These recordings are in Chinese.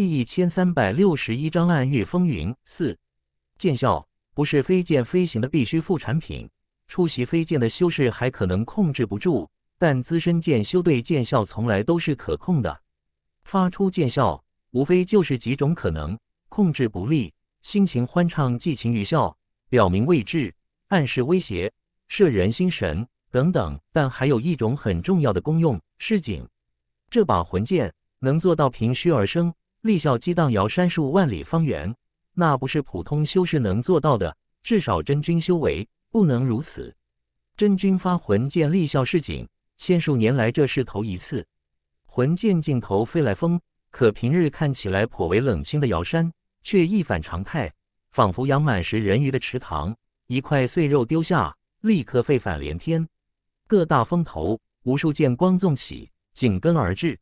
第一千三百六十一章暗域风云四，剑效不是飞剑飞行的必须副产品。出席飞剑的修士还可能控制不住，但资深剑修对剑效从来都是可控的。发出剑效，无非就是几种可能：控制不利，心情欢畅，寄情于笑，表明位置，暗示威胁，慑人心神等等。但还有一种很重要的功用：示警。这把魂剑能做到凭虚而生。立孝激荡，瑶山数万里方圆，那不是普通修士能做到的，至少真君修为不能如此。真君发魂剑立孝示警，千数年来这是头一次。魂剑尽头飞来风，可平日看起来颇为冷清的瑶山，却一反常态，仿佛养满食人鱼的池塘，一块碎肉丢下，立刻沸反连天。各大风头，无数剑光纵起，紧跟而至。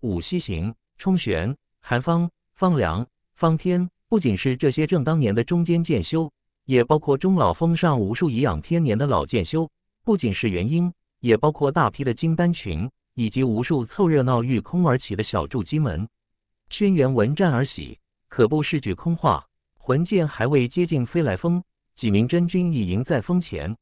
五溪行冲玄、韩方、方良、方天，不仅是这些正当年的中间剑修，也包括中老峰上无数颐养天年的老剑修；不仅是元婴，也包括大批的金丹群，以及无数凑热闹欲空而起的小筑基门。轩辕闻战而喜，可不是句空话。魂剑还未接近飞来峰，几名真君已迎在峰前。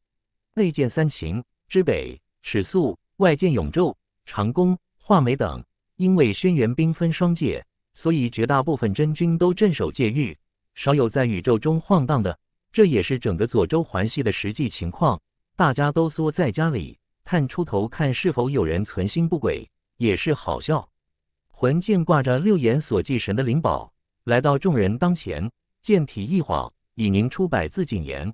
内剑三秦之北，尺素；外剑永昼、长弓、画眉等，因为轩辕兵分双界。所以，绝大部分真菌都镇守戒域，少有在宇宙中晃荡的。这也是整个左周环系的实际情况。大家都缩在家里，探出头看是否有人存心不轨，也是好笑。魂剑挂着六眼锁界神的灵宝，来到众人当前，剑体一晃，已凝出百字谨言。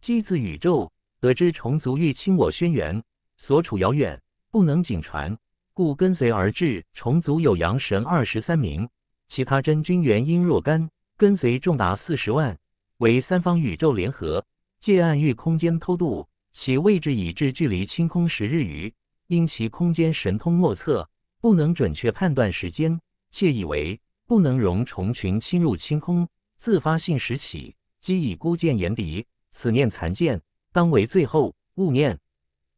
祭自宇宙得知虫族欲侵我轩辕，所处遥远，不能仅传，故跟随而至。虫族有阳神二十三名。其他真君原因若干，跟随重达四十万，为三方宇宙联合借暗域空间偷渡，其位置已至距离清空十日余。因其空间神通莫测，不能准确判断时间，窃以为不能容虫群侵入清空。自发性时起，即以孤剑言敌，此念残剑，当为最后勿念。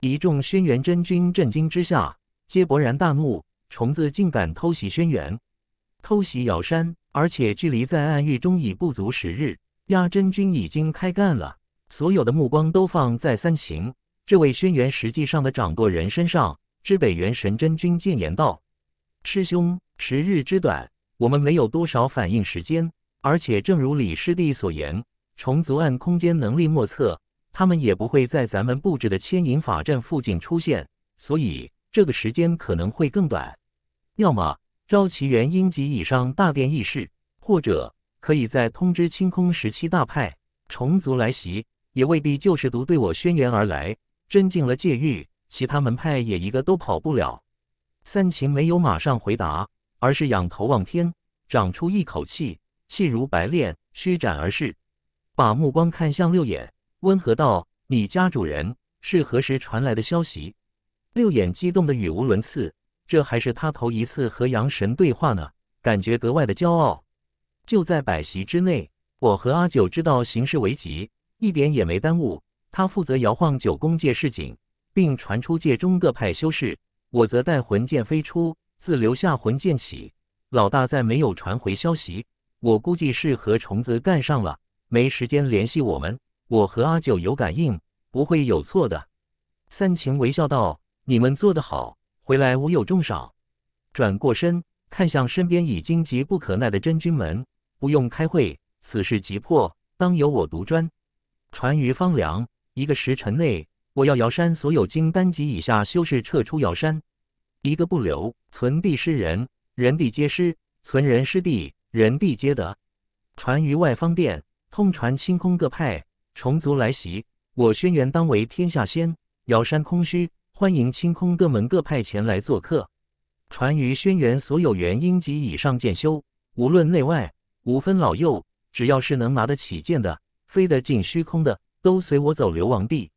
一众轩辕真君震惊之下，皆勃然大怒：虫子竟敢偷袭轩辕！偷袭咬山，而且距离在暗域中已不足十日，压真君已经开干了。所有的目光都放在三秦这位轩辕实际上的掌舵人身上。知北元神真君谏言道：“师兄，时日之短，我们没有多少反应时间。而且，正如李师弟所言，虫族按空间能力莫测，他们也不会在咱们布置的牵引法阵附近出现，所以这个时间可能会更短。要么……”召其元因及以上大殿议事，或者可以再通知清空十七大派。虫族来袭，也未必就是独对我轩辕而来。真进了界域，其他门派也一个都跑不了。三秦没有马上回答，而是仰头望天，长出一口气，气如白练，虚展而逝，把目光看向六眼，温和道：“你家主人是何时传来的消息？”六眼激动的语无伦次。这还是他头一次和阳神对话呢，感觉格外的骄傲。就在百席之内，我和阿九知道形势危急，一点也没耽误。他负责摇晃九宫界示井，并传出界中各派修士；我则带魂剑飞出，自留下魂剑起。老大再没有传回消息，我估计是和虫子干上了，没时间联系我们。我和阿九有感应，不会有错的。三情微笑道：“你们做得好。”回来我有重赏。转过身，看向身边已经急不可耐的真君们。不用开会，此事急迫，当由我独专。传于方良，一个时辰内，我要瑶山所有金丹级以下修士撤出瑶山，一个不留。存地失人，人地皆失；存人失地，人地皆得。传于外方殿，通传清空各派。虫族来袭，我轩辕当为天下先。瑶山空虚。欢迎清空各门各派前来做客，传于轩辕所有元婴及以上剑修，无论内外，无分老幼，只要是能拿得起剑的，飞得进虚空的，都随我走流亡地。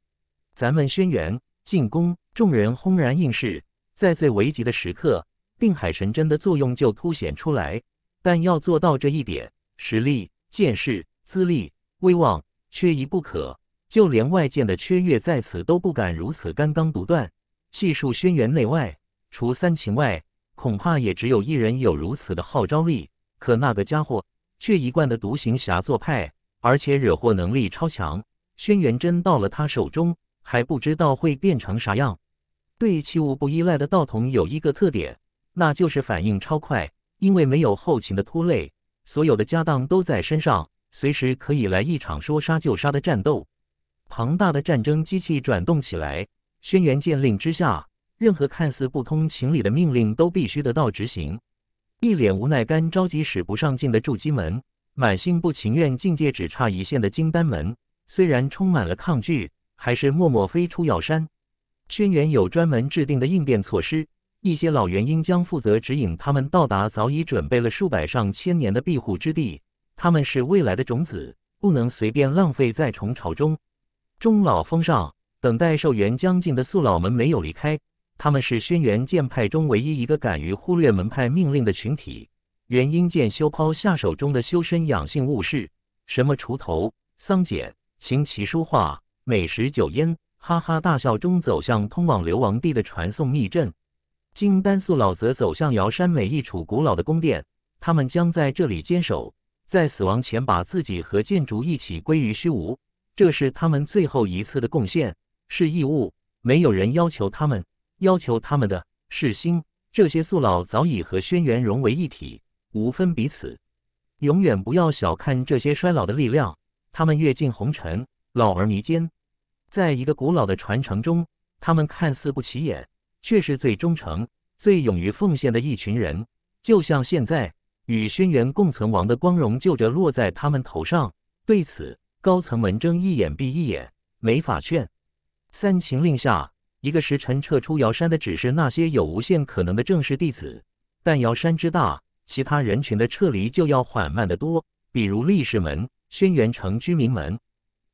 咱们轩辕进宫，众人轰然应是，在最危急的时刻，定海神针的作用就凸显出来。但要做到这一点，实力、见识、资历、威望，缺一不可。就连外界的缺月在此都不敢如此刚刚独断。细数轩辕内外，除三秦外，恐怕也只有一人有如此的号召力。可那个家伙却一贯的独行侠做派，而且惹祸能力超强。轩辕针到了他手中，还不知道会变成啥样。对器物不依赖的道童有一个特点，那就是反应超快，因为没有后勤的拖累，所有的家当都在身上，随时可以来一场说杀就杀的战斗。庞大的战争机器转动起来，轩辕剑令之下，任何看似不通情理的命令都必须得到执行。一脸无奈、干着急使不上劲的筑基门，满心不情愿、境界只差一线的金丹门，虽然充满了抗拒，还是默默飞出药山。轩辕有专门制定的应变措施，一些老元婴将负责指引他们到达早已准备了数百上千年的庇护之地。他们是未来的种子，不能随便浪费在虫巢中。钟老峰上，等待寿元将近的素老们没有离开。他们是轩辕剑派中唯一一个敢于忽略门派命令的群体。元婴剑修抛下手中的修身养性物事，什么锄头、桑剪、琴棋书画、美食酒烟，哈哈大笑中走向通往流亡地的传送密阵。金丹素老则走向瑶山每一处古老的宫殿，他们将在这里坚守，在死亡前把自己和建筑一起归于虚无。这是他们最后一次的贡献，是义务。没有人要求他们，要求他们的是心。这些素老早已和轩辕融为一体，无分彼此。永远不要小看这些衰老的力量，他们阅尽红尘，老而弥坚。在一个古老的传承中，他们看似不起眼，却是最忠诚、最勇于奉献的一群人。就像现在，与轩辕共存亡的光荣，就着落在他们头上。对此。高层文征一眼闭一眼，没法劝。三秦令下一个时辰撤出瑶山的只是那些有无限可能的正式弟子，但瑶山之大，其他人群的撤离就要缓慢得多。比如力士门、轩辕城居民门，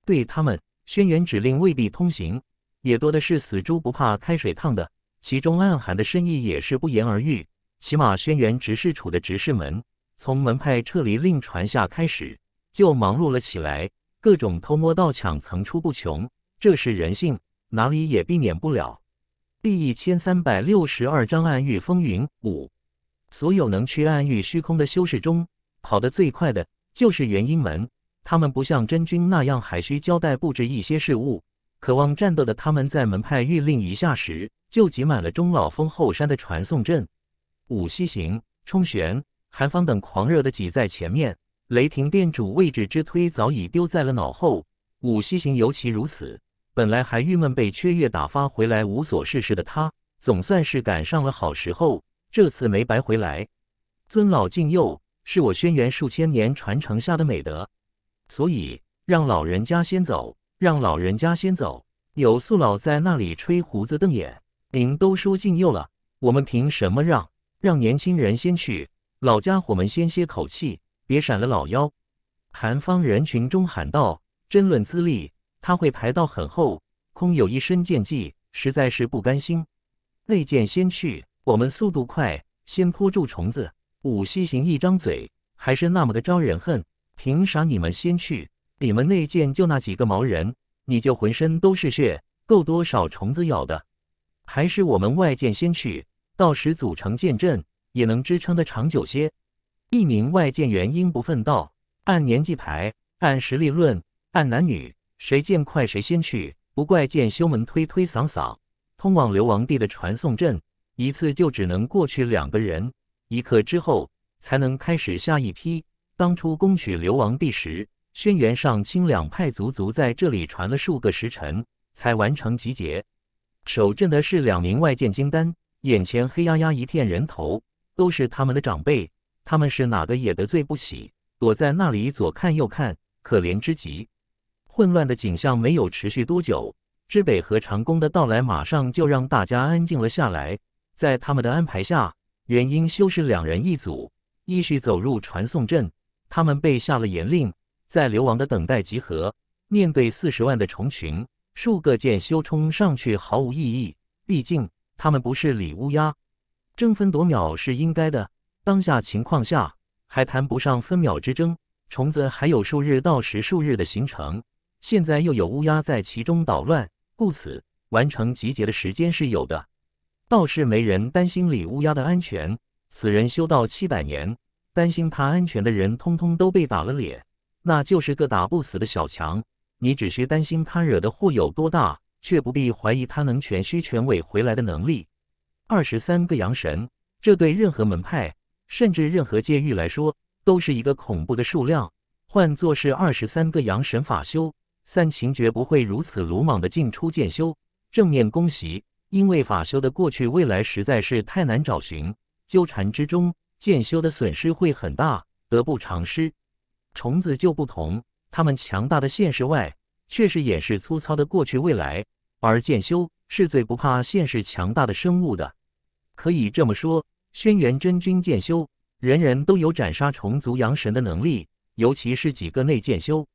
对他们，轩辕指令未必通行，也多的是死猪不怕开水烫的。其中暗含的深意也是不言而喻。起码轩辕执事处的执事门，从门派撤离令传下开始，就忙碌了起来。各种偷摸盗抢层出不穷，这是人性，哪里也避免不了。第一千三百六十二章暗域风云五，所有能去暗域虚空的修士中，跑得最快的就是元阴门。他们不像真君那样还需交代布置一些事物，渴望战斗的他们在门派谕令一下时，就挤满了中老峰后山的传送阵。五溪行、冲玄、韩方等狂热地挤在前面。雷霆店主位置之推早已丢在了脑后，五溪行尤其如此。本来还郁闷被缺月打发回来无所事事的他，总算是赶上了好时候。这次没白回来。尊老敬幼是我轩辕数千年传承下的美德，所以让老人家先走，让老人家先走。有素老在那里吹胡子瞪眼，您都说敬幼了，我们凭什么让？让年轻人先去，老家伙们先歇口气。别闪了，老妖！韩方人群中喊道：“争论资历，他会排到很后。空有一身剑技，实在是不甘心。内剑先去，我们速度快，先拖住虫子。五西行一张嘴，还是那么的招人恨。凭啥你们先去？你们内剑就那几个毛人，你就浑身都是血，够多少虫子咬的？还是我们外剑先去，到时组成剑阵，也能支撑的长久些。”一名外剑员因不奋道：“按年纪排，按实力论，按男女，谁见快谁先去，不怪剑修门推推搡搡。通往流亡地的传送阵，一次就只能过去两个人，一刻之后才能开始下一批。当初攻取流亡地时，轩辕上清两派足足在这里传了数个时辰，才完成集结。守阵的是两名外剑金丹，眼前黑压压一片人头，都是他们的长辈。他们是哪个也得罪不起，躲在那里左看右看，可怜之极。混乱的景象没有持续多久，知北和长弓的到来马上就让大家安静了下来。在他们的安排下，元婴修士两人一组，依续走入传送阵。他们被下了严令，在流亡的等待集合。面对四十万的虫群，数个剑修冲上去毫无意义，毕竟他们不是李乌鸦。争分夺秒是应该的。当下情况下还谈不上分秒之争，虫子还有数日到十数日的行程，现在又有乌鸦在其中捣乱，故此完成集结的时间是有的。倒是没人担心李乌鸦的安全，此人修道七百年，担心他安全的人通通都被打了脸，那就是个打不死的小强。你只需担心他惹的祸有多大，却不必怀疑他能全虚全尾回来的能力。二十三个阳神，这对任何门派。甚至任何界域来说，都是一个恐怖的数量。换作是二十三个阳神法修，三秦绝不会如此鲁莽的进出剑修正面攻袭，因为法修的过去未来实在是太难找寻，纠缠之中，剑修的损失会很大，得不偿失。虫子就不同，它们强大的现实外，却是掩饰粗糙的过去未来，而剑修是最不怕现实强大的生物的，可以这么说。轩辕真君剑修，人人都有斩杀虫族阳神的能力，尤其是几个内剑修。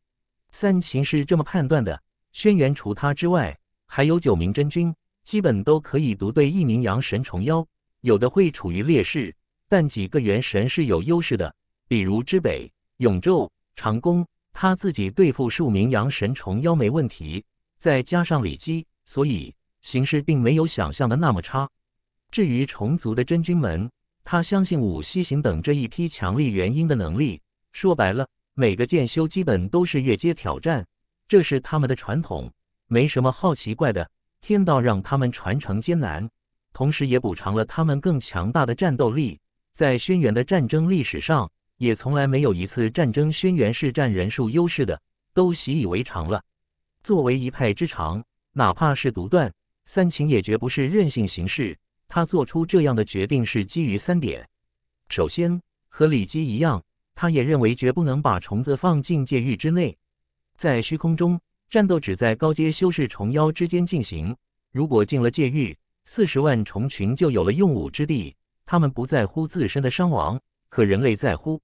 三秦是这么判断的：轩辕除他之外，还有九名真君，基本都可以独对一名阳神虫妖。有的会处于劣势，但几个元神是有优势的，比如之北、永昼、长弓，他自己对付数名阳神虫妖没问题。再加上李姬，所以形势并没有想象的那么差。至于虫族的真菌门，他相信五息行等这一批强力元婴的能力。说白了，每个剑修基本都是越阶挑战，这是他们的传统，没什么好奇怪的。天道让他们传承艰难，同时也补偿了他们更强大的战斗力。在轩辕的战争历史上，也从来没有一次战争轩辕是占人数优势的，都习以为常了。作为一派之长，哪怕是独断，三秦也绝不是任性行事。他做出这样的决定是基于三点：首先，和李基一样，他也认为绝不能把虫子放进界域之内。在虚空中，战斗只在高阶修士、虫妖之间进行。如果进了界域，四十万虫群就有了用武之地。他们不在乎自身的伤亡，可人类在乎。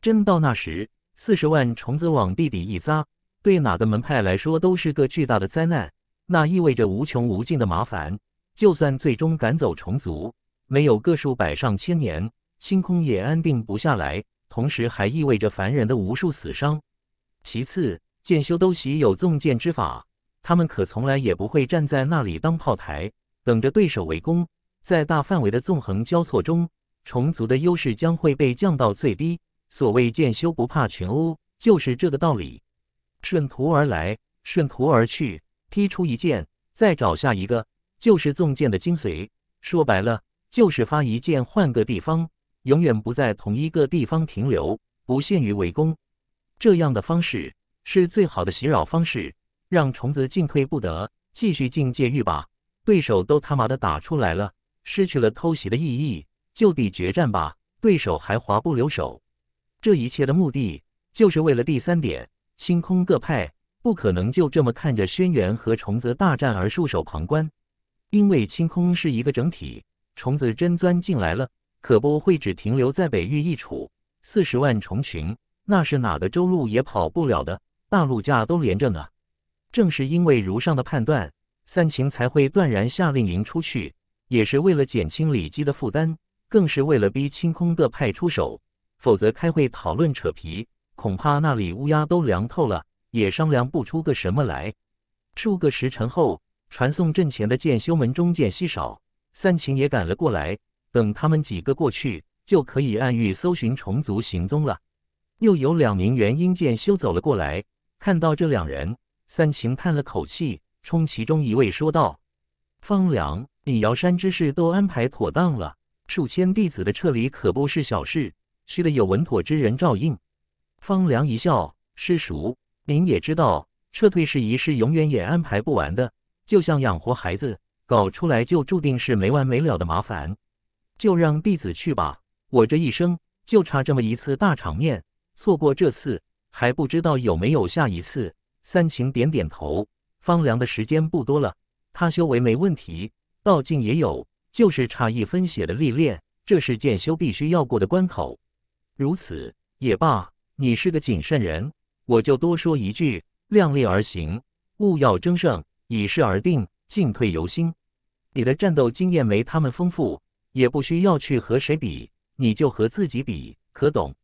真到那时，四十万虫子往地底一扎，对哪个门派来说都是个巨大的灾难。那意味着无穷无尽的麻烦。就算最终赶走虫族，没有个数百上千年，星空也安定不下来。同时还意味着凡人的无数死伤。其次，剑修都习有纵剑之法，他们可从来也不会站在那里当炮台，等着对手围攻。在大范围的纵横交错中，虫族的优势将会被降到最低。所谓剑修不怕群殴，就是这个道理。顺途而来，顺途而去，劈出一剑，再找下一个。就是纵剑的精髓，说白了就是发一剑换个地方，永远不在同一个地方停留，不限于围攻，这样的方式是最好的袭扰方式，让虫子进退不得，继续进监狱吧。对手都他妈的打出来了，失去了偷袭的意义，就地决战吧。对手还滑不留手，这一切的目的就是为了第三点，清空各派不可能就这么看着轩辕和虫子大战而束手旁观。因为清空是一个整体，虫子真钻进来了，可不会只停留在北域一处。四十万虫群，那是哪个州路也跑不了的，大陆架都连着呢。正是因为如上的判断，三秦才会断然下令迎出去，也是为了减轻李基的负担，更是为了逼清空各派出手。否则开会讨论扯皮，恐怕那里乌鸦都凉透了，也商量不出个什么来。数个时辰后。传送阵前的剑修门中剑稀少，三秦也赶了过来。等他们几个过去，就可以暗域搜寻虫族行踪了。又有两名元婴剑修走了过来，看到这两人，三秦叹了口气，冲其中一位说道：“方良，你瑶山之事都安排妥当了？数千弟子的撤离可不是小事，需得有稳妥之人照应。”方良一笑：“师叔，您也知道，撤退事宜是永远也安排不完的。”就像养活孩子，搞出来就注定是没完没了的麻烦。就让弟子去吧，我这一生就差这么一次大场面，错过这次还不知道有没有下一次。三情点点头，方良的时间不多了，他修为没问题，道境也有，就是差一分血的历练，这是剑修必须要过的关口。如此也罢，你是个谨慎人，我就多说一句：量力而行，勿要争胜。以事而定，进退由心。你的战斗经验没他们丰富，也不需要去和谁比，你就和自己比，可懂？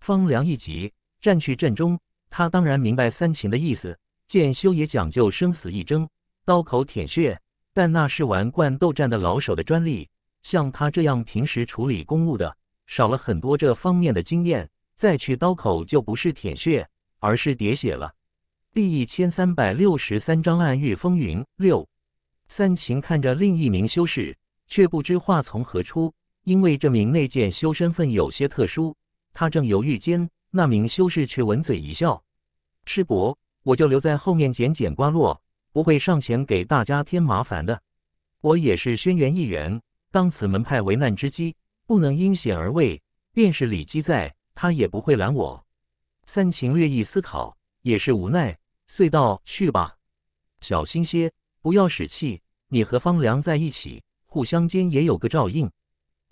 方良一急，站去阵中。他当然明白三秦的意思。剑修也讲究生死一争，刀口舔血，但那是玩惯斗战的老手的专利。像他这样平时处理公务的，少了很多这方面的经验，再去刀口就不是舔血，而是喋血了。第一千三百六十三章暗月风云六。三秦看着另一名修士，却不知话从何出，因为这名内剑修身份有些特殊。他正犹豫间，那名修士却吻嘴一笑：“师伯，我就留在后面捡捡瓜落，不会上前给大家添麻烦的。我也是轩辕一员，当此门派为难之机，不能因险而畏。便是李姬在，他也不会拦我。”三秦略一思考，也是无奈。隧道去吧，小心些，不要使气。你和方良在一起，互相间也有个照应。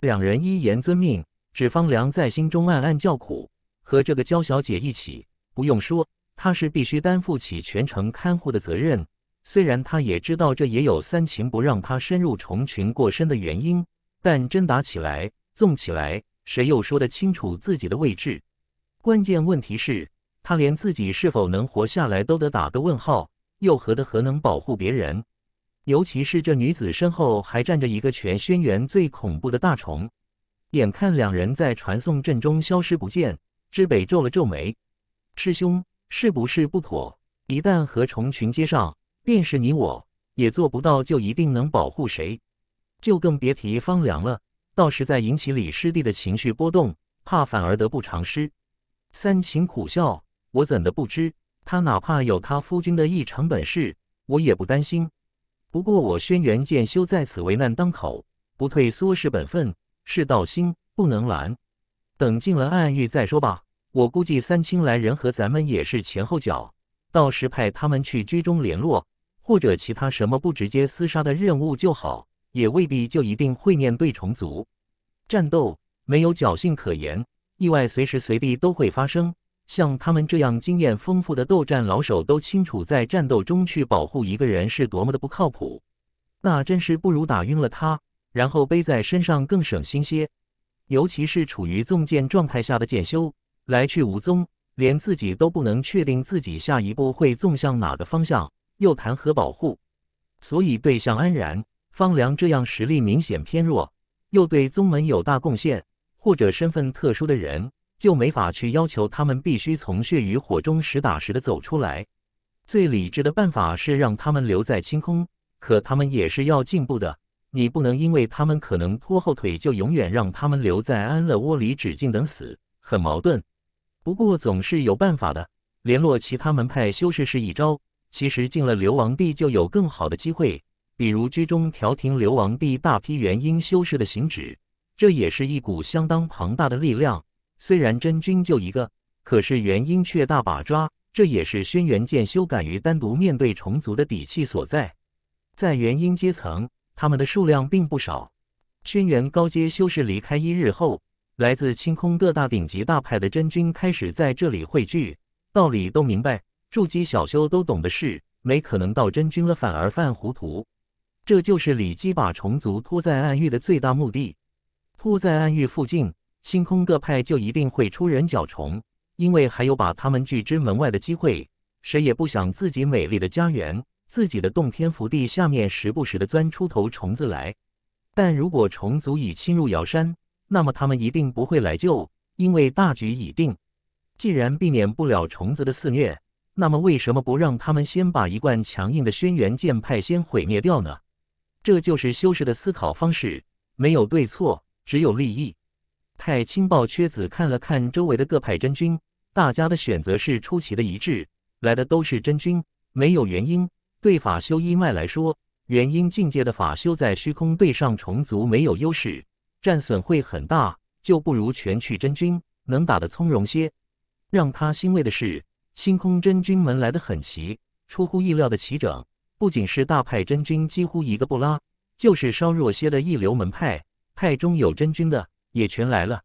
两人一言遵命。只方良在心中暗暗叫苦，和这个娇小姐一起，不用说，她是必须担负起全程看护的责任。虽然他也知道这也有三秦不让他深入虫群过深的原因，但真打起来、纵起来，谁又说得清楚自己的位置？关键问题是。他连自己是否能活下来都得打个问号，又何德何能保护别人？尤其是这女子身后还站着一个全轩辕最恐怖的大虫。眼看两人在传送阵中消失不见，知北皱了皱眉：“师兄，是不是不妥？一旦和虫群接上，便是你我也做不到，就一定能保护谁，就更别提方良了。到时再引起李师弟的情绪波动，怕反而得不偿失。”三秦苦笑。我怎的不知？他哪怕有他夫君的一成本事，我也不担心。不过我轩辕剑修在此危难当口，不退缩是本分，是道心，不能拦。等进了暗域再说吧。我估计三清来人和咱们也是前后脚，到时派他们去居中联络，或者其他什么不直接厮杀的任务就好，也未必就一定会面对虫族战斗，没有侥幸可言，意外随时随地都会发生。像他们这样经验丰富的斗战老手，都清楚在战斗中去保护一个人是多么的不靠谱。那真是不如打晕了他，然后背在身上更省心些。尤其是处于纵剑状态下的剑修，来去无踪，连自己都不能确定自己下一步会纵向哪个方向，又谈何保护？所以，对像安然、方良这样实力明显偏弱，又对宗门有大贡献或者身份特殊的人。就没法去要求他们必须从血与火中实打实的走出来。最理智的办法是让他们留在清空，可他们也是要进步的。你不能因为他们可能拖后腿就永远让他们留在安乐窝里止境等死，很矛盾。不过总是有办法的，联络其他门派修士是一招。其实进了流亡地就有更好的机会，比如居中调停流亡地大批元婴修士的行止，这也是一股相当庞大的力量。虽然真君就一个，可是元婴却大把抓，这也是轩辕剑修敢于单独面对虫族的底气所在。在元婴阶层，他们的数量并不少。轩辕高阶修士离开一日后，来自清空各大顶级大派的真君开始在这里汇聚。道理都明白，筑基小修都懂的事，没可能到真君了，反而犯糊涂。这就是李基把虫族拖在暗域的最大目的，拖在暗域附近。星空各派就一定会出人剿虫，因为还有把他们拒之门外的机会。谁也不想自己美丽的家园、自己的洞天福地下面时不时的钻出头虫子来。但如果虫族已侵入瑶山，那么他们一定不会来救，因为大局已定。既然避免不了虫子的肆虐，那么为什么不让他们先把一贯强硬的轩辕剑派先毁灭掉呢？这就是修士的思考方式，没有对错，只有利益。太清抱缺子看了看周围的各派真君，大家的选择是出奇的一致，来的都是真君，没有原因。对法修一脉来说，元婴境界的法修在虚空对上虫族没有优势，战损会很大，就不如全去真君，能打得从容些。让他欣慰的是，星空真君门来的很齐，出乎意料的齐整，不仅是大派真君几乎一个不拉，就是稍弱些的一流门派，派中有真君的。也全来了，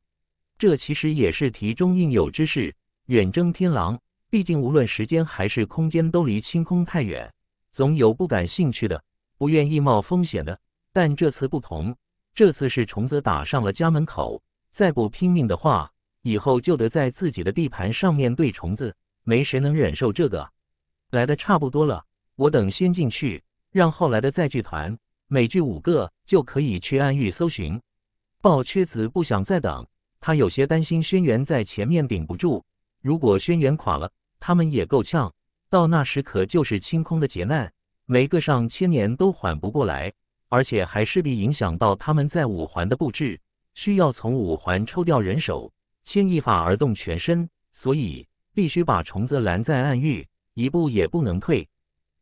这其实也是题中应有之事。远征天狼，毕竟无论时间还是空间都离清空太远，总有不感兴趣的、不愿意冒风险的。但这次不同，这次是虫子打上了家门口，再不拼命的话，以后就得在自己的地盘上面对虫子，没谁能忍受这个。来的差不多了，我等先进去，让后来的载具团每具五个就可以去暗域搜寻。鲍缺子不想再等，他有些担心轩辕在前面顶不住。如果轩辕垮了，他们也够呛。到那时可就是清空的劫难，每个上千年都缓不过来，而且还势必影响到他们在五环的布置，需要从五环抽调人手，牵一发而动全身。所以必须把虫子拦在暗域，一步也不能退。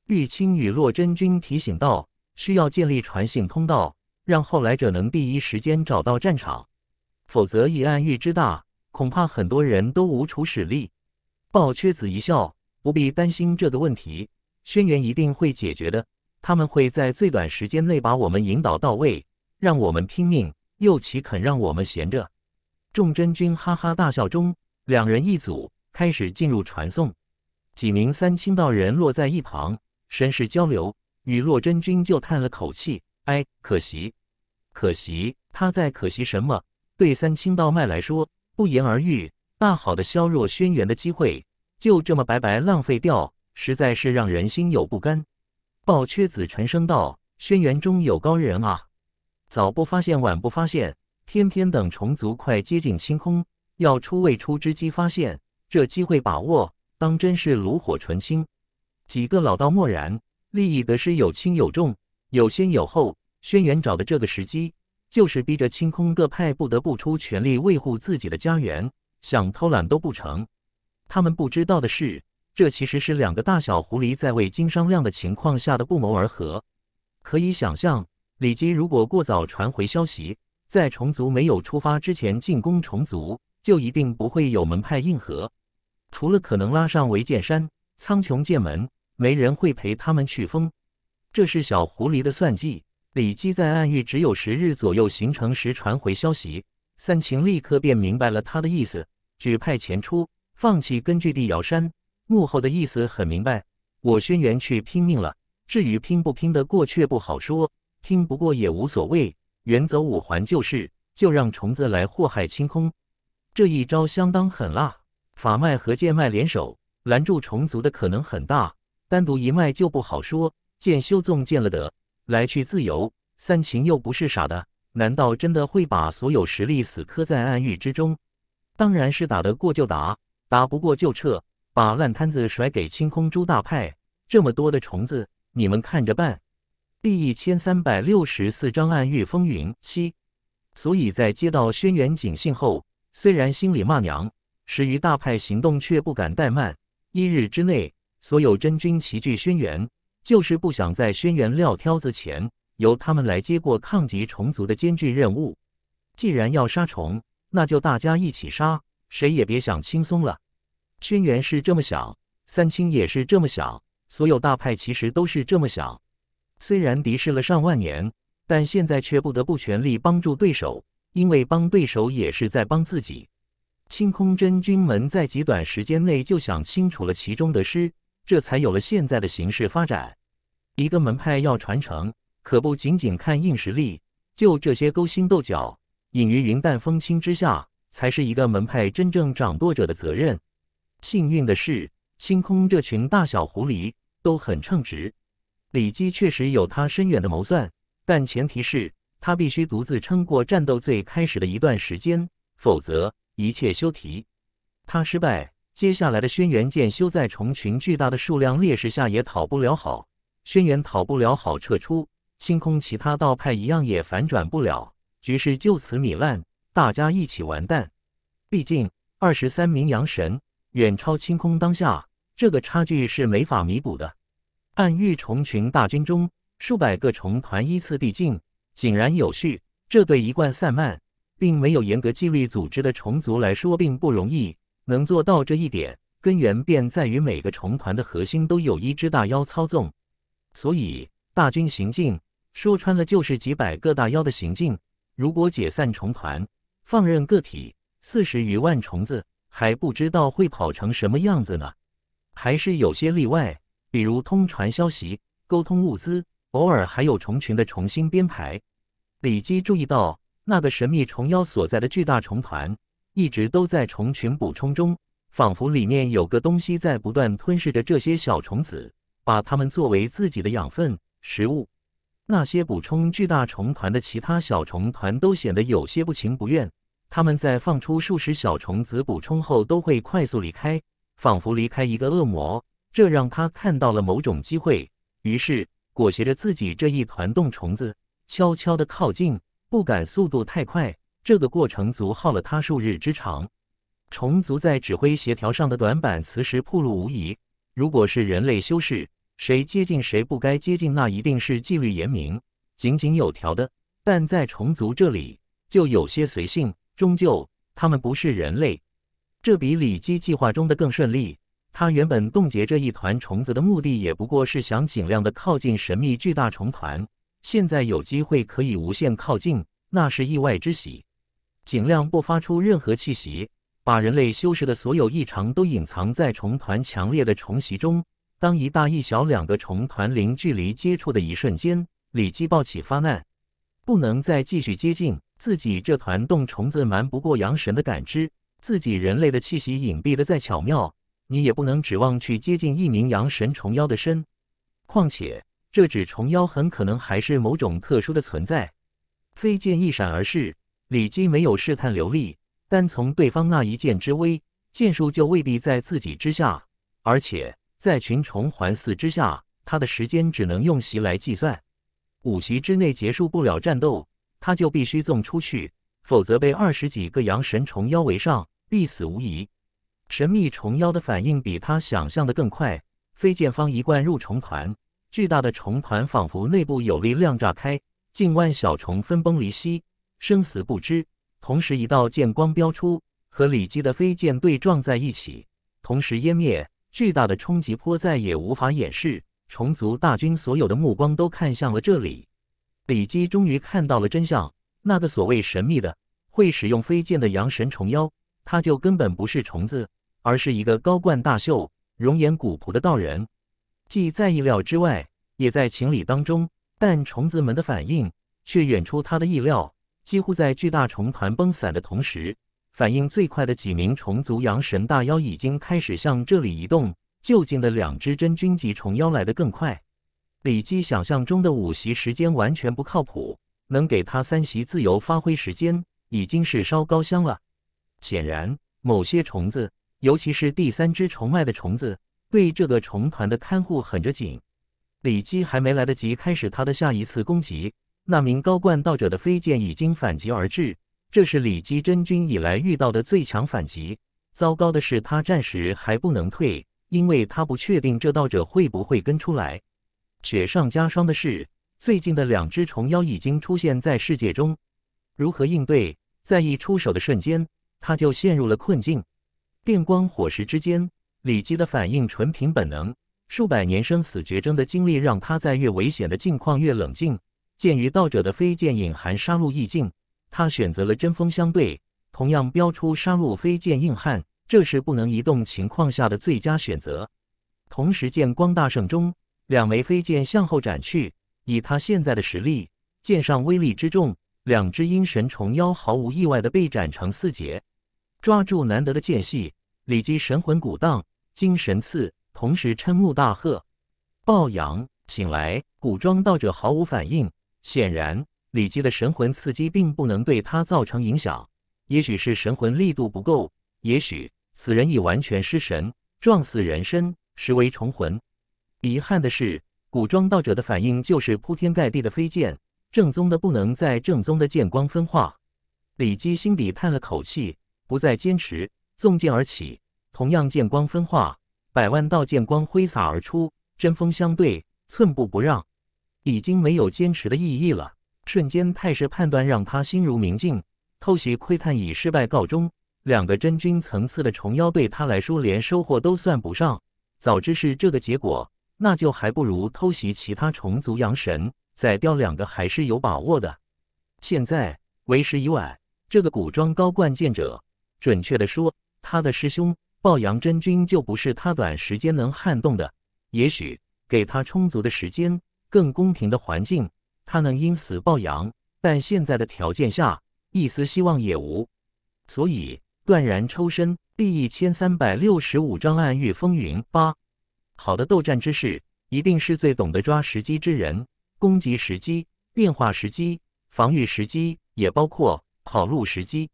绿青与洛真君提醒道：“需要建立传信通道。”让后来者能第一时间找到战场，否则一暗欲之大，恐怕很多人都无处使力。抱缺子一笑，不必担心这个问题，轩辕一定会解决的。他们会在最短时间内把我们引导到位，让我们拼命，又岂肯让我们闲着？众真君哈哈大笑中，两人一组开始进入传送。几名三清道人落在一旁，绅士交流，与洛真君就叹了口气。哎，可惜，可惜，他在可惜什么？对三清道脉来说，不言而喻。大好的削弱轩辕的机会，就这么白白浪费掉，实在是让人心有不甘。抱缺子沉声道：“轩辕中有高人啊，早不发现，晚不发现，偏偏等虫族快接近清空，要出未出之机发现，这机会把握，当真是炉火纯青。”几个老道默然，利益得失有轻有重。有先有后，轩辕找的这个时机，就是逼着清空各派不得不出全力维护自己的家园，想偷懒都不成。他们不知道的是，这其实是两个大小狐狸在未经商量的情况下的不谋而合。可以想象，李基如果过早传回消息，在虫族没有出发之前进攻虫族，就一定不会有门派硬核。除了可能拉上围剑山、苍穹剑门，没人会陪他们去疯。这是小狐狸的算计。李姬在暗喻只有十日左右行程时传回消息，三秦立刻便明白了他的意思，举派前出，放弃根据地瑶山。幕后的意思很明白：我轩辕去拼命了。至于拼不拼得过，却不好说。拼不过也无所谓，原则五环就是，就让虫子来祸害清空。这一招相当狠辣，法脉和剑脉联手，拦住虫族的可能很大，单独一脉就不好说。见修纵见了德，来去自由。三秦又不是傻的，难道真的会把所有实力死磕在暗域之中？当然是打得过就打，打不过就撤，把烂摊子甩给清空诸大派。这么多的虫子，你们看着办。第一千三百六十四章暗域风云七。所以在接到轩辕警信后，虽然心里骂娘，十余大派行动却不敢怠慢。一日之内，所有真君齐聚轩辕。就是不想在轩辕撂挑子前由他们来接过抗击虫族的艰巨任务。既然要杀虫，那就大家一起杀，谁也别想轻松了。轩辕是这么想，三清也是这么想，所有大派其实都是这么想。虽然敌视了上万年，但现在却不得不全力帮助对手，因为帮对手也是在帮自己。清空真君门在极短时间内就想清楚了其中的诗，这才有了现在的形势发展。一个门派要传承，可不仅仅看硬实力。就这些勾心斗角，隐于云淡风轻之下，才是一个门派真正掌舵者的责任。幸运的是，星空这群大小狐狸都很称职。李基确实有他深远的谋算，但前提是他必须独自撑过战斗最开始的一段时间，否则一切休提。他失败，接下来的轩辕剑修在虫群巨大的数量劣势下也讨不了好。轩辕逃不了，好撤出；清空其他道派一样也反转不了，局势就此糜烂，大家一起完蛋。毕竟二十三名阳神远超清空当下，这个差距是没法弥补的。暗域虫群大军中，数百个虫团依次递进，井然有序。这对一贯散漫，并没有严格纪律组织的虫族来说并不容易。能做到这一点，根源便在于每个虫团的核心都有一只大妖操纵。所以大军行进，说穿了就是几百个大妖的行进。如果解散虫团，放任个体，四十余万虫子还不知道会跑成什么样子呢？还是有些例外，比如通传消息、沟通物资，偶尔还有虫群的重新编排。李基注意到，那个神秘虫妖所在的巨大虫团，一直都在虫群补充中，仿佛里面有个东西在不断吞噬着这些小虫子。把它们作为自己的养分食物，那些补充巨大虫团的其他小虫团都显得有些不情不愿。他们在放出数十小虫子补充后，都会快速离开，仿佛离开一个恶魔。这让他看到了某种机会，于是裹挟着自己这一团动虫子，悄悄地靠近，不敢速度太快。这个过程足耗了他数日之长。虫族在指挥协调上的短板，此时暴露无遗。如果是人类修士，谁接近谁不该接近，那一定是纪律严明、井井有条的。但在虫族这里就有些随性，终究他们不是人类。这比里基计划中的更顺利。他原本冻结这一团虫子的目的，也不过是想尽量的靠近神秘巨大虫团。现在有机会可以无限靠近，那是意外之喜。尽量不发出任何气息，把人类修饰的所有异常都隐藏在虫团强烈的虫袭中。当一大一小两个虫团零距离接触的一瞬间，里基暴起发难，不能再继续接近自己这团动虫子，瞒不过阳神的感知。自己人类的气息隐蔽的再巧妙，你也不能指望去接近一名阳神虫妖的身。况且这只虫妖很可能还是某种特殊的存在。飞剑一闪而逝，里基没有试探流利，单从对方那一剑之威，剑术就未必在自己之下，而且。在群虫环伺之下，他的时间只能用“席来计算。五席之内结束不了战斗，他就必须纵出去，否则被二十几个阳神虫妖围上，必死无疑。神秘虫妖的反应比他想象的更快，飞剑方一贯入虫团，巨大的虫团仿佛内部有力量炸开，近万小虫分崩离析，生死不知。同时，一道剑光飙出，和里姬的飞剑对撞在一起，同时湮灭。巨大的冲击波再也无法掩饰，虫族大军所有的目光都看向了这里。李姬终于看到了真相：那个所谓神秘的会使用飞剑的阳神虫妖，他就根本不是虫子，而是一个高冠大袖、容颜古朴的道人。既在意料之外，也在情理当中。但虫子们的反应却远出他的意料，几乎在巨大虫团崩散的同时。反应最快的几名虫族阳神大妖已经开始向这里移动，就近的两只真菌级虫妖来得更快。李基想象中的五席时间完全不靠谱，能给他三席自由发挥时间已经是烧高香了。显然，某些虫子，尤其是第三只虫脉的虫子，对这个虫团的看护很着紧。李基还没来得及开始他的下一次攻击，那名高冠道者的飞剑已经反击而至。这是李基真君以来遇到的最强反击。糟糕的是，他暂时还不能退，因为他不确定这道者会不会跟出来。雪上加霜的是，最近的两只虫妖已经出现在世界中。如何应对？在一出手的瞬间，他就陷入了困境。电光火石之间，李基的反应纯凭本能。数百年生死绝争的经历，让他在越危险的境况越冷静。鉴于道者的飞剑隐含杀戮意境。他选择了针锋相对，同样标出杀戮飞剑硬汉，这是不能移动情况下的最佳选择。同时，剑光大盛中，两枚飞剑向后斩去。以他现在的实力，剑上威力之重，两只阴神虫妖毫无意外的被斩成四截。抓住难得的间隙，李基神魂鼓荡，金神刺，同时嗔目大喝，暴阳醒来，古装道者毫无反应，显然。李姬的神魂刺激并不能对他造成影响，也许是神魂力度不够，也许此人已完全失神，撞死人身实为重魂。遗憾的是，古装道者的反应就是铺天盖地的飞剑，正宗的不能再正宗的剑光分化。李姬心底叹了口气，不再坚持，纵剑而起，同样剑光分化，百万道剑光挥洒而出，针锋相对，寸步不让，已经没有坚持的意义了。瞬间态势判断让他心如明镜，偷袭窥探以失败告终。两个真君层次的虫妖对他来说连收获都算不上。早知是这个结果，那就还不如偷袭其他虫族阳神，再掉两个还是有把握的。现在为时已晚，这个古装高冠剑者，准确地说，他的师兄暴阳真君就不是他短时间能撼动的。也许给他充足的时间，更公平的环境。他能因死抱羊，但现在的条件下一丝希望也无，所以断然抽身。第一千三百六十五章暗域风云八，好的斗战之士，一定是最懂得抓时机之人。攻击时机、变化时机、防御时机，也包括跑路时机。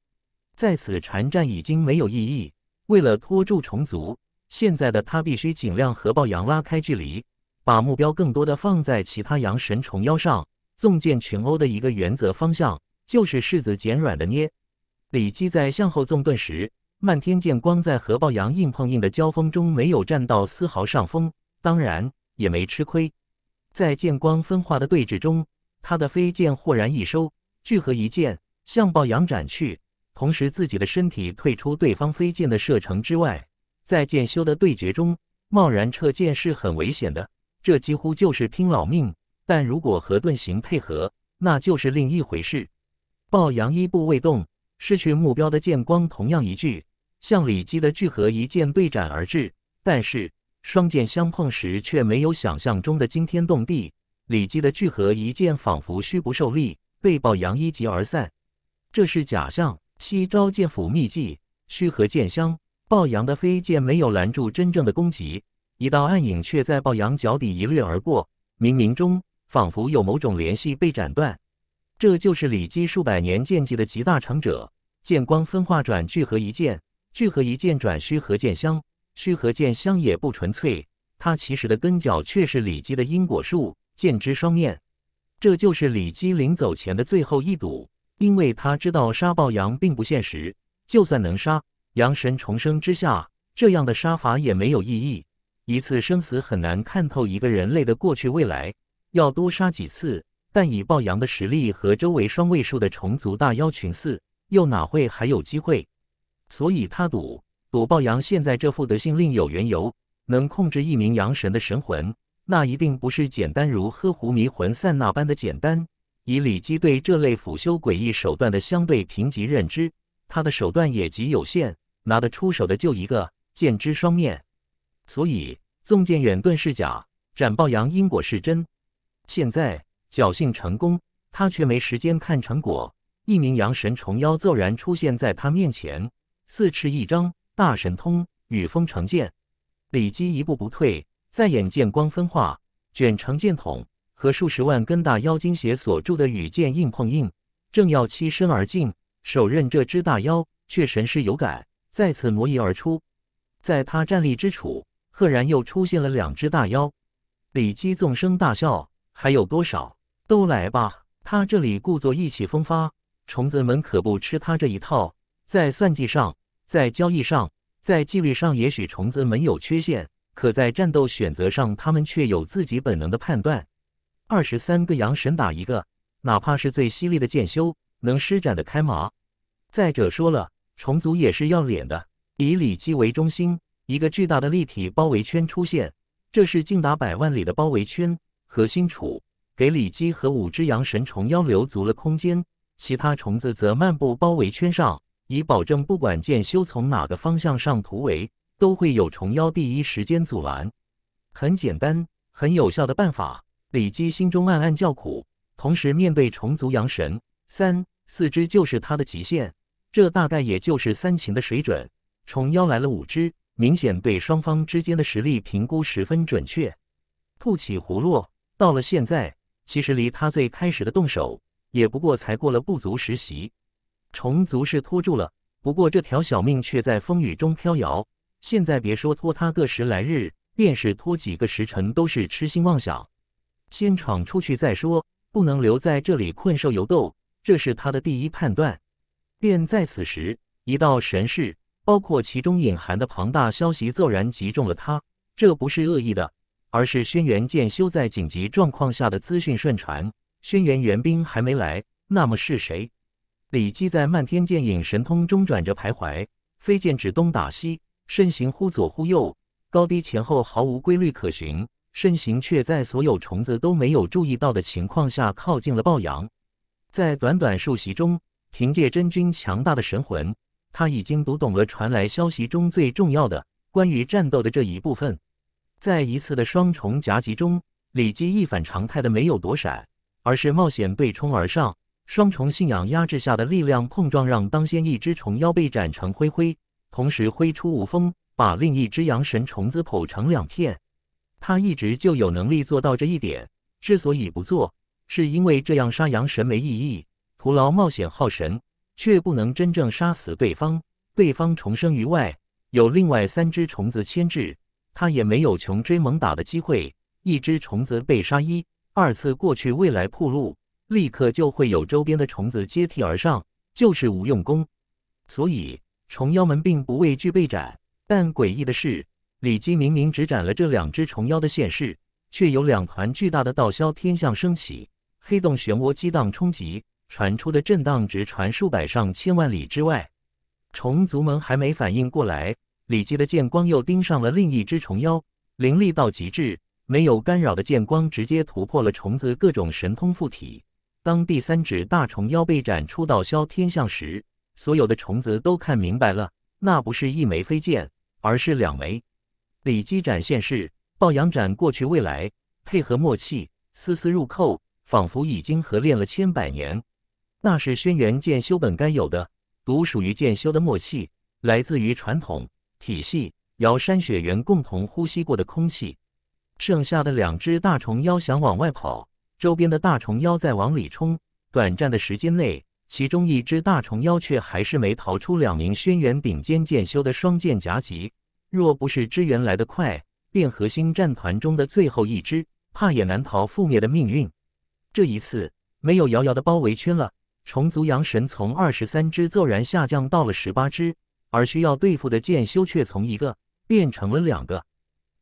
在此缠战已经没有意义，为了拖住虫族，现在的他必须尽量和抱羊拉开距离，把目标更多的放在其他羊神虫妖上。纵剑群殴的一个原则方向就是柿子捡软的捏。李基在向后纵盾时，漫天剑光在和暴阳硬碰硬的交锋中没有占到丝毫上风，当然也没吃亏。在剑光分化的对峙中，他的飞剑豁然一收，聚合一剑向暴阳斩去，同时自己的身体退出对方飞剑的射程之外。在剑修的对决中，贸然撤剑是很危险的，这几乎就是拼老命。但如果和盾形配合，那就是另一回事。暴阳一步未动，失去目标的剑光同样一聚，向李姬的聚合一剑对斩而至。但是双剑相碰时，却没有想象中的惊天动地。李姬的聚合一剑仿佛虚不受力，被暴阳一击而散。这是假象。西招剑斧秘技，虚合剑相，暴阳的飞剑没有拦住真正的攻击，一道暗影却在暴阳脚底一掠而过，冥冥中。仿佛有某种联系被斩断，这就是李基数百年剑技的集大成者。剑光分化转聚合一剑，聚合一剑转虚和剑相，虚和剑相也不纯粹。它其实的根脚却是李基的因果树，剑之双面。这就是李基临走前的最后一赌，因为他知道杀暴阳并不现实。就算能杀，阳神重生之下，这样的杀法也没有意义。一次生死很难看透一个人类的过去未来。要多杀几次，但以暴阳的实力和周围双位数的虫族大妖群四，又哪会还有机会？所以他赌赌暴阳现在这副德性另有缘由，能控制一名阳神的神魂，那一定不是简单如喝壶迷魂散那般的简单。以李基对这类腐朽诡异手段的相对评级认知，他的手段也极有限，拿得出手的就一个剑之双面，所以纵剑远遁是假，斩暴阳因果是真。现在侥幸成功，他却没时间看成果。一名阳神虫妖骤然出现在他面前，四翅一张，大神通与风成剑。李基一步不退，在眼见光分化卷成剑筒，和数十万根大妖精血所铸的羽剑硬碰硬，正要欺身而进，手刃这只大妖，却神识有感，再次挪移而出。在他站立之处，赫然又出现了两只大妖。李基纵声大笑。还有多少都来吧！他这里故作意气风发，虫子们可不吃他这一套。在算计上，在交易上，在纪律上，也许虫子们有缺陷，可在战斗选择上，他们却有自己本能的判断。二十三个羊神打一个，哪怕是最犀利的剑修，能施展的开吗？再者说了，虫族也是要脸的，以里基为中心，一个巨大的立体包围圈出现，这是近达百万里的包围圈。核心处给里基和五只阳神虫妖留足了空间，其他虫子则漫步包围圈上，以保证不管剑修从哪个方向上突围，都会有虫妖第一时间阻拦。很简单，很有效的办法。里基心中暗暗叫苦，同时面对虫族阳神三四只就是他的极限，这大概也就是三秦的水准。虫妖来了五只，明显对双方之间的实力评估十分准确。吐起葫芦。到了现在，其实离他最开始的动手，也不过才过了不足十席。虫族是拖住了，不过这条小命却在风雨中飘摇。现在别说拖他个十来日，便是拖几个时辰都是痴心妄想。先闯出去再说，不能留在这里困兽犹斗，这是他的第一判断。便在此时，一道神识，包括其中隐含的庞大消息，骤然击中了他。这不是恶意的。而是轩辕剑修在紧急状况下的资讯顺传，轩辕援兵还没来，那么是谁？李积在漫天剑影神通中转着徘徊，飞剑指东打西，身形忽左忽右，高低前后毫无规律可循，身形却在所有虫子都没有注意到的情况下靠近了暴羊。在短短数息中，凭借真君强大的神魂，他已经读懂了传来消息中最重要的关于战斗的这一部分。在一次的双重夹击中，李基一反常态的没有躲闪，而是冒险对冲而上。双重信仰压制下的力量碰撞，让当先一只虫妖被斩成灰灰，同时挥出无风，把另一只阳神虫子剖成两片。他一直就有能力做到这一点，之所以不做，是因为这样杀阳神没意义，徒劳冒险耗神，却不能真正杀死对方。对方重生于外，有另外三只虫子牵制。他也没有穷追猛打的机会。一只虫子被杀一二次过去，未来铺路，立刻就会有周边的虫子接替而上，就是无用功。所以虫妖们并不畏惧被斩。但诡异的是，李基明明只斩了这两只虫妖的现世，却有两团巨大的道霄天象升起，黑洞漩涡激荡冲击，传出的震荡值传数百上千万里之外。虫族们还没反应过来。李姬的剑光又盯上了另一只虫妖，凌厉到极致，没有干扰的剑光直接突破了虫子各种神通附体。当第三只大虫妖被斩出道霄天象时，所有的虫子都看明白了，那不是一枚飞剑，而是两枚。李姬展现是抱阳斩过去未来，配合默契，丝丝入扣，仿佛已经合练了千百年。那是轩辕剑修本该有的，独属于剑修的默契，来自于传统。体系瑶山雪原共同呼吸过的空气，剩下的两只大虫妖想往外跑，周边的大虫妖在往里冲。短暂的时间内，其中一只大虫妖却还是没逃出两名轩辕顶尖剑修的双剑夹击。若不是支援来得快，变核心战团中的最后一只，怕也难逃覆灭的命运。这一次没有瑶瑶的包围圈了，虫族阳神从二十三只骤然下降到了十八只。而需要对付的剑修却从一个变成了两个，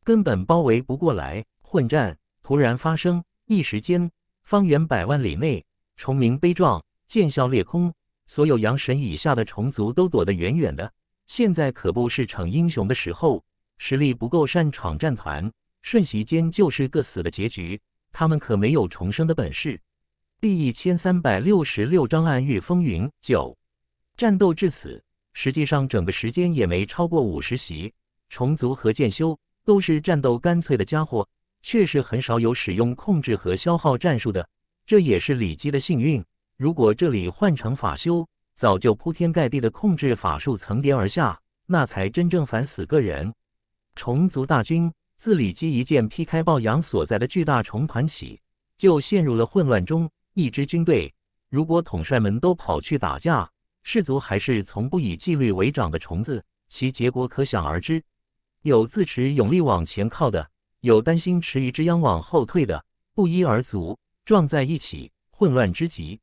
根本包围不过来。混战突然发生，一时间，方圆百万里内虫鸣悲壮，剑啸裂空。所有阳神以下的虫族都躲得远远的。现在可不是逞英雄的时候，实力不够，擅闯战团，瞬息间就是个死的结局。他们可没有重生的本事。第一千三百六十六章暗域风云九，战斗至此。实际上，整个时间也没超过五十席。虫族和剑修都是战斗干脆的家伙，确实很少有使用控制和消耗战术的。这也是李姬的幸运。如果这里换成法修，早就铺天盖地的控制法术层叠而下，那才真正烦死个人。虫族大军自李姬一剑劈开暴阳所在的巨大虫团起，就陷入了混乱中。一支军队，如果统帅们都跑去打架，氏族还是从不以纪律为长的虫子，其结果可想而知。有自持勇力往前靠的，有担心迟疑之殃往后退的，不一而足，撞在一起，混乱之极。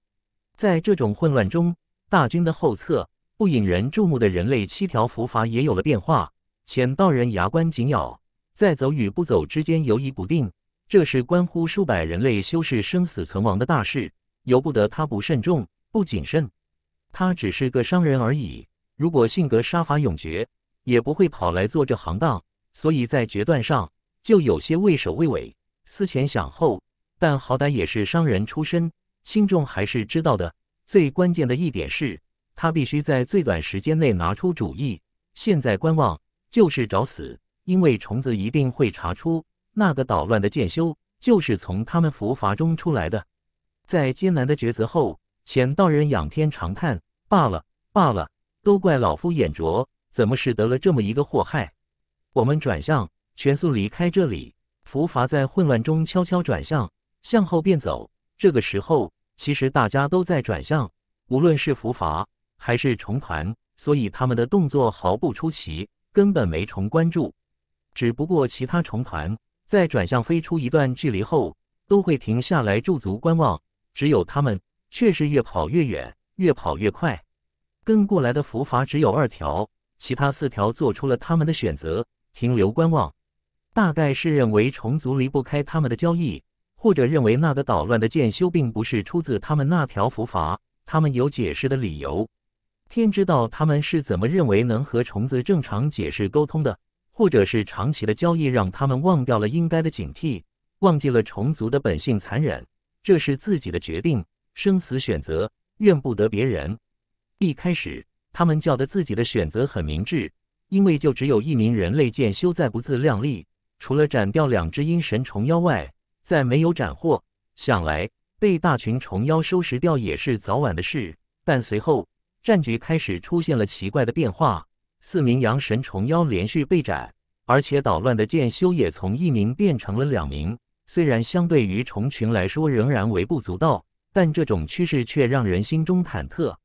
在这种混乱中，大军的后侧，不引人注目的人类七条浮法也有了变化。浅道人牙关紧咬，在走与不走之间犹疑不定。这是关乎数百人类修士生死存亡的大事，由不得他不慎重、不谨慎。他只是个商人而已，如果性格杀伐勇决，也不会跑来做这行当。所以在决断上就有些畏首畏尾，思前想后。但好歹也是商人出身，心中还是知道的。最关键的一点是，他必须在最短时间内拿出主意。现在观望就是找死，因为虫子一定会查出那个捣乱的剑修就是从他们伏法中出来的。在艰难的抉择后，钱道人仰天长叹。罢了，罢了，都怪老夫眼拙，怎么使得了这么一个祸害？我们转向，全速离开这里。伏法在混乱中悄悄转向，向后便走。这个时候，其实大家都在转向，无论是伏法还是重团，所以他们的动作毫不出奇，根本没重关注。只不过其他重团在转向飞出一段距离后，都会停下来驻足观望，只有他们却是越跑越远。越跑越快，跟过来的符法只有二条，其他四条做出了他们的选择，停留观望。大概是认为虫族离不开他们的交易，或者认为那个捣乱的剑修并不是出自他们那条符法，他们有解释的理由。天知道他们是怎么认为能和虫子正常解释沟通的，或者是长期的交易让他们忘掉了应该的警惕，忘记了虫族的本性残忍。这是自己的决定，生死选择。怨不得别人。一开始，他们叫的自己的选择很明智，因为就只有一名人类剑修在不自量力，除了斩掉两只阴神虫妖外，再没有斩获。想来被大群虫妖收拾掉也是早晚的事。但随后，战局开始出现了奇怪的变化：四名阳神虫妖连续被斩，而且捣乱的剑修也从一名变成了两名。虽然相对于虫群来说，仍然微不足道。但这种趋势却让人心中忐忑，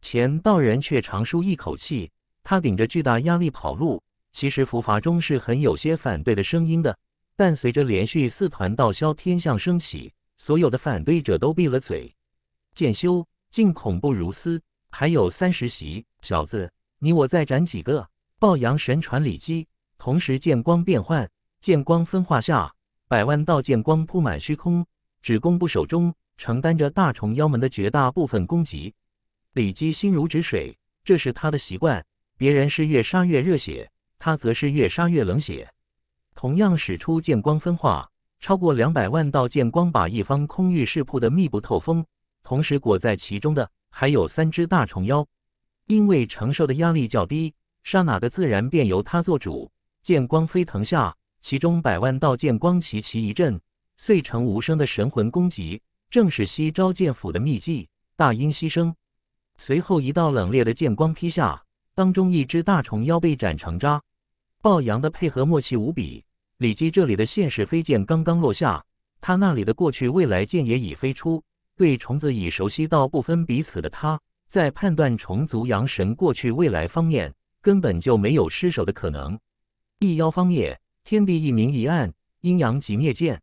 钱道人却长舒一口气。他顶着巨大压力跑路，其实伏法中是很有些反对的声音的。但随着连续四团道消天象升起，所有的反对者都闭了嘴。剑修竟恐怖如斯！还有三十席，小子，你我再斩几个！暴阳神传里击，同时剑光变幻，剑光分化下，百万道剑光铺满虚空，只攻不守中。承担着大虫妖们的绝大部分攻击，李姬心如止水，这是他的习惯。别人是越杀越热血，他则是越杀越冷血。同样使出剑光分化，超过两百万道剑光把一方空域势破的密不透风，同时裹在其中的还有三只大虫妖。因为承受的压力较低，杀哪个自然便由他做主。剑光飞腾下，其中百万道剑光齐齐一震，碎成无声的神魂攻击。正是西招剑府的秘技，大音牺声。随后一道冷冽的剑光劈下，当中一只大虫妖被斩成渣。暴阳的配合默契无比。李姬这里的现实飞剑刚刚落下，他那里的过去未来剑也已飞出。对虫子已熟悉到不分彼此的他，在判断虫族阳神过去未来方面，根本就没有失手的可能。一妖方灭，天地一明一暗，阴阳即灭剑。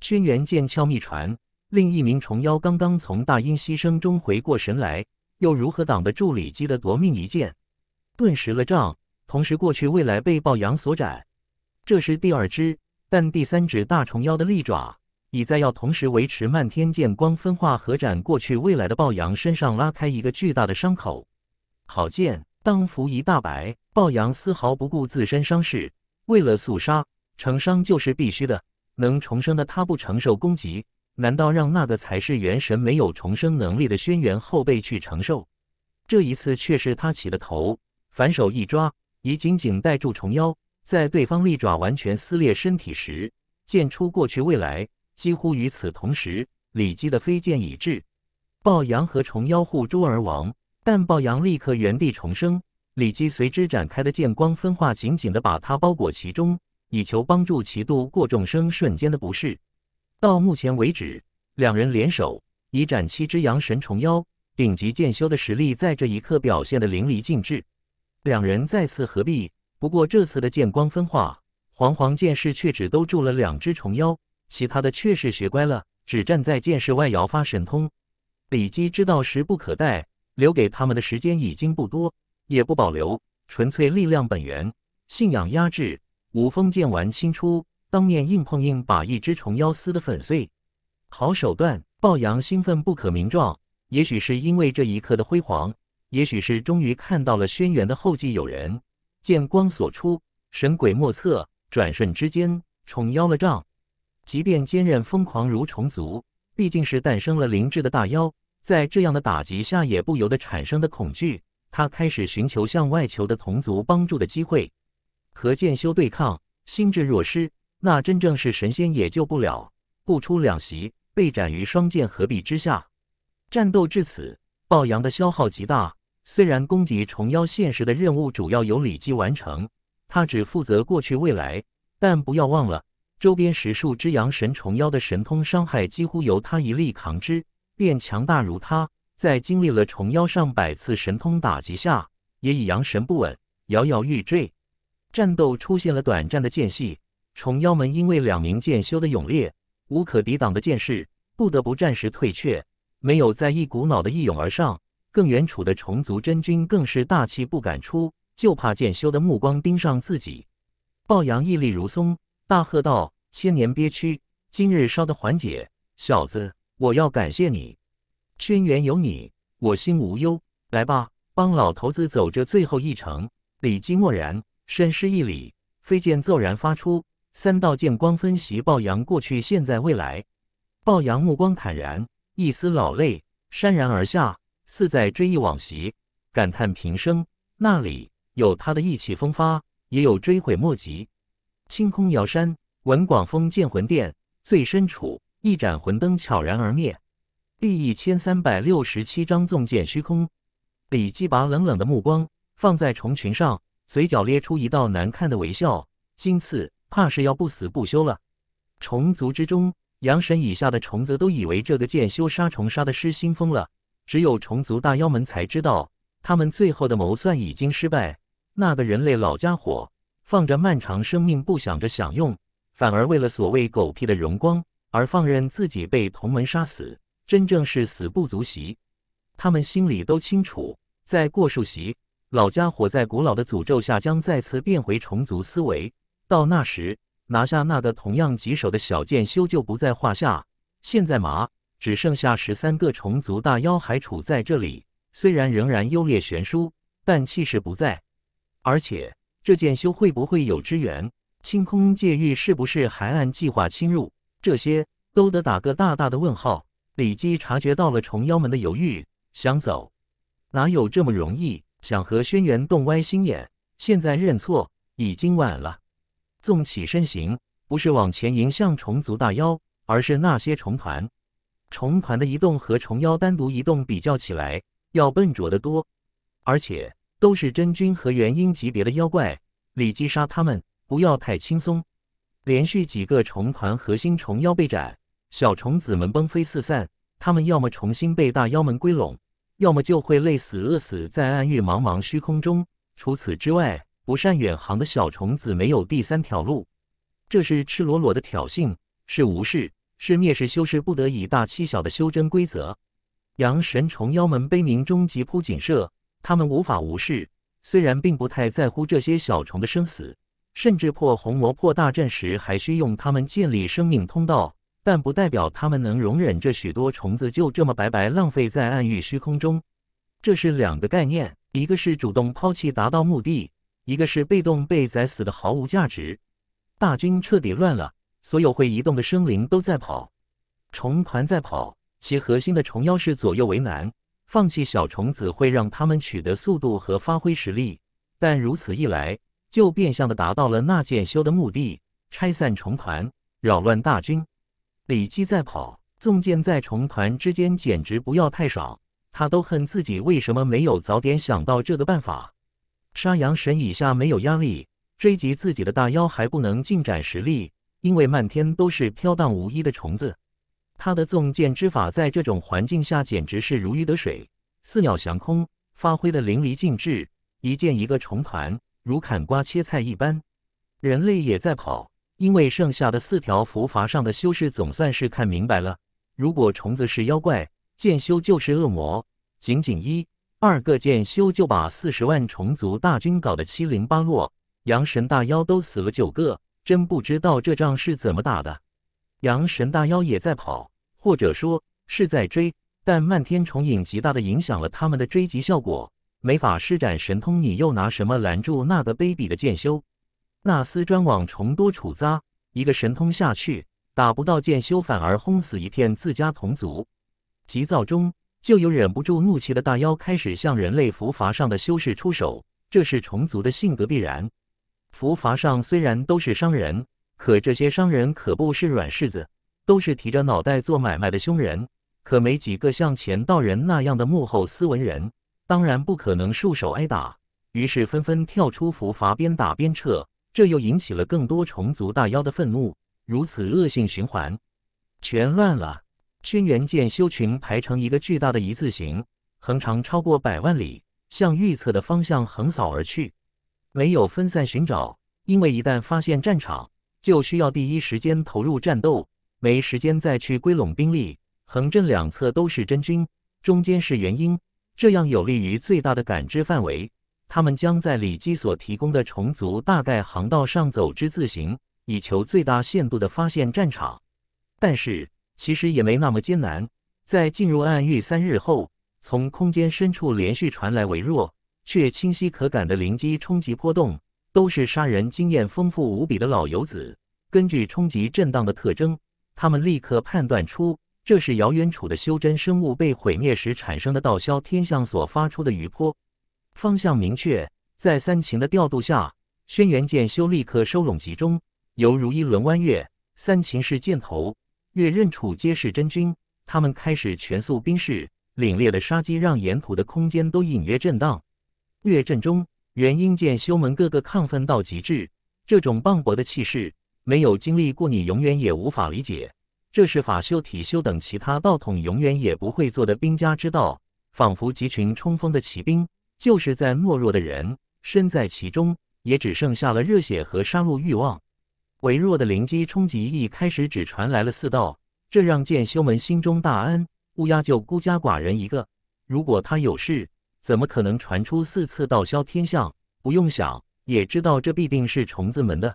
轩辕剑敲秘传。另一名虫妖刚刚从大鹰牺牲中回过神来，又如何挡得住李姬的夺命一剑？顿时了账，同时过去未来被暴阳所斩。这是第二只，但第三只大虫妖的利爪已在要同时维持漫天剑光分化合斩过去未来的暴阳身上拉开一个巨大的伤口。好剑当浮一大白，暴阳丝毫不顾自身伤势，为了速杀成伤就是必须的。能重生的他不承受攻击。难道让那个才是元神没有重生能力的轩辕后辈去承受？这一次却是他起了头，反手一抓，已紧紧带住虫妖。在对方利爪完全撕裂身体时，剑出过去未来。几乎与此同时，李姬的飞剑已至，暴阳和虫妖互诛而亡。但暴阳立刻原地重生，李姬随之展开的剑光分化，紧紧地把他包裹其中，以求帮助其度过众生瞬间的不适。到目前为止，两人联手以斩七只阳神虫妖，顶级剑修的实力在这一刻表现得淋漓尽致。两人再次合璧，不过这次的剑光分化，黄黄剑士却只兜住了两只虫妖，其他的却是学乖了，只站在剑士外摇发神通。李姬知道时不可待，留给他们的时间已经不多，也不保留，纯粹力量本源，信仰压制，无锋剑丸清出。当面硬碰硬，把一只虫妖撕得粉碎，好手段！暴阳兴奋不可名状，也许是因为这一刻的辉煌，也许是终于看到了轩辕的后继有人。剑光所出，神鬼莫测，转瞬之间，虫妖了帐。即便坚韧疯狂如虫族，毕竟是诞生了灵智的大妖，在这样的打击下，也不由得产生的恐惧。他开始寻求向外求的同族帮助的机会，和剑修对抗，心智若失。那真正是神仙也救不了，不出两席，被斩于双剑合璧之下。战斗至此，暴阳的消耗极大。虽然攻击虫妖现实的任务主要由李基完成，他只负责过去未来，但不要忘了，周边十数只阳神虫妖的神通伤害几乎由他一力扛之。便强大如他，在经历了虫妖上百次神通打击下，也已阳神不稳，摇摇欲坠。战斗出现了短暂的间隙。虫妖们因为两名剑修的勇烈，无可抵挡的剑势，不得不暂时退却，没有再一股脑的一涌而上。更远处的虫族真君更是大气不敢出，就怕剑修的目光盯上自己。暴阳屹立如松，大喝道：“千年憋屈，今日稍得缓解。小子，我要感谢你，轩辕有你，我心无忧。来吧，帮老头子走这最后一程。”李基默然，深施一礼，飞剑骤然发出。三道剑光分袭暴阳，过去、现在、未来。暴阳目光坦然，一丝老泪潸然而下，似在追忆往昔，感叹平生。那里有他的意气风发，也有追悔莫及。清空瑶山，文广峰剑魂殿最深处，一盏魂灯悄然而灭。第一千三百六十七章纵剑虚空。李继把冷冷的目光放在虫群上，嘴角咧出一道难看的微笑。今刺。怕是要不死不休了。虫族之中，阳神以下的虫子都以为这个剑修杀虫杀的失心疯了，只有虫族大妖们才知道，他们最后的谋算已经失败。那个人类老家伙，放着漫长生命不想着享用，反而为了所谓狗屁的荣光而放任自己被同门杀死，真正是死不足惜。他们心里都清楚，在过数席，老家伙在古老的诅咒下将再次变回虫族思维。到那时，拿下那个同样棘手的小剑修就不在话下。现在麻只剩下十三个虫族大妖还处在这里，虽然仍然优劣悬殊，但气势不在。而且这剑修会不会有支援？清空界域是不是还按计划侵入？这些都得打个大大的问号。李姬察觉到了虫妖们的犹豫，想走，哪有这么容易？想和轩辕动歪心眼，现在认错已经晚了。纵起身形，不是往前迎向虫族大妖，而是那些虫团。虫团的移动和虫妖单独移动比较起来，要笨拙得多。而且都是真君和元婴级别的妖怪，里击杀他们不要太轻松。连续几个虫团核心虫妖被斩，小虫子们崩飞四散，他们要么重新被大妖们归拢，要么就会累死饿死在暗域茫茫虚空中。除此之外。不善远航的小虫子没有第三条路，这是赤裸裸的挑衅，是无视，是蔑视修士不得以大欺小的修真规则。阳神虫妖门悲鸣终极扑景社，他们无法无视。虽然并不太在乎这些小虫的生死，甚至破红魔破大阵时还需用它们建立生命通道，但不代表他们能容忍这许多虫子就这么白白浪费在暗域虚空中。这是两个概念，一个是主动抛弃达到目的。一个是被动被宰死的毫无价值，大军彻底乱了，所有会移动的生灵都在跑，虫团在跑，其核心的虫妖是左右为难，放弃小虫子会让他们取得速度和发挥实力，但如此一来就变相的达到了纳剑修的目的，拆散虫团，扰乱大军。李姬在跑，纵剑在虫团之间，简直不要太爽，他都恨自己为什么没有早点想到这个办法。杀阳神以下没有压力，追击自己的大妖还不能进展实力，因为漫天都是飘荡无依的虫子。他的纵剑之法在这种环境下简直是如鱼得水，四鸟翔空，发挥的淋漓尽致，一剑一个虫团，如砍瓜切菜一般。人类也在跑，因为剩下的四条浮筏上的修士总算是看明白了：如果虫子是妖怪，剑修就是恶魔。仅仅一。二个剑修就把四十万虫族大军搞得七零八落，阳神大妖都死了九个，真不知道这仗是怎么打的。阳神大妖也在跑，或者说是在追，但漫天虫影极大的影响了他们的追击效果，没法施展神通，你又拿什么拦住那个卑鄙的剑修？那厮专往虫多处扎，一个神通下去打不到剑修，反而轰死一片自家同族。急躁中。就有忍不住怒气的大妖开始向人类符筏上的修士出手，这是虫族的性格必然。符筏上虽然都是商人，可这些商人可不是软柿子，都是提着脑袋做买卖的凶人，可没几个像钱道人那样的幕后斯文人，当然不可能束手挨打，于是纷纷跳出符筏，边打边撤，这又引起了更多虫族大妖的愤怒，如此恶性循环，全乱了。轩辕剑修群排成一个巨大的一字形，横长超过百万里，向预测的方向横扫而去。没有分散寻找，因为一旦发现战场，就需要第一时间投入战斗，没时间再去归拢兵力。横阵两侧都是真军，中间是元婴，这样有利于最大的感知范围。他们将在里基所提供的虫族大概航道上走之字形，以求最大限度的发现战场。但是。其实也没那么艰难。在进入暗域三日后，从空间深处连续传来微弱却清晰可感的灵机冲击波动，都是杀人经验丰富无比的老游子。根据冲击震荡的特征，他们立刻判断出这是遥远处的修真生物被毁灭时产生的道消天象所发出的余波。方向明确，在三秦的调度下，轩辕剑修立刻收拢集中，犹如一轮弯月。三秦是箭头。越认处皆是真君，他们开始全速兵势，凛冽的杀机让沿途的空间都隐约震荡。越阵中，元婴剑修门各个亢奋到极致，这种磅礴的气势，没有经历过你永远也无法理解。这是法修、体修等其他道统永远也不会做的兵家之道，仿佛集群冲锋的骑兵，就是在懦弱的人身在其中，也只剩下了热血和杀戮欲望。微弱的灵机冲击一开始只传来了四道，这让剑修门心中大安。乌鸦就孤家寡人一个，如果他有事，怎么可能传出四次道消天象？不用想，也知道这必定是虫子门的。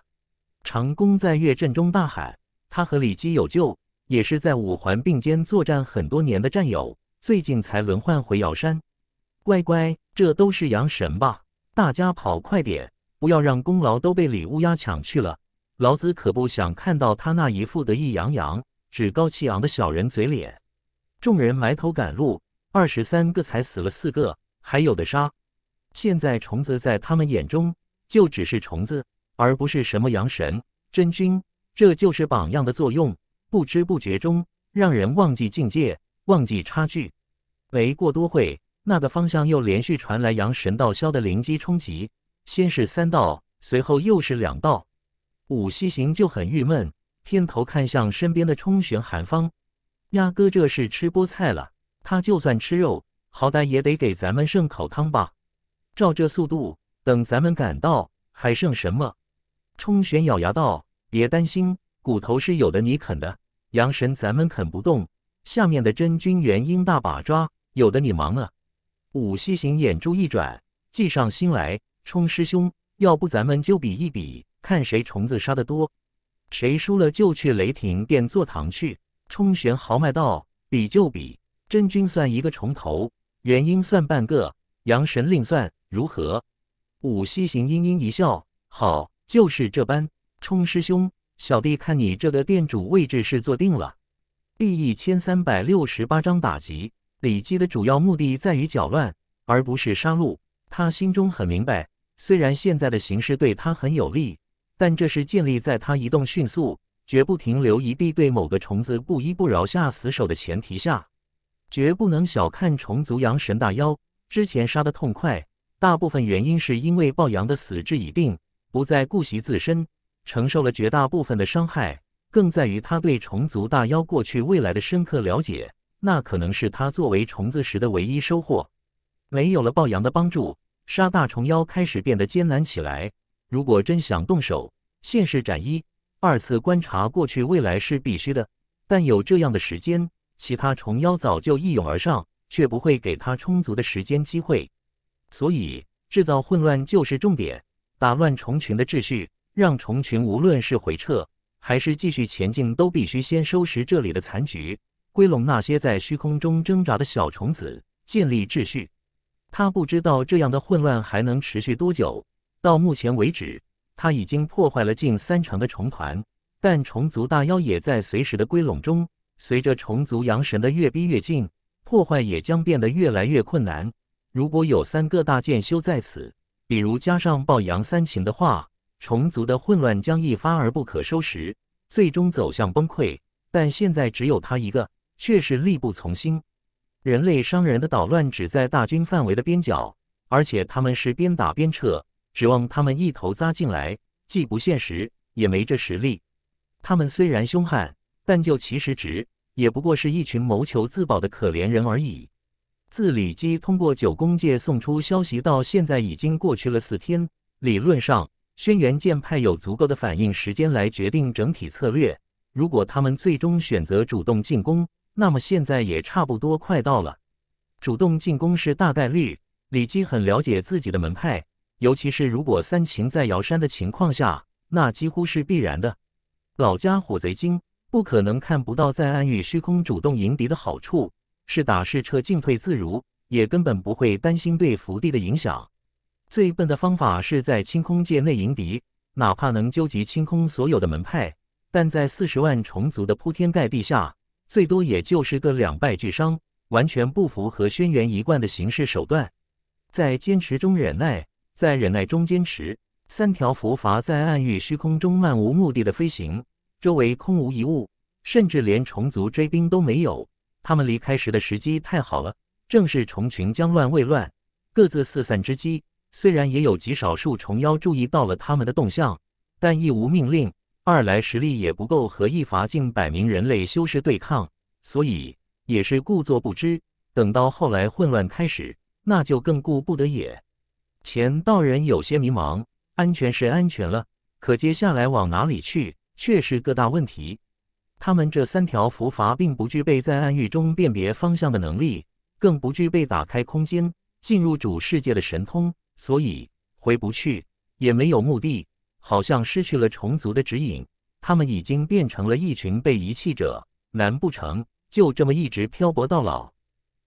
长弓在月阵中大喊：“他和李姬有救，也是在五环并肩作战很多年的战友，最近才轮换回瑶山。”乖乖，这都是阳神吧？大家跑快点，不要让功劳都被李乌鸦抢去了。老子可不想看到他那一副得意洋洋、趾高气昂的小人嘴脸。众人埋头赶路，二十三个才死了四个，还有的杀。现在虫子在他们眼中就只是虫子，而不是什么阳神、真君。这就是榜样的作用，不知不觉中让人忘记境界，忘记差距。没过多会，那个方向又连续传来阳神道消的灵机冲击，先是三道，随后又是两道。武西行就很郁闷，偏头看向身边的冲玄寒方：“鸭哥这是吃菠菜了？他就算吃肉，好歹也得给咱们剩口汤吧？照这速度，等咱们赶到，还剩什么？”冲玄咬牙道：“别担心，骨头是有的，你啃的；阳神咱们啃不动，下面的真菌、元婴大把抓，有的你忙了。”武西行眼珠一转，计上心来：“冲师兄，要不咱们就比一比？”看谁虫子杀得多，谁输了就去雷霆殿坐堂去。冲玄豪迈道：“比就比，真君算一个虫头，元婴算半个，阳神另算，如何？”五溪行阴阴一笑：“好，就是这般。”冲师兄，小弟看你这个店主位置是坐定了。第一千三百六十八章打击。李基的主要目的在于搅乱，而不是杀戮。他心中很明白，虽然现在的形势对他很有利。但这是建立在他移动迅速、绝不停留一地，对某个虫子不依不饶下死手的前提下，绝不能小看虫族阳神大妖。之前杀得痛快，大部分原因是因为暴阳的死之已定，不再顾惜自身，承受了绝大部分的伤害。更在于他对虫族大妖过去未来的深刻了解，那可能是他作为虫子时的唯一收获。没有了暴阳的帮助，杀大虫妖开始变得艰难起来。如果真想动手，现世斩一，二次观察过去未来是必须的。但有这样的时间，其他虫妖早就一涌而上，却不会给他充足的时间机会。所以，制造混乱就是重点，打乱虫群的秩序，让虫群无论是回撤还是继续前进，都必须先收拾这里的残局，归拢那些在虚空中挣扎的小虫子，建立秩序。他不知道这样的混乱还能持续多久。到目前为止，他已经破坏了近三成的虫团，但虫族大妖也在随时的归拢中。随着虫族阳神的越逼越近，破坏也将变得越来越困难。如果有三个大剑修在此，比如加上暴阳三擎的话，虫族的混乱将一发而不可收拾，最终走向崩溃。但现在只有他一个，却是力不从心。人类商人的捣乱只在大军范围的边角，而且他们是边打边撤。指望他们一头扎进来，既不现实，也没这实力。他们虽然凶悍，但就其实值，也不过是一群谋求自保的可怜人而已。自李基通过九宫界送出消息到现在，已经过去了四天。理论上，轩辕剑派有足够的反应时间来决定整体策略。如果他们最终选择主动进攻，那么现在也差不多快到了。主动进攻是大概率。李基很了解自己的门派。尤其是如果三秦在瑶山的情况下，那几乎是必然的。老家伙贼精，不可能看不到在暗域虚空主动迎敌的好处，是打是撤，进退自如，也根本不会担心对福地的影响。最笨的方法是在清空界内迎敌，哪怕能纠集清空所有的门派，但在四十万虫族的铺天盖地下，最多也就是个两败俱伤，完全不符合轩辕一贯的行事手段。在坚持中忍耐。在忍耐中坚持，三条浮筏在暗域虚空中漫无目的的飞行，周围空无一物，甚至连虫族追兵都没有。他们离开时的时机太好了，正是虫群将乱未乱，各自四散之机。虽然也有极少数虫妖注意到了他们的动向，但一无命令，二来实力也不够和一筏近百名人类修士对抗，所以也是故作不知。等到后来混乱开始，那就更顾不得也。钱道人有些迷茫，安全是安全了，可接下来往哪里去却是个大问题。他们这三条浮筏并不具备在暗域中辨别方向的能力，更不具备打开空间、进入主世界的神通，所以回不去，也没有目的，好像失去了虫族的指引，他们已经变成了一群被遗弃者。难不成就这么一直漂泊到老？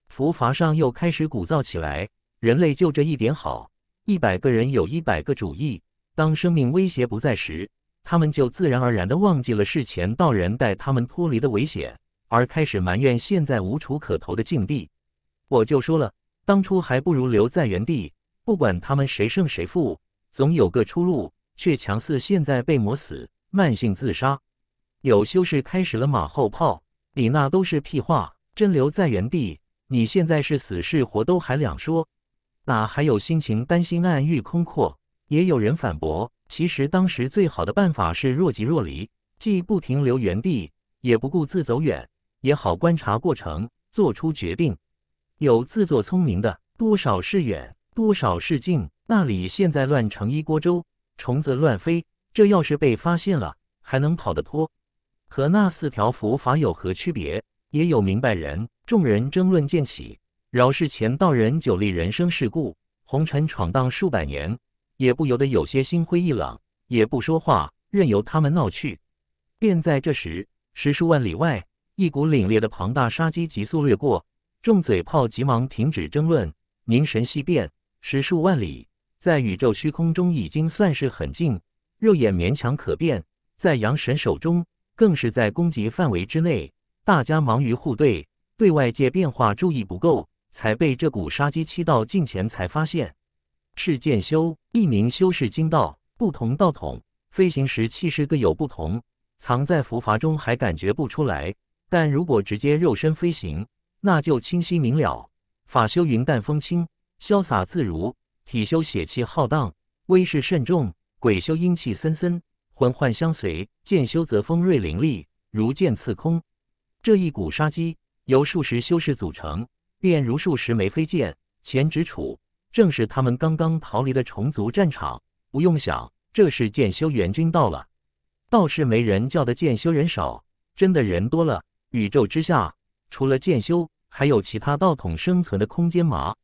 浮筏上又开始鼓噪起来，人类就这一点好。一百个人有一百个主意。当生命威胁不再时，他们就自然而然地忘记了事前道人带他们脱离的危险，而开始埋怨现在无处可投的境地。我就说了，当初还不如留在原地，不管他们谁胜谁负，总有个出路。却强似现在被磨死、慢性自杀。有修士开始了马后炮，你那都是屁话。真留在原地，你现在是死是活都还两说。哪还有心情担心暗域空阔？也有人反驳，其实当时最好的办法是若即若离，既不停留原地，也不顾自走远，也好观察过程，做出决定。有自作聪明的，多少是远，多少是近。那里现在乱成一锅粥，虫子乱飞，这要是被发现了，还能跑得脱？和那四条伏法有何区别？也有明白人，众人争论渐起。饶是前道人久历人生世故，红尘闯荡数百年，也不由得有些心灰意冷，也不说话，任由他们闹去。便在这时，十数万里外，一股凛冽的庞大杀机急速掠过，众嘴炮急忙停止争论，凝神细辨。十数万里在宇宙虚空中已经算是很近，肉眼勉强可辨，在阳神手中更是在攻击范围之内。大家忙于互对，对外界变化注意不够。才被这股杀机欺到近前，才发现是剑修。一名修士精道：“不同道统，飞行时气势各有不同。藏在浮法中还感觉不出来，但如果直接肉身飞行，那就清晰明了。法修云淡风轻，潇洒自如；体修血气浩荡，威势甚重；鬼修阴气森森，魂幻相随；剑修则锋锐凌厉，如剑刺空。这一股杀机由数十修士组成。”便如数十枚飞剑，前直处正是他们刚刚逃离的虫族战场。不用想，这是剑修援军到了。倒是没人叫的剑修人少，真的人多了。宇宙之下，除了剑修，还有其他道统生存的空间吗？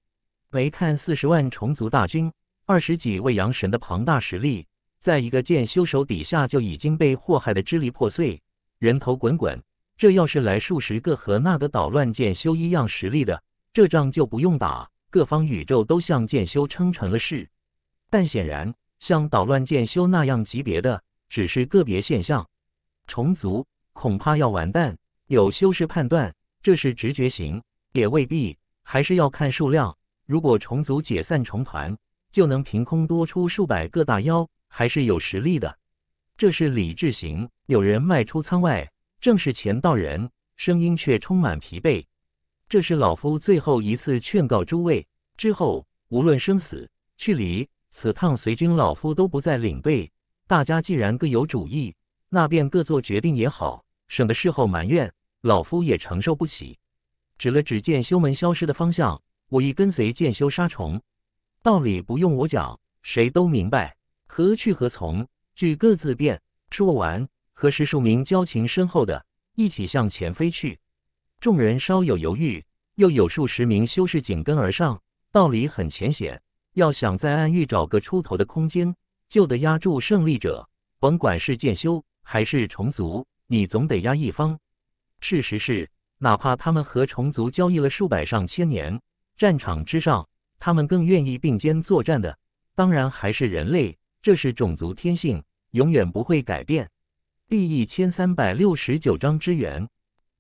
没看四十万虫族大军，二十几位阳神的庞大实力，在一个剑修手底下就已经被祸害的支离破碎，人头滚滚。这要是来数十个和那个捣乱剑修一样实力的，这仗就不用打。各方宇宙都向剑修称臣了事。但显然，像捣乱剑修那样级别的只是个别现象，虫族恐怕要完蛋。有修士判断，这是直觉型，也未必，还是要看数量。如果虫族解散重团，就能凭空多出数百个大妖，还是有实力的。这是理智型，有人迈出舱外。正是钱道人，声音却充满疲惫。这是老夫最后一次劝告诸位，之后无论生死、去离此趟随军，老夫都不再领队。大家既然各有主意，那便各做决定也好，省得事后埋怨，老夫也承受不起。指了指剑修门消失的方向，我亦跟随剑修杀虫。道理不用我讲，谁都明白。何去何从，据各自便。说完。和十数名交情深厚的一起向前飞去，众人稍有犹豫，又有数十名修士紧跟而上。道理很浅显，要想在暗域找个出头的空间，就得压住胜利者。甭管是剑修还是虫族，你总得压一方。事实是，哪怕他们和虫族交易了数百上千年，战场之上，他们更愿意并肩作战的，当然还是人类。这是种族天性，永远不会改变。第一千三百六十九章支援，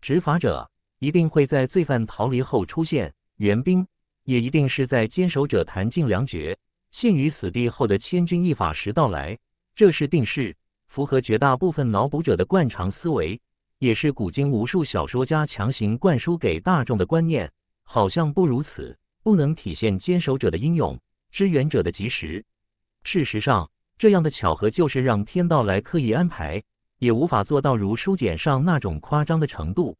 执法者一定会在罪犯逃离后出现援兵，也一定是在坚守者弹尽粮绝、陷于死地后的千钧一发时到来，这是定式，符合绝大部分脑补者的惯常思维，也是古今无数小说家强行灌输给大众的观念。好像不如此，不能体现坚守者的英勇，支援者的及时。事实上，这样的巧合就是让天道来刻意安排。也无法做到如书简上那种夸张的程度，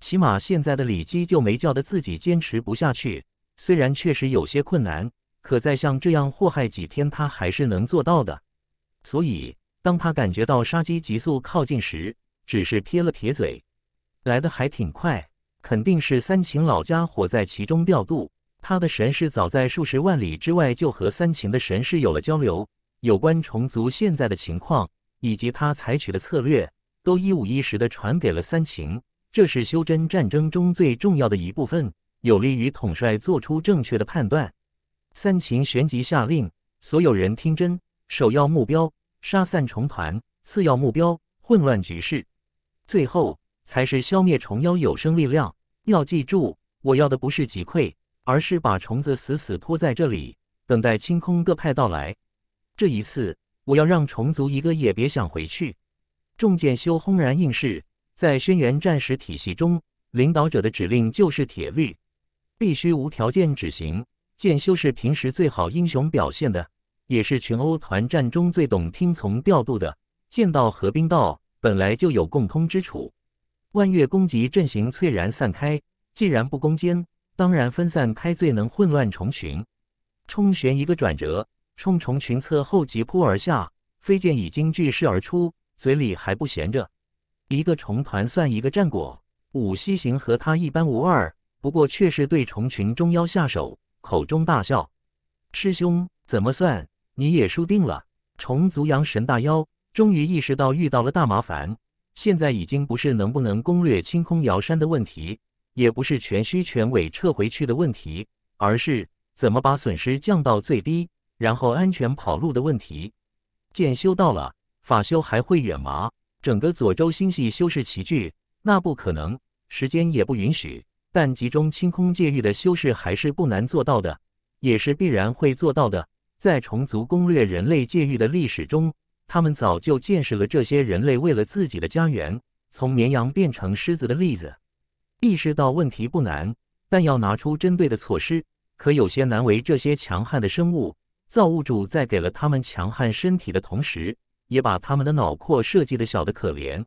起码现在的李姬就没叫的自己坚持不下去。虽然确实有些困难，可再像这样祸害几天，他还是能做到的。所以，当他感觉到杀机急速靠近时，只是撇了撇嘴，来的还挺快，肯定是三秦老家伙在其中调度。他的神识早在数十万里之外就和三秦的神识有了交流，有关虫族现在的情况。以及他采取的策略，都一五一十地传给了三秦。这是修真战争中最重要的一部分，有利于统帅做出正确的判断。三秦旋即下令，所有人听真。首要目标，杀散虫团；次要目标，混乱局势；最后才是消灭虫妖有生力量。要记住，我要的不是击溃，而是把虫子死死拖在这里，等待清空各派到来。这一次。我要让虫族一个也别想回去！众剑修轰然应是，在轩辕战士体系中，领导者的指令就是铁律，必须无条件执行。剑修是平时最好英雄表现的，也是群殴团战中最懂听从调度的。剑道和兵道本来就有共通之处。万月攻击阵型猝然散开，既然不攻坚，当然分散开最能混乱虫群。冲旋一个转折。冲虫群侧后疾扑而下，飞剑已经聚势而出，嘴里还不闲着。一个虫团算一个战果。五西行和他一般无二，不过却是对虫群中妖下手，口中大笑：“师兄怎么算？你也输定了！”虫族阳神大妖终于意识到遇到了大麻烦。现在已经不是能不能攻略清空瑶山的问题，也不是全虚全伪撤回去的问题，而是怎么把损失降到最低。然后安全跑路的问题，剑修到了，法修还会远吗？整个左周星系修士齐聚，那不可能，时间也不允许。但集中清空界域的修士还是不难做到的，也是必然会做到的。在虫族攻略人类界域的历史中，他们早就见识了这些人类为了自己的家园，从绵羊变成狮子的例子，意识到问题不难，但要拿出针对的措施，可有些难为这些强悍的生物。造物主在给了他们强悍身体的同时，也把他们的脑阔设计的小的可怜，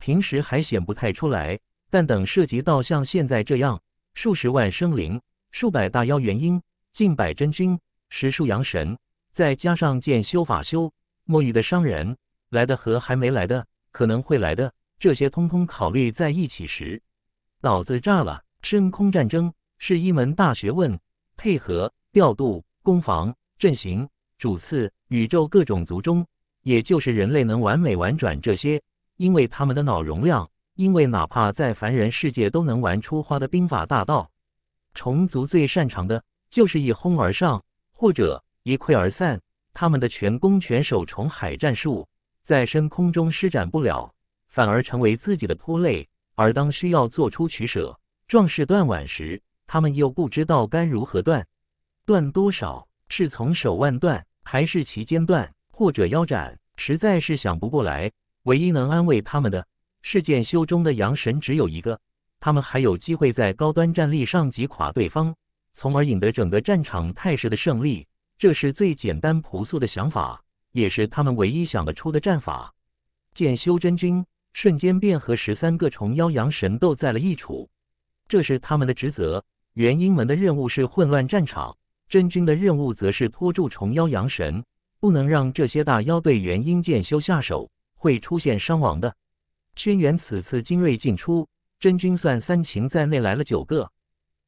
平时还显不太出来。但等涉及到像现在这样数十万生灵、数百大妖元婴、近百真君、十数阳神，再加上剑修、法修、墨玉的商人来的和还没来的，可能会来的这些，通通考虑在一起时，脑子炸了。深空战争是一门大学问，配合、调度、攻防。阵型、主次、宇宙各种族中，也就是人类能完美玩转这些，因为他们的脑容量，因为哪怕在凡人世界都能玩出花的兵法大道。虫族最擅长的就是一哄而上或者一溃而散，他们的全攻全守虫海战术在深空中施展不了，反而成为自己的拖累。而当需要做出取舍、壮士断腕时，他们又不知道该如何断，断多少。是从手腕断，还是其间断，或者腰斩？实在是想不过来。唯一能安慰他们的，是剑修中的阳神只有一个，他们还有机会在高端战力上击垮对方，从而赢得整个战场态势的胜利。这是最简单朴素的想法，也是他们唯一想得出的战法。剑修真君瞬间便和十三个虫妖阳神斗在了一处，这是他们的职责。元婴门的任务是混乱战场。真君的任务则是拖住虫妖阳神，不能让这些大妖对元婴剑修下手，会出现伤亡的。轩辕此次精锐进出，真君算三秦在内来了九个，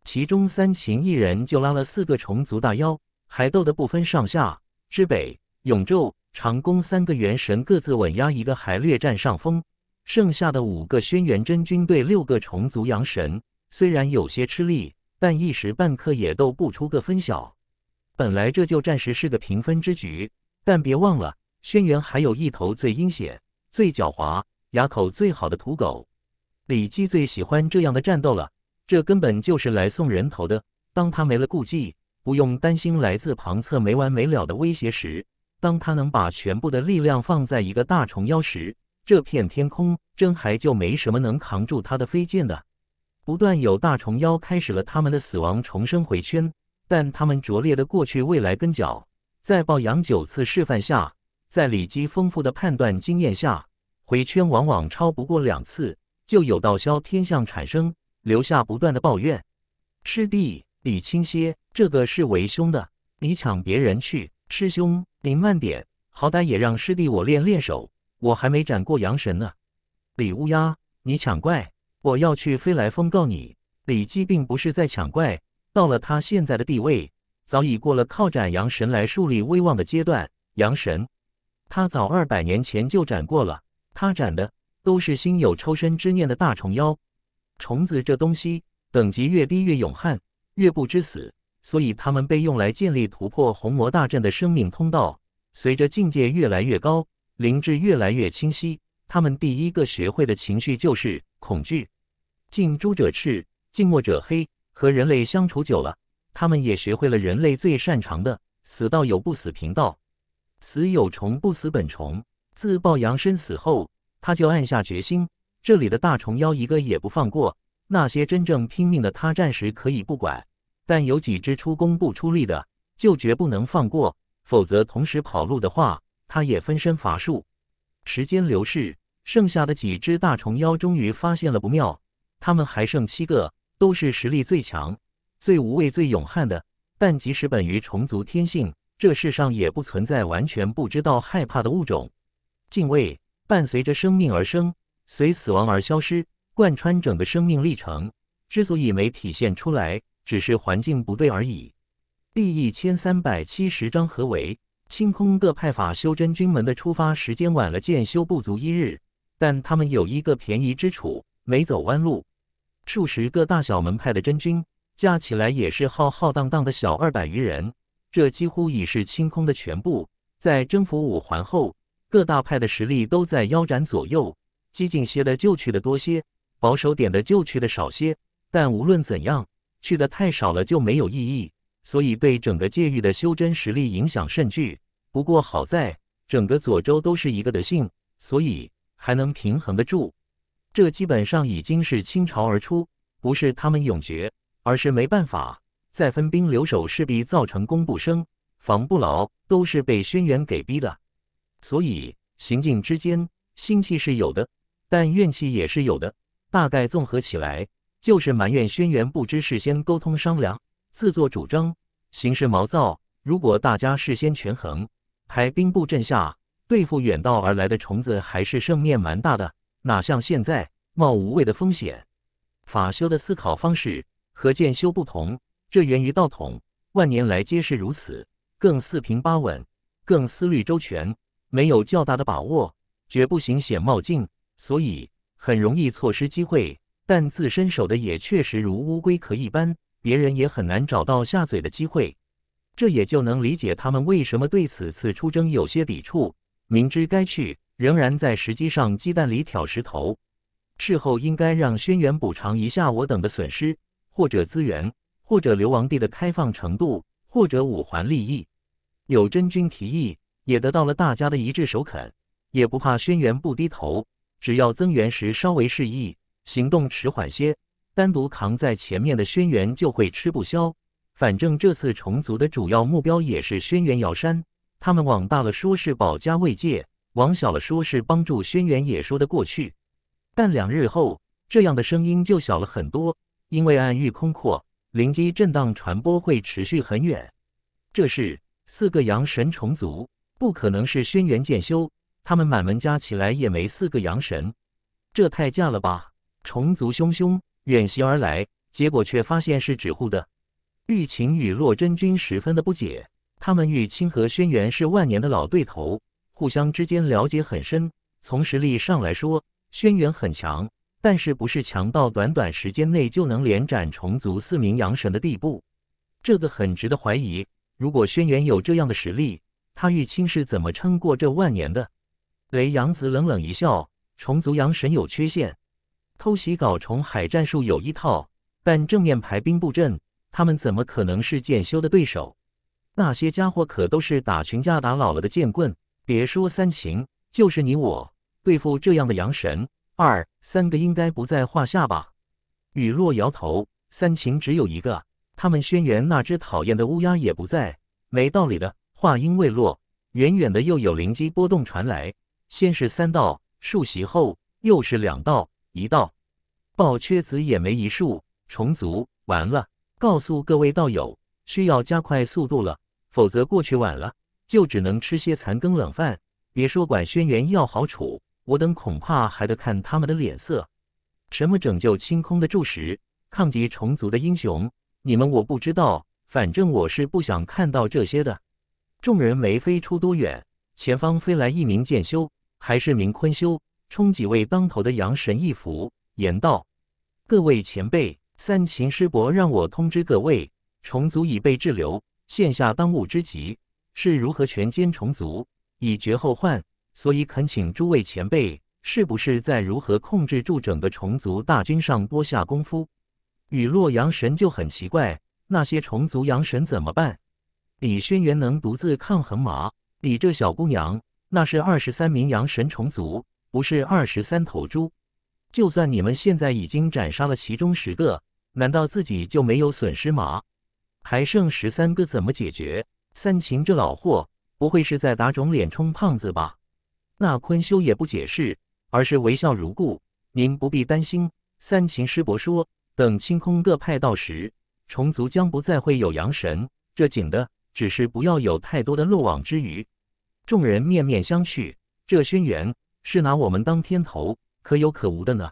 其中三秦一人就拉了四个虫族大妖，还斗得不分上下。之北、永昼、长弓三个元神各自稳压一个，还略占上风。剩下的五个轩辕真君对六个虫族阳神，虽然有些吃力。但一时半刻也斗不出个分晓。本来这就暂时是个平分之局，但别忘了，轩辕还有一头最阴险、最狡猾、牙口最好的土狗。李绩最喜欢这样的战斗了。这根本就是来送人头的。当他没了顾忌，不用担心来自旁侧没完没了的威胁时，当他能把全部的力量放在一个大虫妖时，这片天空真还就没什么能扛住他的飞剑的。不断有大虫妖开始了他们的死亡重生回圈，但他们拙劣的过去未来跟脚，在抱羊九次示范下，在李姬丰富的判断经验下，回圈往往超不过两次，就有道消天象产生，留下不断的抱怨。师弟李清蝎，这个是为兄的，你抢别人去。师兄，您慢点，好歹也让师弟我练练手，我还没斩过阳神呢。李乌鸦，你抢怪。我要去飞来峰告你，李绩并不是在抢怪。到了他现在的地位，早已过了靠斩阳神来树立威望的阶段。阳神，他早二百年前就斩过了。他斩的都是心有抽身之念的大虫妖。虫子这东西，等级越低越勇悍，越不知死，所以他们被用来建立突破红魔大阵的生命通道。随着境界越来越高，灵智越来越清晰。他们第一个学会的情绪就是恐惧。近朱者赤，近墨者黑。和人类相处久了，他们也学会了人类最擅长的“死到有不死，贫道死有虫不死本虫”。自暴阳身死后，他就暗下决心，这里的大虫妖一个也不放过。那些真正拼命的，他暂时可以不管；但有几只出工不出力的，就绝不能放过，否则同时跑路的话，他也分身乏术。时间流逝，剩下的几只大虫妖终于发现了不妙。他们还剩七个，都是实力最强、最无畏、最勇悍的。但即使本于虫族天性，这世上也不存在完全不知道害怕的物种。敬畏伴随着生命而生，随死亡而消失，贯穿整个生命历程。之所以没体现出来，只是环境不对而已。第一千三百七十章何为？清空各派法修真君门的出发时间晚了，建修不足一日，但他们有一个便宜之处，没走弯路。数十个大小门派的真君加起来也是浩浩荡荡的小二百余人，这几乎已是清空的全部。在征服五环后，各大派的实力都在腰斩左右，激进些的就去的多些，保守点的就去的少些。但无论怎样，去的太少了就没有意义。所以对整个界域的修真实力影响甚巨。不过好在整个左州都是一个的姓，所以还能平衡得住。这基本上已经是倾巢而出，不是他们勇决，而是没办法再分兵留守，势必造成攻不生、防不牢，都是被轩辕给逼的。所以行进之间，心气是有的，但怨气也是有的。大概综合起来，就是埋怨轩辕不知事先沟通商量。自作主张，行事毛躁。如果大家事先权衡，排兵布阵下对付远道而来的虫子，还是胜面蛮大的。哪像现在冒无谓的风险？法修的思考方式和剑修不同，这源于道统，万年来皆是如此，更四平八稳，更思虑周全，没有较大的把握，绝不行险冒进，所以很容易错失机会。但自身守的也确实如乌龟壳一般。别人也很难找到下嘴的机会，这也就能理解他们为什么对此次出征有些抵触。明知该去，仍然在石矶上鸡蛋里挑石头。事后应该让轩辕补偿一下我等的损失，或者资源，或者流亡地的开放程度，或者五环利益。有真君提议，也得到了大家的一致首肯，也不怕轩辕不低头，只要增援时稍微示意，行动迟缓些。单独扛在前面的轩辕就会吃不消。反正这次虫族的主要目标也是轩辕瑶山，他们往大了说是保家卫界，往小了说是帮助轩辕，也说得过去。但两日后，这样的声音就小了很多，因为暗域空阔，灵机震荡传播会持续很远。这是四个阳神虫族，不可能是轩辕剑修，他们满门加起来也没四个阳神，这太假了吧？虫族凶凶。远袭而来，结果却发现是纸糊的。玉琴与洛真君十分的不解。他们玉清和轩辕是万年的老对头，互相之间了解很深。从实力上来说，轩辕很强，但是不是强到短短时间内就能连斩虫族四名阳神的地步？这个很值得怀疑。如果轩辕有这样的实力，他玉清是怎么撑过这万年的？雷阳子冷冷一笑：“虫族阳神有缺陷。”偷袭搞虫海战术有一套，但正面排兵布阵，他们怎么可能是剑修的对手？那些家伙可都是打群架打老了的剑棍，别说三秦，就是你我对付这样的阳神，二三个应该不在话下吧？雨落摇头，三秦只有一个，他们轩辕那只讨厌的乌鸦也不在，没道理的。话音未落，远远的又有灵机波动传来，先是三道数袭，后又是两道。一道，抱缺子也没一束，虫族完了。告诉各位道友，需要加快速度了，否则过去晚了，就只能吃些残羹冷饭。别说管轩辕要好处，我等恐怕还得看他们的脸色。什么拯救清空的柱石，抗击虫族的英雄，你们我不知道，反正我是不想看到这些的。众人没飞出多远，前方飞来一名剑修，还是名坤修。冲几位当头的阳神一福言道：“各位前辈，三秦师伯让我通知各位，虫族已被滞留，现下当务之急是如何全歼虫族，以绝后患。所以恳请诸位前辈，是不是在如何控制住整个虫族大军上多下功夫？”雨落阳神就很奇怪，那些虫族阳神怎么办？李轩辕能独自抗衡吗？李这小姑娘，那是二十三名阳神虫族。不是二十三头猪，就算你们现在已经斩杀了其中十个，难道自己就没有损失吗？还剩十三个怎么解决？三秦这老货不会是在打肿脸充胖子吧？那坤修也不解释，而是微笑如故。您不必担心，三秦师伯说，等清空各派道时，虫族将不再会有阳神。这紧的只是不要有太多的漏网之鱼。众人面面相觑，这轩辕。是拿我们当天头，可有可无的呢。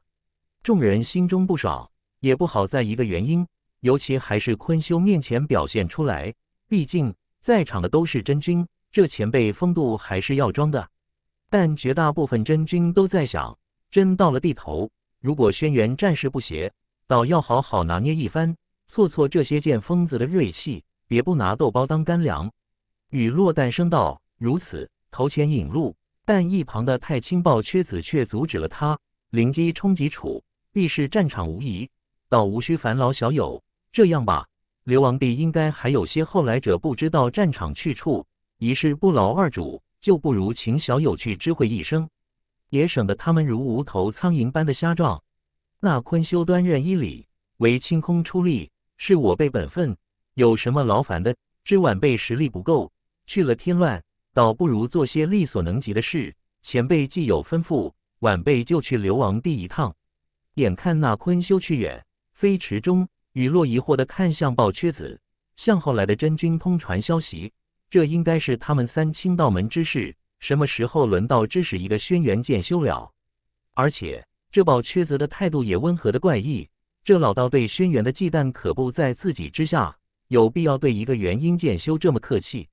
众人心中不爽，也不好在一个原因，尤其还是坤修面前表现出来。毕竟在场的都是真君，这前辈风度还是要装的。但绝大部分真君都在想，真到了地头，如果轩辕战士不协，倒要好好拿捏一番，挫挫这些剑疯子的锐气，别不拿豆包当干粮。雨落诞生道如此，头前引路。但一旁的太清豹缺子却阻止了他。灵机冲击处，必是战场无疑，倒无需烦劳小友。这样吧，刘王帝应该还有些后来者不知道战场去处，一是不劳二主，就不如请小友去知会一声，也省得他们如无头苍蝇般的瞎撞。那坤修端刃一礼，为清空出力，是我辈本分，有什么劳烦的？知晚辈实力不够，去了添乱。倒不如做些力所能及的事。前辈既有吩咐，晚辈就去流亡地一趟。眼看那坤修去远，飞驰中，雨落疑惑的看向鲍缺子，向后来的真君通传消息。这应该是他们三清道门之事。什么时候轮到支使一个轩辕剑修了？而且这鲍缺子的态度也温和的怪异。这老道对轩辕的忌惮可不在自己之下，有必要对一个元婴剑修这么客气？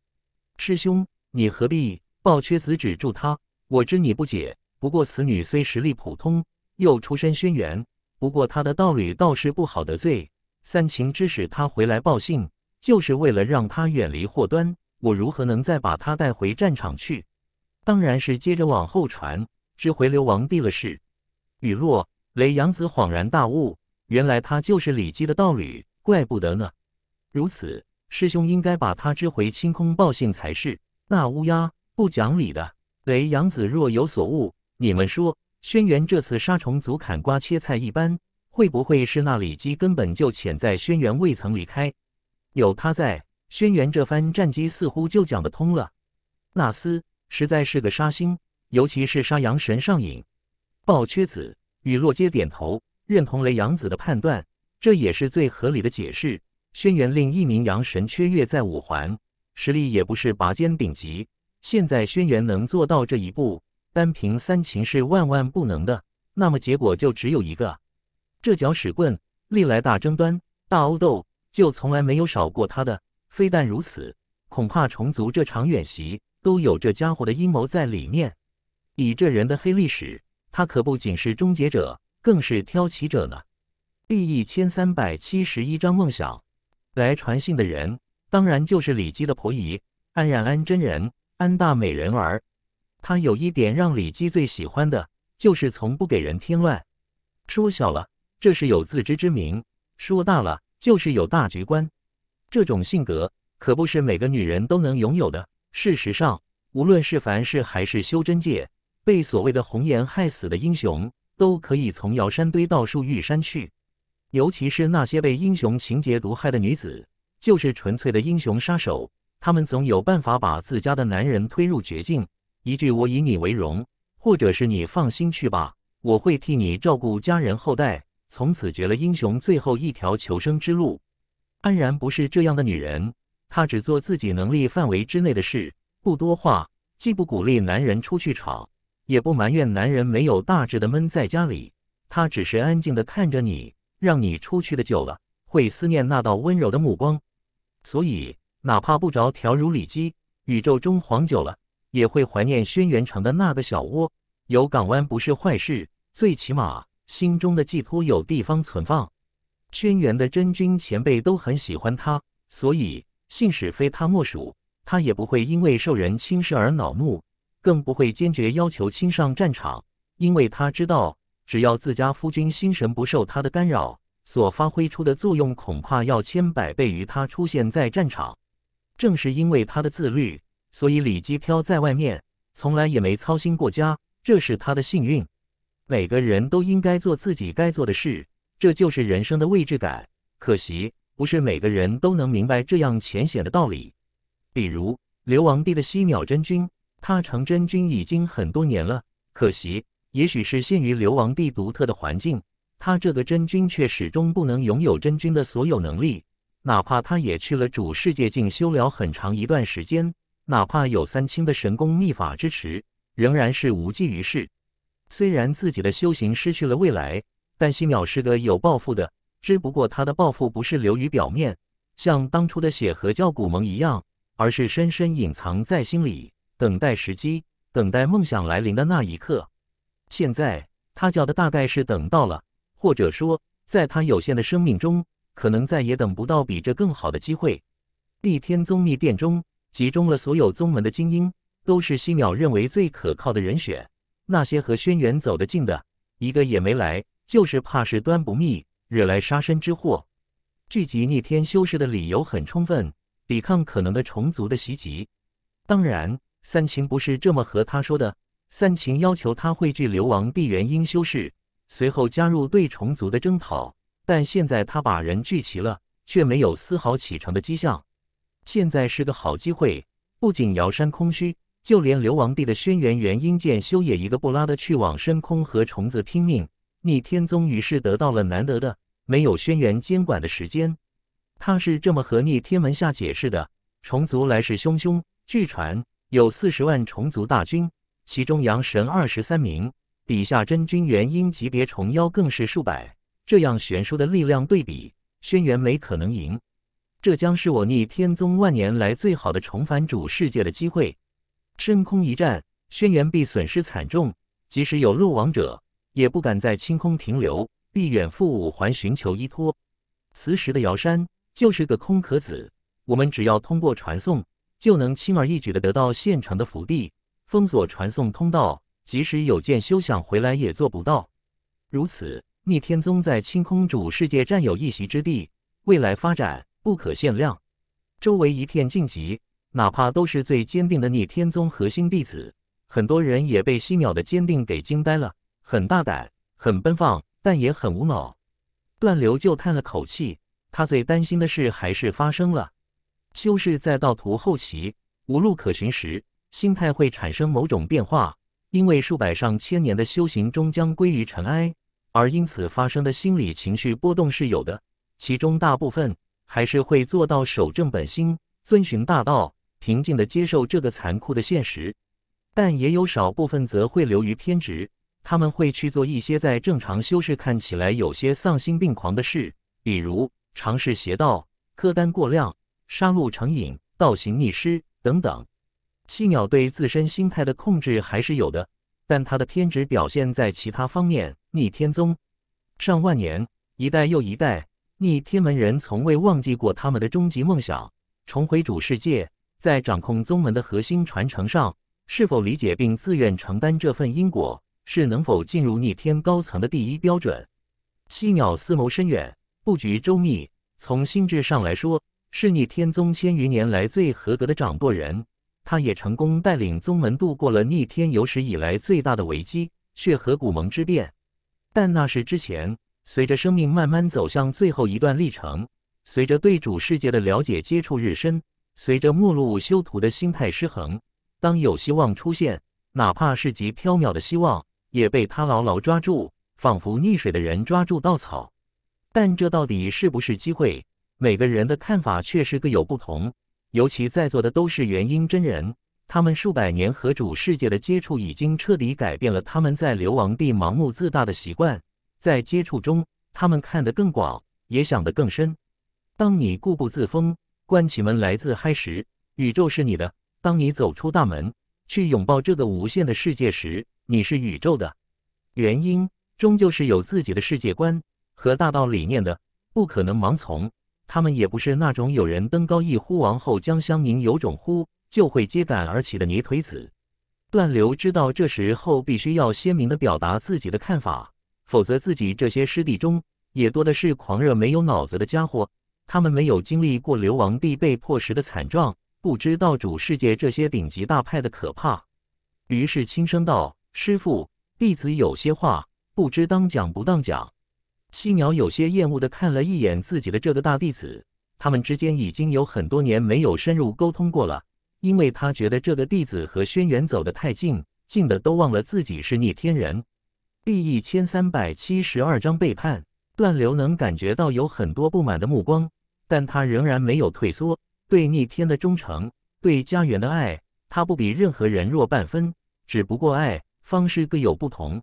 师兄。你何必抱屈子止住他？我知你不解。不过此女虽实力普通，又出身轩辕，不过她的道侣倒是不好得罪。三秦之使他回来报信，就是为了让他远离祸端。我如何能再把他带回战场去？当然是接着往后传，知回流王帝了事。雨落，雷阳子恍然大悟，原来他就是李姬的道侣，怪不得呢。如此，师兄应该把他知回清空报信才是。那乌鸦不讲理的，雷阳子若有所悟。你们说，轩辕这次杀虫族砍瓜切菜一般，会不会是那里鸡根本就潜在轩辕未曾离开？有他在，轩辕这番战机似乎就讲得通了。纳斯实在是个杀星，尤其是杀阳神上瘾。暴缺子、雨落阶点头认同雷阳子的判断，这也是最合理的解释。轩辕令一名阳神缺月在五环。实力也不是拔尖顶级，现在轩辕能做到这一步，单凭三秦是万万不能的。那么结果就只有一个，这搅屎棍历来大争端、大殴斗就从来没有少过他的。非但如此，恐怕虫族这场远袭都有这家伙的阴谋在里面。以这人的黑历史，他可不仅是终结者，更是挑起者呢。第一千三百七十一章梦想，来传信的人。当然就是李姬的婆姨安然安真人安大美人儿，她有一点让李姬最喜欢的就是从不给人添乱。说小了，这是有自知之明；说大了，就是有大局观。这种性格可不是每个女人都能拥有的。事实上，无论是凡事还是修真界，被所谓的红颜害死的英雄，都可以从瑶山堆到树玉山去。尤其是那些被英雄情结毒害的女子。就是纯粹的英雄杀手，他们总有办法把自家的男人推入绝境。一句“我以你为荣”，或者是“你放心去吧，我会替你照顾家人后代”，从此绝了英雄最后一条求生之路。安然不是这样的女人，她只做自己能力范围之内的事，不多话，既不鼓励男人出去闯，也不埋怨男人没有大志的闷在家里。她只是安静的看着你，让你出去的久了，会思念那道温柔的目光。所以，哪怕不着调如里基，宇宙中黄久了，也会怀念轩辕城的那个小窝。有港湾不是坏事，最起码心中的寄托有地方存放。轩辕的真君前辈都很喜欢他，所以信使非他莫属。他也不会因为受人轻视而恼怒，更不会坚决要求亲上战场，因为他知道，只要自家夫君心神不受他的干扰。所发挥出的作用恐怕要千百倍于他出现在战场。正是因为他的自律，所以李基飘在外面从来也没操心过家，这是他的幸运。每个人都应该做自己该做的事，这就是人生的位置感。可惜不是每个人都能明白这样浅显的道理。比如流亡地的西鸟真君，他成真君已经很多年了。可惜，也许是限于流亡地独特的环境。他这个真君却始终不能拥有真君的所有能力，哪怕他也去了主世界进修了很长一段时间，哪怕有三清的神功秘法支持，仍然是无济于事。虽然自己的修行失去了未来，但西鸟是个有抱负的，只不过他的抱负不是流于表面，像当初的血和教古盟一样，而是深深隐藏在心里，等待时机，等待梦想来临的那一刻。现在他叫的大概是等到了。或者说，在他有限的生命中，可能再也等不到比这更好的机会。逆天宗秘殿中集中了所有宗门的精英，都是西鸟认为最可靠的人选。那些和轩辕走得近的，一个也没来，就是怕是端不密，惹来杀身之祸。聚集逆天修士的理由很充分，抵抗可能的虫族的袭击。当然，三秦不是这么和他说的。三秦要求他汇聚流亡地元婴修士。随后加入对虫族的征讨，但现在他把人聚齐了，却没有丝毫启程的迹象。现在是个好机会，不仅瑶山空虚，就连流亡地的轩辕元婴剑修也一个不拉的去往深空和虫子拼命。逆天宗于是得到了难得的没有轩辕监管的时间。他是这么和逆天门下解释的：虫族来势汹汹，据传有四十万虫族大军，其中阳神二十三名。底下真君元婴级别虫妖更是数百，这样悬殊的力量对比，轩辕没可能赢。这将是我逆天宗万年来最好的重返主世界的机会。深空一战，轩辕必损失惨重，即使有落网者，也不敢在清空停留，必远赴五环寻求依托。此时的瑶山就是个空壳子，我们只要通过传送，就能轻而易举的得到现成的福地，封锁传送通道。即使有剑，休想回来，也做不到。如此，逆天宗在清空主世界占有一席之地，未来发展不可限量。周围一片静寂，哪怕都是最坚定的逆天宗核心弟子，很多人也被西淼的坚定给惊呆了。很大胆，很奔放，但也很无脑。段流就叹了口气，他最担心的事还是发生了：修士在道途后期无路可寻时，心态会产生某种变化。因为数百上千年的修行终将归于尘埃，而因此发生的心理情绪波动是有的，其中大部分还是会做到守正本心、遵循大道、平静地接受这个残酷的现实，但也有少部分则会流于偏执，他们会去做一些在正常修士看起来有些丧心病狂的事，比如尝试邪道、磕丹过量、杀戮成瘾、倒行逆施等等。七鸟对自身心态的控制还是有的，但它的偏执表现在其他方面。逆天宗上万年一代又一代逆天门人从未忘记过他们的终极梦想：重回主世界。在掌控宗门的核心传承上，是否理解并自愿承担这份因果，是能否进入逆天高层的第一标准。七鸟思谋深远，布局周密，从心智上来说，是逆天宗千余年来最合格的掌舵人。他也成功带领宗门度过了逆天有史以来最大的危机——血河古盟之变，但那是之前。随着生命慢慢走向最后一段历程，随着对主世界的了解接触日深，随着末路修图的心态失衡，当有希望出现，哪怕是极飘渺的希望，也被他牢牢抓住，仿佛溺水的人抓住稻草。但这到底是不是机会？每个人的看法却是各有不同。尤其在座的都是元婴真人，他们数百年和主世界的接触，已经彻底改变了他们在流亡地盲目自大的习惯。在接触中，他们看得更广，也想得更深。当你固步自封、关起门来自嗨时，宇宙是你的；当你走出大门，去拥抱这个无限的世界时，你是宇宙的。元婴终究是有自己的世界观和大道理念的，不可能盲从。他们也不是那种有人登高一呼，王后将相宁有种乎就会揭竿而起的泥腿子。段流知道这时候必须要鲜明的表达自己的看法，否则自己这些师弟中也多的是狂热没有脑子的家伙。他们没有经历过流亡地被迫时的惨状，不知道主世界这些顶级大派的可怕。于是轻声道：“师傅，弟子有些话不知当讲不当讲。”西鸟有些厌恶地看了一眼自己的这个大弟子，他们之间已经有很多年没有深入沟通过了，因为他觉得这个弟子和轩辕走的太近，近的都忘了自己是逆天人。第一千三百七十二章背叛。断流能感觉到有很多不满的目光，但他仍然没有退缩。对逆天的忠诚，对家园的爱，他不比任何人弱半分，只不过爱方式各有不同。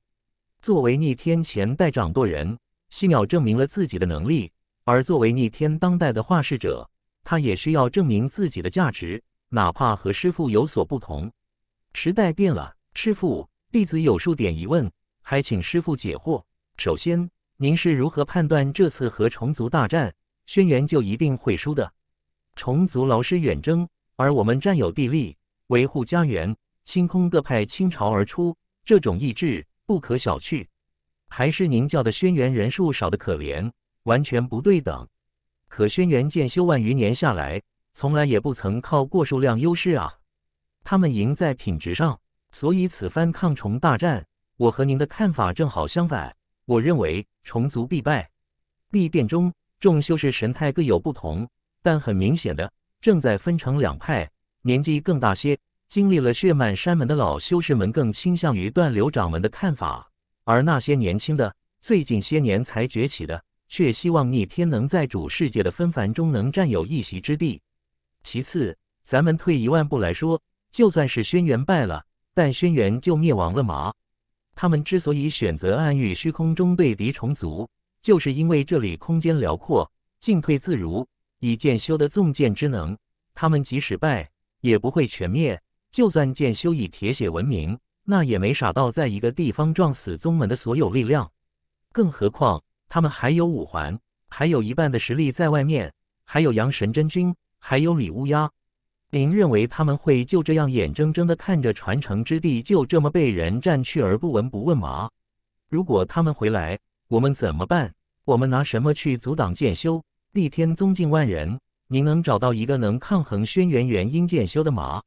作为逆天前代掌舵人。犀鸟证明了自己的能力，而作为逆天当代的画事者，他也需要证明自己的价值，哪怕和师傅有所不同。时代变了，师傅，弟子有数点疑问，还请师傅解惑。首先，您是如何判断这次和虫族大战，轩辕就一定会输的？虫族劳师远征，而我们占有地利，维护家园，清空各派倾巢而出，这种意志不可小觑。还是您教的轩辕人数少得可怜，完全不对等。可轩辕剑修万余年下来，从来也不曾靠过数量优势啊。他们赢在品质上，所以此番抗虫大战，我和您的看法正好相反。我认为虫族必败。立殿中，众修士神态各有不同，但很明显的正在分成两派。年纪更大些，经历了血漫山门的老修士们更倾向于断流掌门的看法。而那些年轻的，最近些年才崛起的，却希望逆天能在主世界的纷繁中能占有一席之地。其次，咱们退一万步来说，就算是轩辕败了，但轩辕就灭亡了吗？他们之所以选择暗域虚空中对敌虫族，就是因为这里空间辽阔，进退自如。以剑修的纵剑之能，他们即使败，也不会全灭。就算剑修以铁血闻名。那也没傻到在一个地方撞死宗门的所有力量，更何况他们还有五环，还有一半的实力在外面，还有阳神真君，还有李乌鸦。您认为他们会就这样眼睁睁地看着传承之地就这么被人占去而不闻不问吗？如果他们回来，我们怎么办？我们拿什么去阻挡剑修？立天宗近万人，您能找到一个能抗衡轩辕元婴剑修的吗？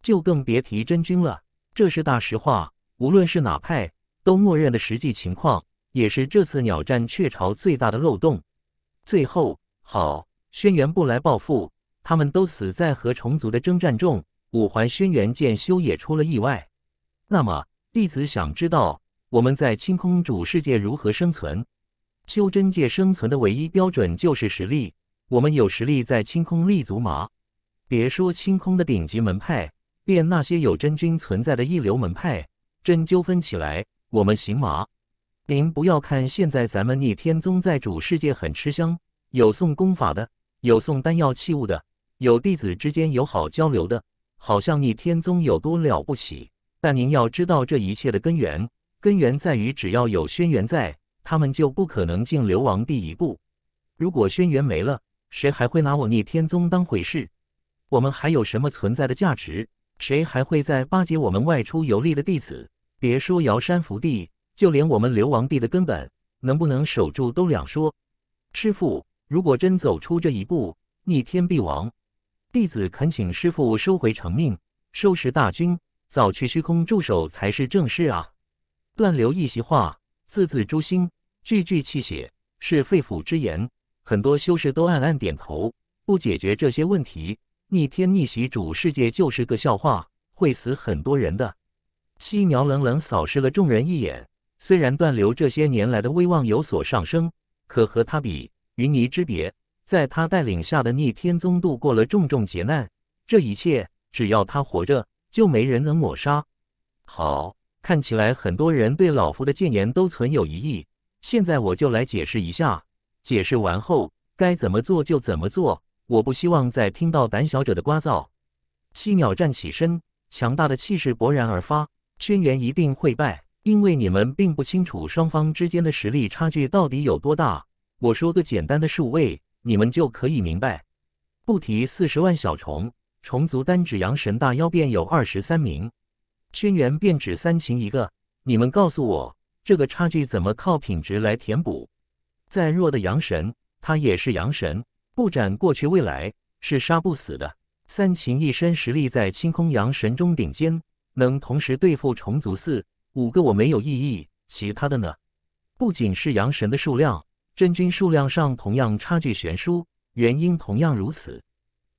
就更别提真君了。这是大实话，无论是哪派都默认的实际情况，也是这次鸟战雀巢最大的漏洞。最后，好轩辕不来报复，他们都死在和虫族的征战中。五环轩辕剑修也出了意外。那么，弟子想知道，我们在清空主世界如何生存？修真界生存的唯一标准就是实力，我们有实力在清空立足吗？别说清空的顶级门派。便那些有真君存在的一流门派，真纠纷起来，我们行吗？您不要看现在咱们逆天宗在主世界很吃香，有送功法的，有送丹药器物的，有弟子之间友好交流的，好像逆天宗有多了不起。但您要知道这一切的根源，根源在于只要有轩辕在，他们就不可能进流亡地一步。如果轩辕没了，谁还会拿我逆天宗当回事？我们还有什么存在的价值？谁还会再巴结我们外出游历的弟子？别说瑶山福地，就连我们流亡地的根本，能不能守住都两说。师傅，如果真走出这一步，逆天必亡。弟子恳请师傅收回成命，收拾大军，早去虚空驻守才是正事啊！断流一席话，字字诛心，句句泣血，是肺腑之言。很多修士都暗暗点头。不解决这些问题。逆天逆袭，主世界就是个笑话，会死很多人的。七鸟冷冷扫视了众人一眼，虽然断流这些年来的威望有所上升，可和他比，云泥之别。在他带领下的逆天宗度过了重重劫难，这一切只要他活着，就没人能抹杀。好，看起来很多人对老夫的谏言都存有疑义，现在我就来解释一下。解释完后，该怎么做就怎么做。我不希望再听到胆小者的聒噪。七秒站起身，强大的气势勃然而发。轩辕一定会败，因为你们并不清楚双方之间的实力差距到底有多大。我说个简单的数位，你们就可以明白。不提四十万小虫，虫族单指阳神大妖便有二十三名，轩辕便指三秦一个。你们告诉我，这个差距怎么靠品质来填补？再弱的阳神，他也是阳神。不斩过去未来是杀不死的。三秦一身实力在清空阳神中顶尖，能同时对付虫族四五个我没有异议。其他的呢？不仅是阳神的数量，真菌数量上同样差距悬殊，原因同样如此。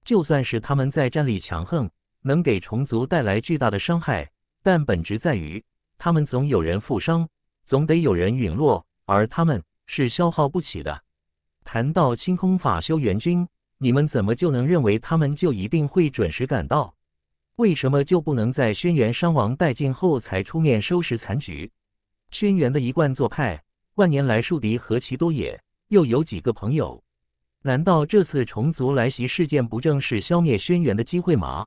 就算是他们在战力强横，能给虫族带来巨大的伤害，但本质在于，他们总有人负伤，总得有人陨落，而他们是消耗不起的。谈到清空法修元君，你们怎么就能认为他们就一定会准时赶到？为什么就不能在轩辕伤亡殆尽后才出面收拾残局？轩辕的一贯做派，万年来树敌何其多也，又有几个朋友？难道这次虫族来袭事件不正是消灭轩辕的机会吗？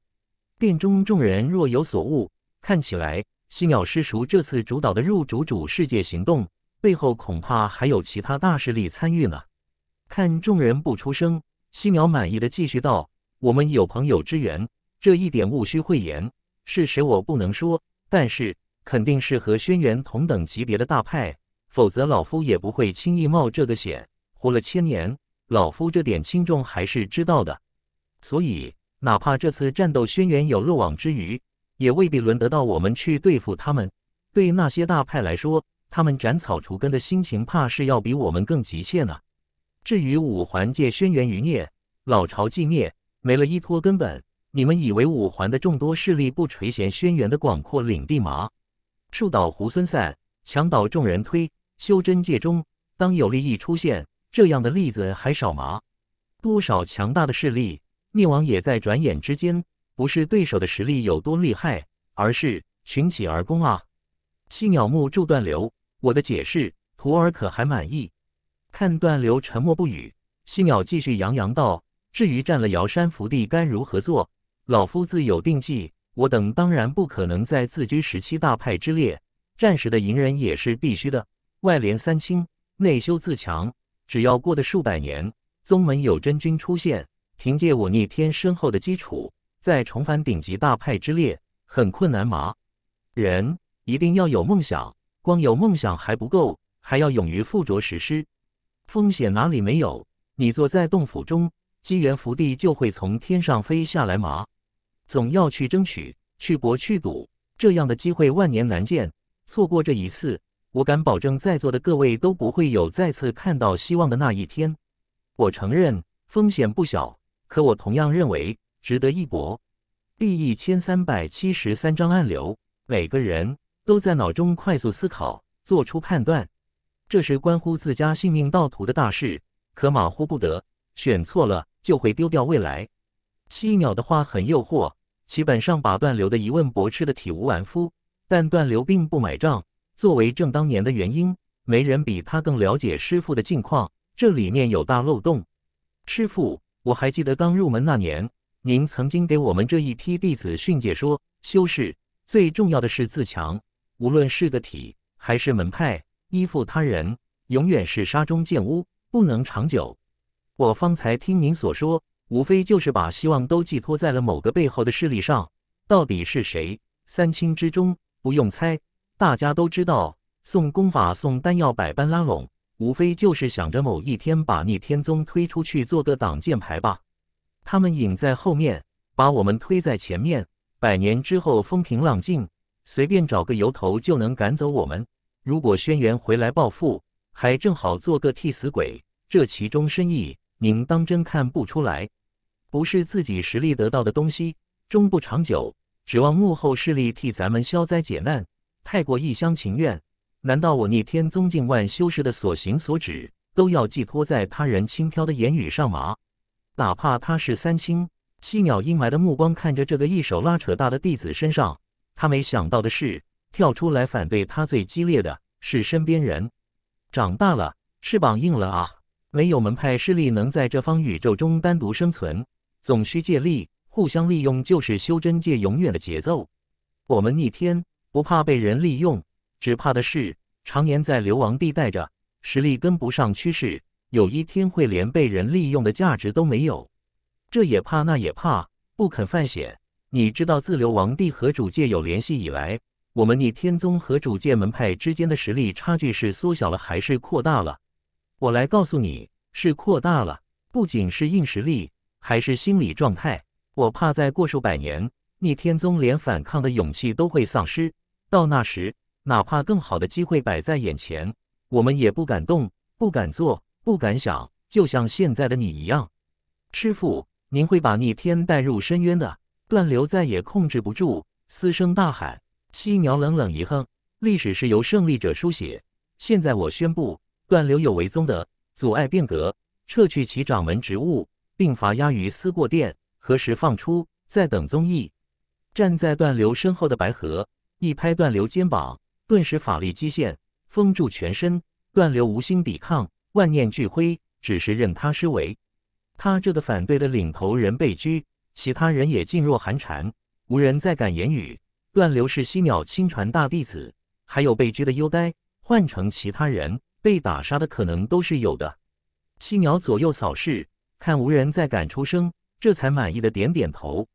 殿中众人若有所悟，看起来犀鸟师叔这次主导的入主主世界行动背后，恐怕还有其他大势力参与呢。看众人不出声，西苗满意的继续道：“我们有朋友支援，这一点毋需讳言。是谁我不能说，但是肯定是和轩辕同等级别的大派，否则老夫也不会轻易冒这个险。活了千年，老夫这点轻重还是知道的。所以，哪怕这次战斗轩辕有漏网之鱼，也未必轮得到我们去对付他们。对那些大派来说，他们斩草除根的心情，怕是要比我们更急切呢。”至于五环界轩辕余孽，老巢寂灭，没了依托根本。你们以为五环的众多势力不垂涎轩辕的广阔领地吗？树倒猢狲散，墙倒众人推。修真界中，当有利益出现，这样的例子还少吗？多少强大的势力灭亡也在转眼之间。不是对手的实力有多厉害，而是群起而攻啊！犀鸟木柱断流，我的解释，徒儿可还满意？看段流沉默不语，犀鸟继续洋洋道：“至于占了瑶山福地，该如何做？老夫自有定计。我等当然不可能再自居十七大派之列，战时的隐忍也是必须的。外联三清，内修自强，只要过得数百年，宗门有真君出现，凭借我逆天深厚的基础，再重返顶级大派之列，很困难嘛。人一定要有梦想，光有梦想还不够，还要勇于付诸实施。”风险哪里没有？你坐在洞府中，机缘福地就会从天上飞下来吗？总要去争取，去搏，去赌，这样的机会万年难见。错过这一次，我敢保证在座的各位都不会有再次看到希望的那一天。我承认风险不小，可我同样认为值得一搏。第一千三百七十三章暗流。每个人都在脑中快速思考，做出判断。这是关乎自家性命道途的大事，可马虎不得。选错了就会丢掉未来。犀鸟的话很诱惑，其本上把断流的疑问驳斥的体无完肤。但断流并不买账。作为正当年的原因，没人比他更了解师傅的近况。这里面有大漏洞。师傅，我还记得刚入门那年，您曾经给我们这一批弟子训诫说：修士最重要的是自强，无论是个体还是门派。依附他人，永远是沙中建屋，不能长久。我方才听您所说，无非就是把希望都寄托在了某个背后的势力上。到底是谁？三清之中不用猜，大家都知道。送功法、送丹药，百般拉拢，无非就是想着某一天把逆天宗推出去做个挡箭牌吧。他们隐在后面，把我们推在前面。百年之后风平浪静，随便找个由头就能赶走我们。如果轩辕回来报复，还正好做个替死鬼，这其中深意您当真看不出来？不是自己实力得到的东西，终不长久。指望幕后势力替咱们消灾解难，太过一厢情愿。难道我逆天宗近万修士的所行所指，都要寄托在他人轻飘的言语上吗？哪怕他是三清。七鸟阴霾的目光看着这个一手拉扯大的弟子身上，他没想到的是。跳出来反对他最激烈的是身边人。长大了，翅膀硬了啊！没有门派势力能在这方宇宙中单独生存，总需借力，互相利用就是修真界永远的节奏。我们逆天，不怕被人利用，只怕的是常年在流亡地带着，实力跟不上趋势，有一天会连被人利用的价值都没有。这也怕，那也怕，不肯犯险。你知道自流亡地和主界有联系以来。我们逆天宗和主界门派之间的实力差距是缩小了还是扩大了？我来告诉你，是扩大了。不仅是硬实力，还是心理状态。我怕再过数百年，逆天宗连反抗的勇气都会丧失。到那时，哪怕更好的机会摆在眼前，我们也不敢动、不敢做、不敢想，就像现在的你一样。师傅，您会把逆天带入深渊的，断流再也控制不住，嘶声大喊。犀苗冷冷一哼：“历史是由胜利者书写。现在我宣布，断流有为宗的阻碍变革，撤去其掌门职务，并罚押于思过殿，何时放出？再等宗议。”站在断流身后的白河一拍断流肩膀，顿时法力激现，封住全身。断流无心抵抗，万念俱灰，只是任他施为。他这个反对的领头人被拘，其他人也噤若寒蝉，无人再敢言语。断流是西鸟亲传大弟子，还有被拘的优呆，换成其他人被打杀的可能都是有的。西鸟左右扫视，看无人再敢出声，这才满意的点点头。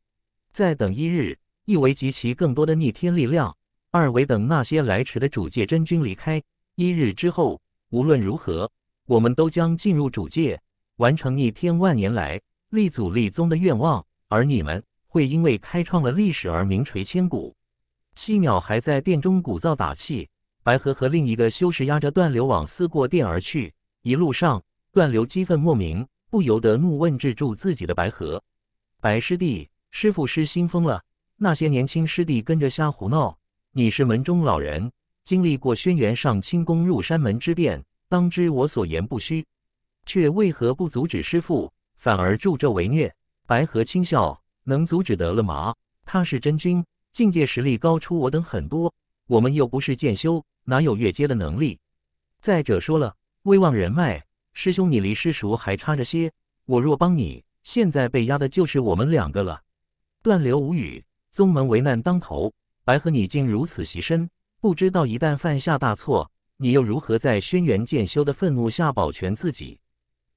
再等一日，一为集齐更多的逆天力量，二为等那些来迟的主界真君离开。一日之后，无论如何，我们都将进入主界，完成逆天万年来立祖立宗的愿望，而你们会因为开创了历史而名垂千古。七鸟还在殿中鼓噪打气，白河和另一个修士压着断流往思过殿而去。一路上，断流激愤莫名，不由得怒问制住自己的白河：“白师弟，师傅失心疯了？那些年轻师弟跟着瞎胡闹。你是门中老人，经历过轩辕上清宫入山门之变，当知我所言不虚，却为何不阻止师傅，反而助纣为虐？”白河轻笑：“能阻止得了吗？他是真君。”境界实力高出我等很多，我们又不是剑修，哪有越阶的能力？再者说了，威望人脉，师兄你离师叔还差着些。我若帮你，现在被压的就是我们两个了。段流无语，宗门危难当头，白和你竟如此牺牲，不知道一旦犯下大错，你又如何在轩辕剑修的愤怒下保全自己？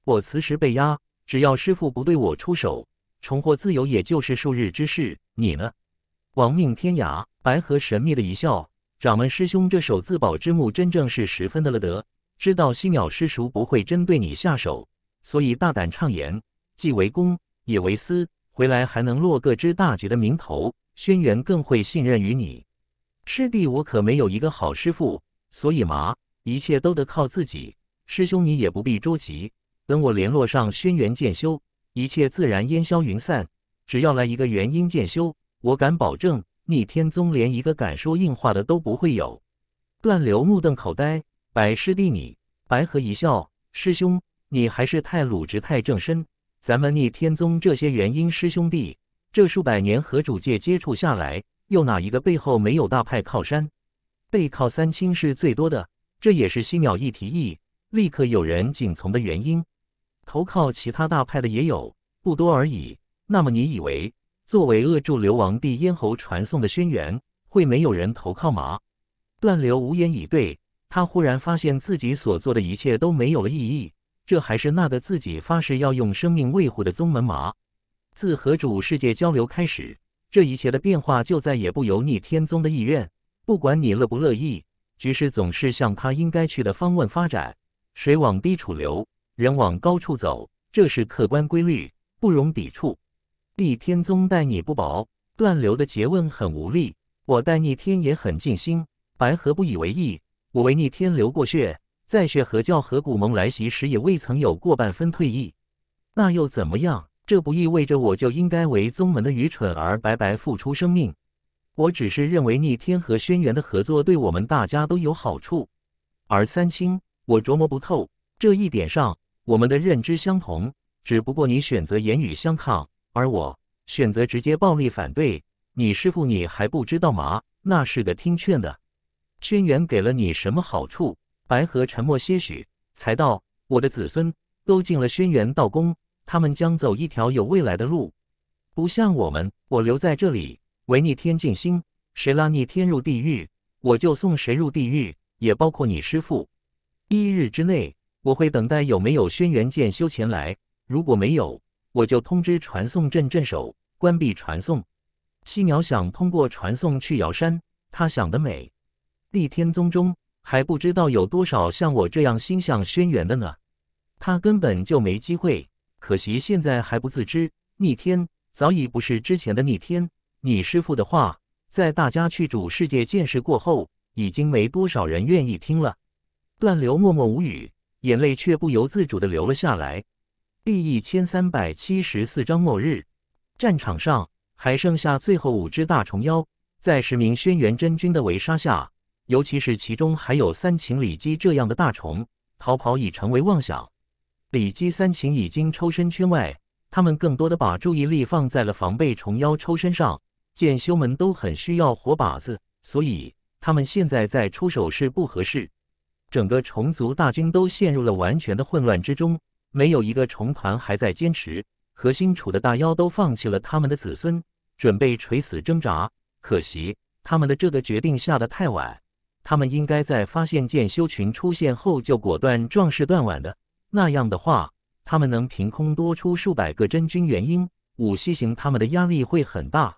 我此时被压，只要师父不对我出手，重获自由也就是数日之事。你呢？亡命天涯，白河神秘的一笑。掌门师兄，这手自保之木，真正是十分的了得。知道西鸟师叔不会针对你下手，所以大胆畅言，既为公，也为私。回来还能落个知大局的名头，轩辕更会信任于你。师弟，我可没有一个好师傅，所以嘛，一切都得靠自己。师兄，你也不必着急，等我联络上轩辕剑修，一切自然烟消云散。只要来一个元婴剑修。我敢保证，逆天宗连一个敢说硬话的都不会有。段流目瞪口呆，白师弟，你白河一笑，师兄，你还是太鲁直太正身。咱们逆天宗这些元婴师兄弟，这数百年和主界接触下来，又哪一个背后没有大派靠山？背靠三清是最多的，这也是西鸟一提议立刻有人谨从的原因。投靠其他大派的也有，不多而已。那么你以为？作为扼住刘王帝咽喉传送的轩辕，会没有人投靠吗？段流无言以对。他忽然发现自己所做的一切都没有了意义。这还是那个自己发誓要用生命维护的宗门吗？自和主世界交流开始，这一切的变化就再也不由逆天宗的意愿。不管你乐不乐意，局势总是向他应该去的方位发展。水往低处流，人往高处走，这是客观规律，不容抵触。逆天宗待你不薄，断流的诘问很无力。我待逆天也很尽心。白河不以为意。我为逆天流过血，在血河教和古盟来袭时也未曾有过半分退意。那又怎么样？这不意味着我就应该为宗门的愚蠢而白白付出生命？我只是认为逆天和轩辕的合作对我们大家都有好处。而三清，我琢磨不透。这一点上，我们的认知相同。只不过你选择言语相抗。而我选择直接暴力反对你师傅，你还不知道吗？那是个听劝的。轩辕给了你什么好处？白河沉默些许，才道：“我的子孙都进了轩辕道宫，他们将走一条有未来的路，不像我们。我留在这里，唯逆天尽心，谁拉逆天入地狱，我就送谁入地狱，也包括你师傅。一日之内，我会等待有没有轩辕剑修前来。如果没有。”我就通知传送阵镇守关闭传送。七苗想通过传送去瑶山，他想得美。逆天宗中还不知道有多少像我这样心向轩辕的呢，他根本就没机会。可惜现在还不自知，逆天早已不是之前的逆天。你师父的话，在大家去主世界见识过后，已经没多少人愿意听了。段流默默无语，眼泪却不由自主的流了下来。第一千三百七十四章末日。战场上还剩下最后五只大虫妖，在十名轩辕真君的围杀下，尤其是其中还有三秦里基这样的大虫，逃跑已成为妄想。里基三秦已经抽身圈外，他们更多的把注意力放在了防备虫妖抽身上。剑修们都很需要活靶子，所以他们现在再出手是不合适。整个虫族大军都陷入了完全的混乱之中。没有一个虫盘还在坚持，核心处的大妖都放弃了他们的子孙，准备垂死挣扎。可惜他们的这个决定下得太晚，他们应该在发现剑修群出现后就果断壮士断腕的。那样的话，他们能凭空多出数百个真菌原因，五息型他们的压力会很大。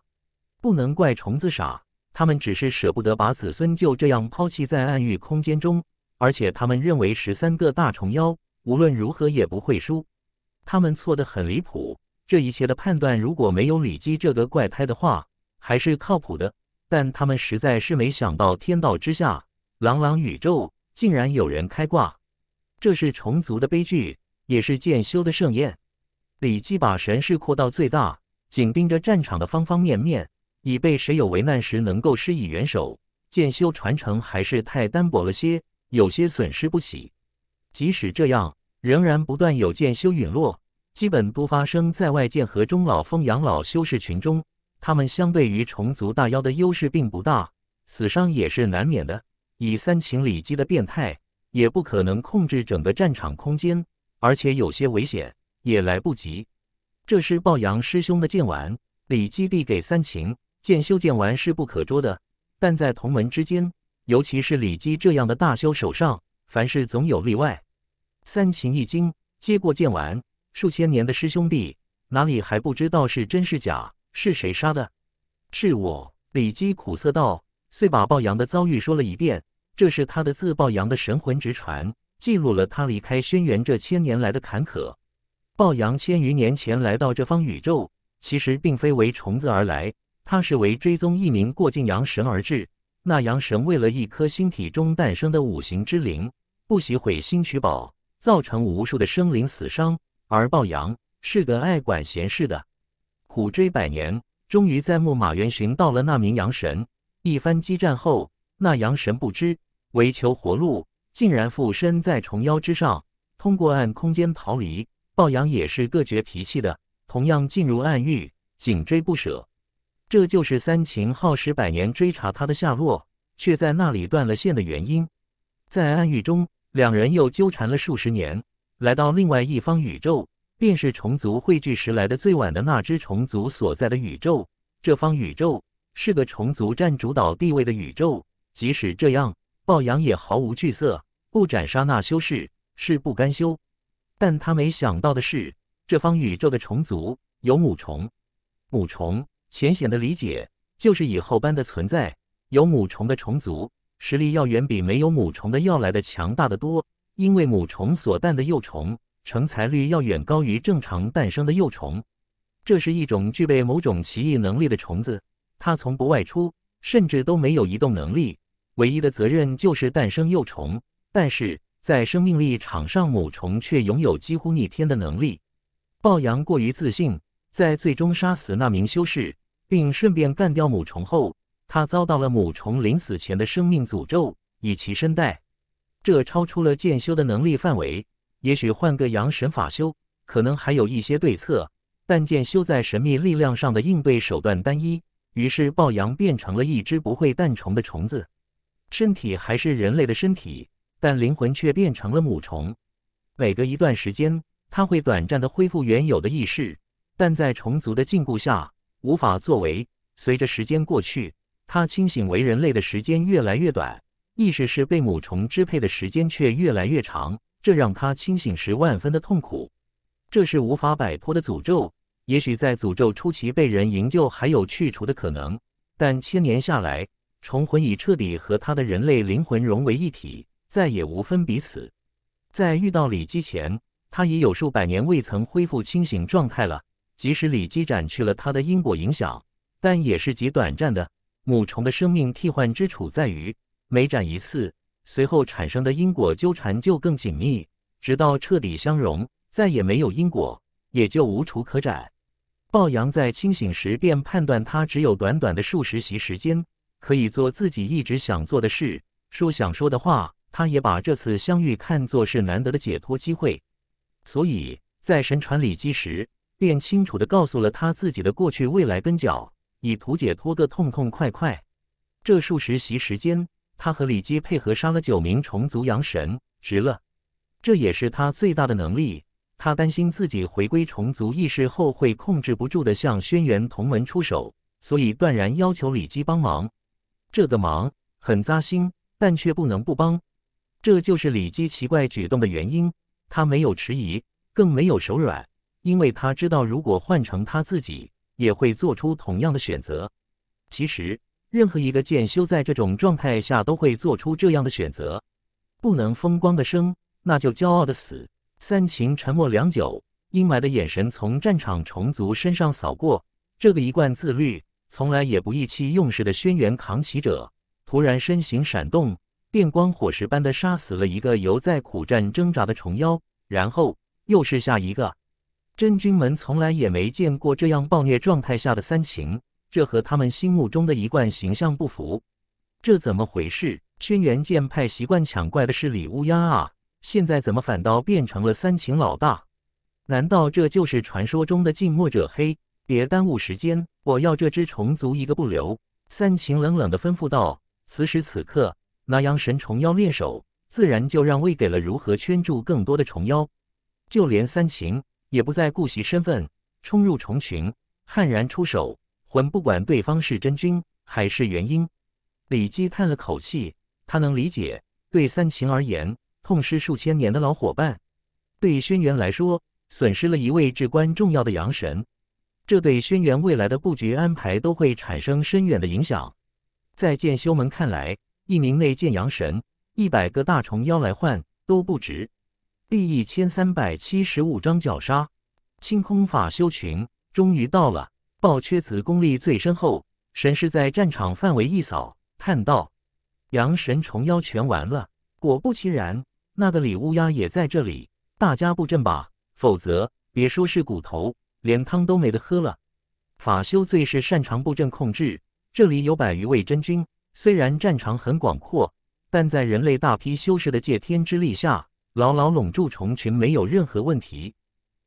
不能怪虫子傻，他们只是舍不得把子孙就这样抛弃在暗域空间中，而且他们认为十三个大虫妖。无论如何也不会输，他们错的很离谱。这一切的判断如果没有李基这个怪胎的话，还是靠谱的。但他们实在是没想到，天道之下，朗朗宇宙，竟然有人开挂。这是虫族的悲剧，也是剑修的盛宴。李基把神识扩到最大，紧盯着战场的方方面面，以备谁有危难时能够施以援手。剑修传承还是太单薄了些，有些损失不起。即使这样。仍然不断有剑修陨落，基本不发生在外剑和中老、风养老修士群中。他们相对于虫族大妖的优势并不大，死伤也是难免的。以三秦李基的变态，也不可能控制整个战场空间，而且有些危险也来不及。这是暴阳师兄的剑丸，李基递给三秦。剑修剑丸是不可捉的，但在同门之间，尤其是李基这样的大修手上，凡事总有例外。三秦一惊，接过剑丸。数千年的师兄弟，哪里还不知道是真是假？是谁杀的？是我。李基苦涩道，遂把暴阳的遭遇说了一遍。这是他的自暴阳的神魂直传，记录了他离开轩辕这千年来的坎坷。暴阳千余年前来到这方宇宙，其实并非为虫子而来，他是为追踪一名过境阳神而至。那阳神为了一颗星体中诞生的五行之灵，不惜毁星取宝。造成无数的生灵死伤，而暴阳是个爱管闲事的，苦追百年，终于在牧马原寻到了那名阳神。一番激战后，那阳神不知为求活路，竟然附身在虫妖之上，通过暗空间逃离。暴阳也是个倔脾气的，同样进入暗域，紧追不舍。这就是三秦耗时百年追查他的下落，却在那里断了线的原因。在暗域中。两人又纠缠了数十年，来到另外一方宇宙，便是虫族汇聚时来的最晚的那只虫族所在的宇宙。这方宇宙是个虫族占主导地位的宇宙，即使这样，暴阳也毫无惧色，不斩杀那修士，誓不甘休。但他没想到的是，这方宇宙的虫族有母虫。母虫，浅显的理解就是蚁后般的存在。有母虫的虫族。实力要远比没有母虫的要来的强大的多，因为母虫所诞的幼虫成材率要远高于正常诞生的幼虫。这是一种具备某种奇异能力的虫子，它从不外出，甚至都没有移动能力，唯一的责任就是诞生幼虫。但是在生命力场上，母虫却拥有几乎逆天的能力。暴阳过于自信，在最终杀死那名修士，并顺便干掉母虫后。他遭到了母虫临死前的生命诅咒，以其身代，这超出了剑修的能力范围。也许换个阳神法修，可能还有一些对策。但剑修在神秘力量上的应对手段单一，于是暴阳变成了一只不会蛋虫的虫子，身体还是人类的身体，但灵魂却变成了母虫。每隔一段时间，他会短暂的恢复原有的意识，但在虫族的禁锢下无法作为。随着时间过去。他清醒为人类的时间越来越短，意识是被母虫支配的时间却越来越长，这让他清醒时万分的痛苦。这是无法摆脱的诅咒。也许在诅咒初期被人营救还有去除的可能，但千年下来，虫魂已彻底和他的人类灵魂融为一体，再也无分彼此。在遇到里基前，他已有数百年未曾恢复清醒状态了。即使里基斩去了他的因果影响，但也是极短暂的。母虫的生命替换之处在于，每斩一次，随后产生的因果纠缠就更紧密，直到彻底相融，再也没有因果，也就无处可斩。暴阳在清醒时便判断，他只有短短的数十席时间，可以做自己一直想做的事，说想说的话。他也把这次相遇看作是难得的解脱机会，所以在神传里基时，便清楚地告诉了他自己的过去、未来跟脚。以图解脱个痛痛快快。这数十席时间，他和李基配合杀了九名虫族阳神，值了。这也是他最大的能力。他担心自己回归虫族意识后会控制不住的向轩辕同门出手，所以断然要求李基帮忙。这个忙很扎心，但却不能不帮。这就是李基奇怪举动的原因。他没有迟疑，更没有手软，因为他知道如果换成他自己。也会做出同样的选择。其实，任何一个剑修在这种状态下都会做出这样的选择。不能风光的生，那就骄傲的死。三秦沉默良久，阴霾的眼神从战场虫族身上扫过。这个一贯自律、从来也不意气用事的轩辕扛旗者，突然身形闪动，电光火石般的杀死了一个犹在苦战挣扎的虫妖，然后又是下一个。真君们从来也没见过这样暴虐状态下的三秦，这和他们心目中的一贯形象不符。这怎么回事？轩辕剑派习惯抢怪的是李乌鸦啊，现在怎么反倒变成了三秦老大？难道这就是传说中的近墨者黑？别耽误时间，我要这只虫族一个不留。三秦冷冷地吩咐道。此时此刻，那阳神虫妖猎手自然就让位给了如何圈住更多的虫妖，就连三秦也不再顾惜身份，冲入虫群，悍然出手，魂不管对方是真君还是元婴。李基叹了口气，他能理解，对三秦而言，痛失数千年的老伙伴；对轩辕来说，损失了一位至关重要的阳神，这对轩辕未来的布局安排都会产生深远的影响。在剑修门看来，一名内剑阳神，一百个大虫妖来换都不值。第一千三百七十五章绞杀，清空法修群终于到了。暴缺子功力最深厚，神视在战场范围一扫，叹道：“阳神虫妖全完了。”果不其然，那个李乌鸦也在这里。大家布阵吧，否则别说是骨头，连汤都没得喝了。法修最是擅长布阵控制，这里有百余位真君。虽然战场很广阔，但在人类大批修士的借天之力下。牢牢拢住虫群没有任何问题。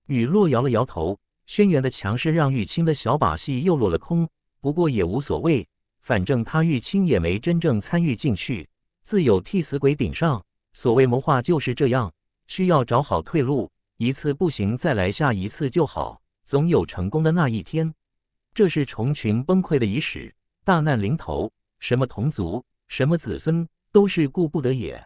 雨落摇了摇头，轩辕的强势让玉清的小把戏又落了空。不过也无所谓，反正他玉清也没真正参与进去，自有替死鬼顶上。所谓谋划就是这样，需要找好退路。一次不行，再来下一次就好，总有成功的那一天。这是虫群崩溃的伊始，大难临头，什么同族，什么子孙，都是顾不得也。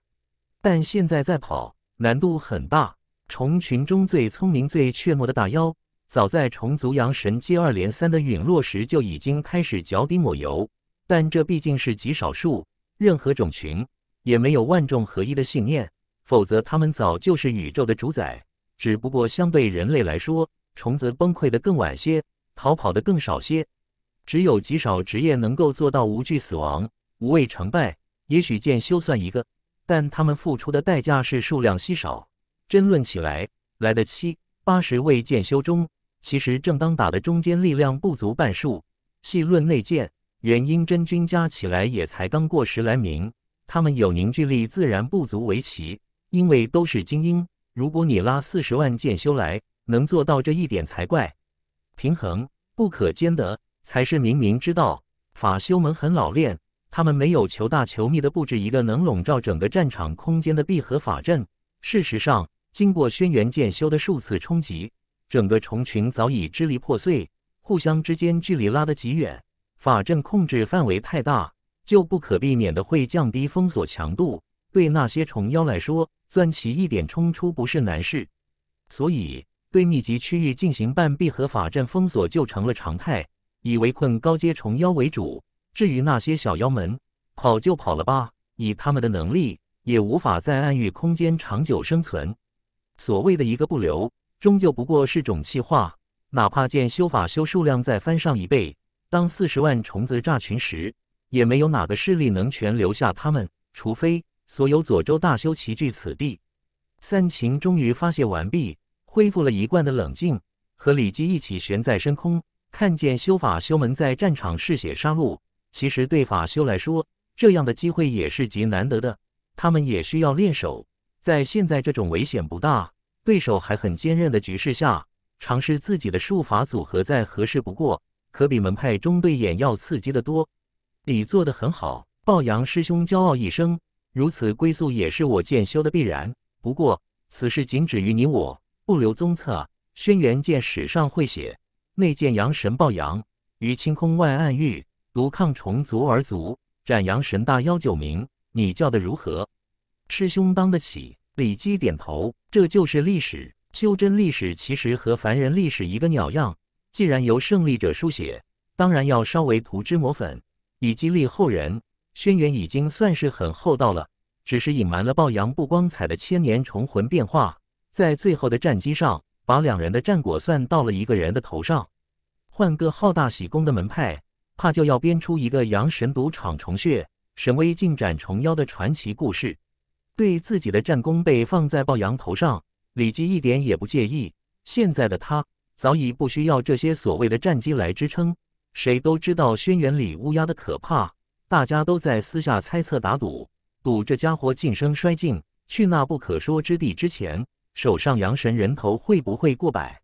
但现在在跑。难度很大，虫群中最聪明、最怯懦的大妖，早在虫族阳神接二连三的陨落时就已经开始脚底抹油。但这毕竟是极少数，任何种群也没有万众合一的信念，否则他们早就是宇宙的主宰。只不过相对人类来说，虫子崩溃的更晚些，逃跑的更少些。只有极少职业能够做到无惧死亡、无畏成败，也许剑修算一个。但他们付出的代价是数量稀少，争论起来来的七八十位剑修中，其实正当打的中间力量不足半数。细论内剑，元婴真君加起来也才刚过十来名，他们有凝聚力自然不足为奇，因为都是精英。如果你拉四十万剑修来，能做到这一点才怪。平衡不可兼得，才是明明之道。法修门很老练。他们没有求大求密的布置一个能笼罩整个战场空间的闭合法阵。事实上，经过轩辕剑修的数次冲击，整个虫群早已支离破碎，互相之间距离拉得极远。法阵控制范围太大，就不可避免的会降低封锁强度。对那些虫妖来说，钻起一点冲出不是难事。所以，对密集区域进行半闭合法阵封锁就成了常态，以围困高阶虫妖为主。至于那些小妖门，跑就跑了吧，以他们的能力，也无法在暗域空间长久生存。所谓的一个不留，终究不过是种气化。哪怕见修法修数量再翻上一倍，当四十万虫子炸群时，也没有哪个势力能全留下他们，除非所有左州大修齐聚此地。三秦终于发泄完毕，恢复了一贯的冷静，和李基一起悬在深空，看见修法修门在战场嗜血杀戮。其实对法修来说，这样的机会也是极难得的。他们也需要练手，在现在这种危险不大、对手还很坚韧的局势下，尝试自己的术法组合再合适不过。可比门派中对眼要刺激得多。你做得很好，暴阳师兄骄傲一生，如此归宿也是我剑修的必然。不过此事仅止于你我，不留宗册。轩辕剑史上会写：内剑阳神暴阳，于青空外暗喻。独抗虫族而族，斩阳神大妖九名，你叫的如何？师兄当得起。李基点头。这就是历史，修真历史其实和凡人历史一个鸟样。既然由胜利者书写，当然要稍微涂脂抹粉，以激励后人。轩辕已经算是很厚道了，只是隐瞒了暴阳不光彩的千年虫魂变化，在最后的战绩上把两人的战果算到了一个人的头上。换个好大喜功的门派。怕就要编出一个杨神独闯重穴，神威尽斩重妖的传奇故事，对自己的战功被放在暴羊头上，李绩一点也不介意。现在的他早已不需要这些所谓的战绩来支撑。谁都知道轩辕里乌鸦的可怕，大家都在私下猜测打赌，赌这家伙晋升衰尽，去那不可说之地之前，手上阳神人头会不会过百？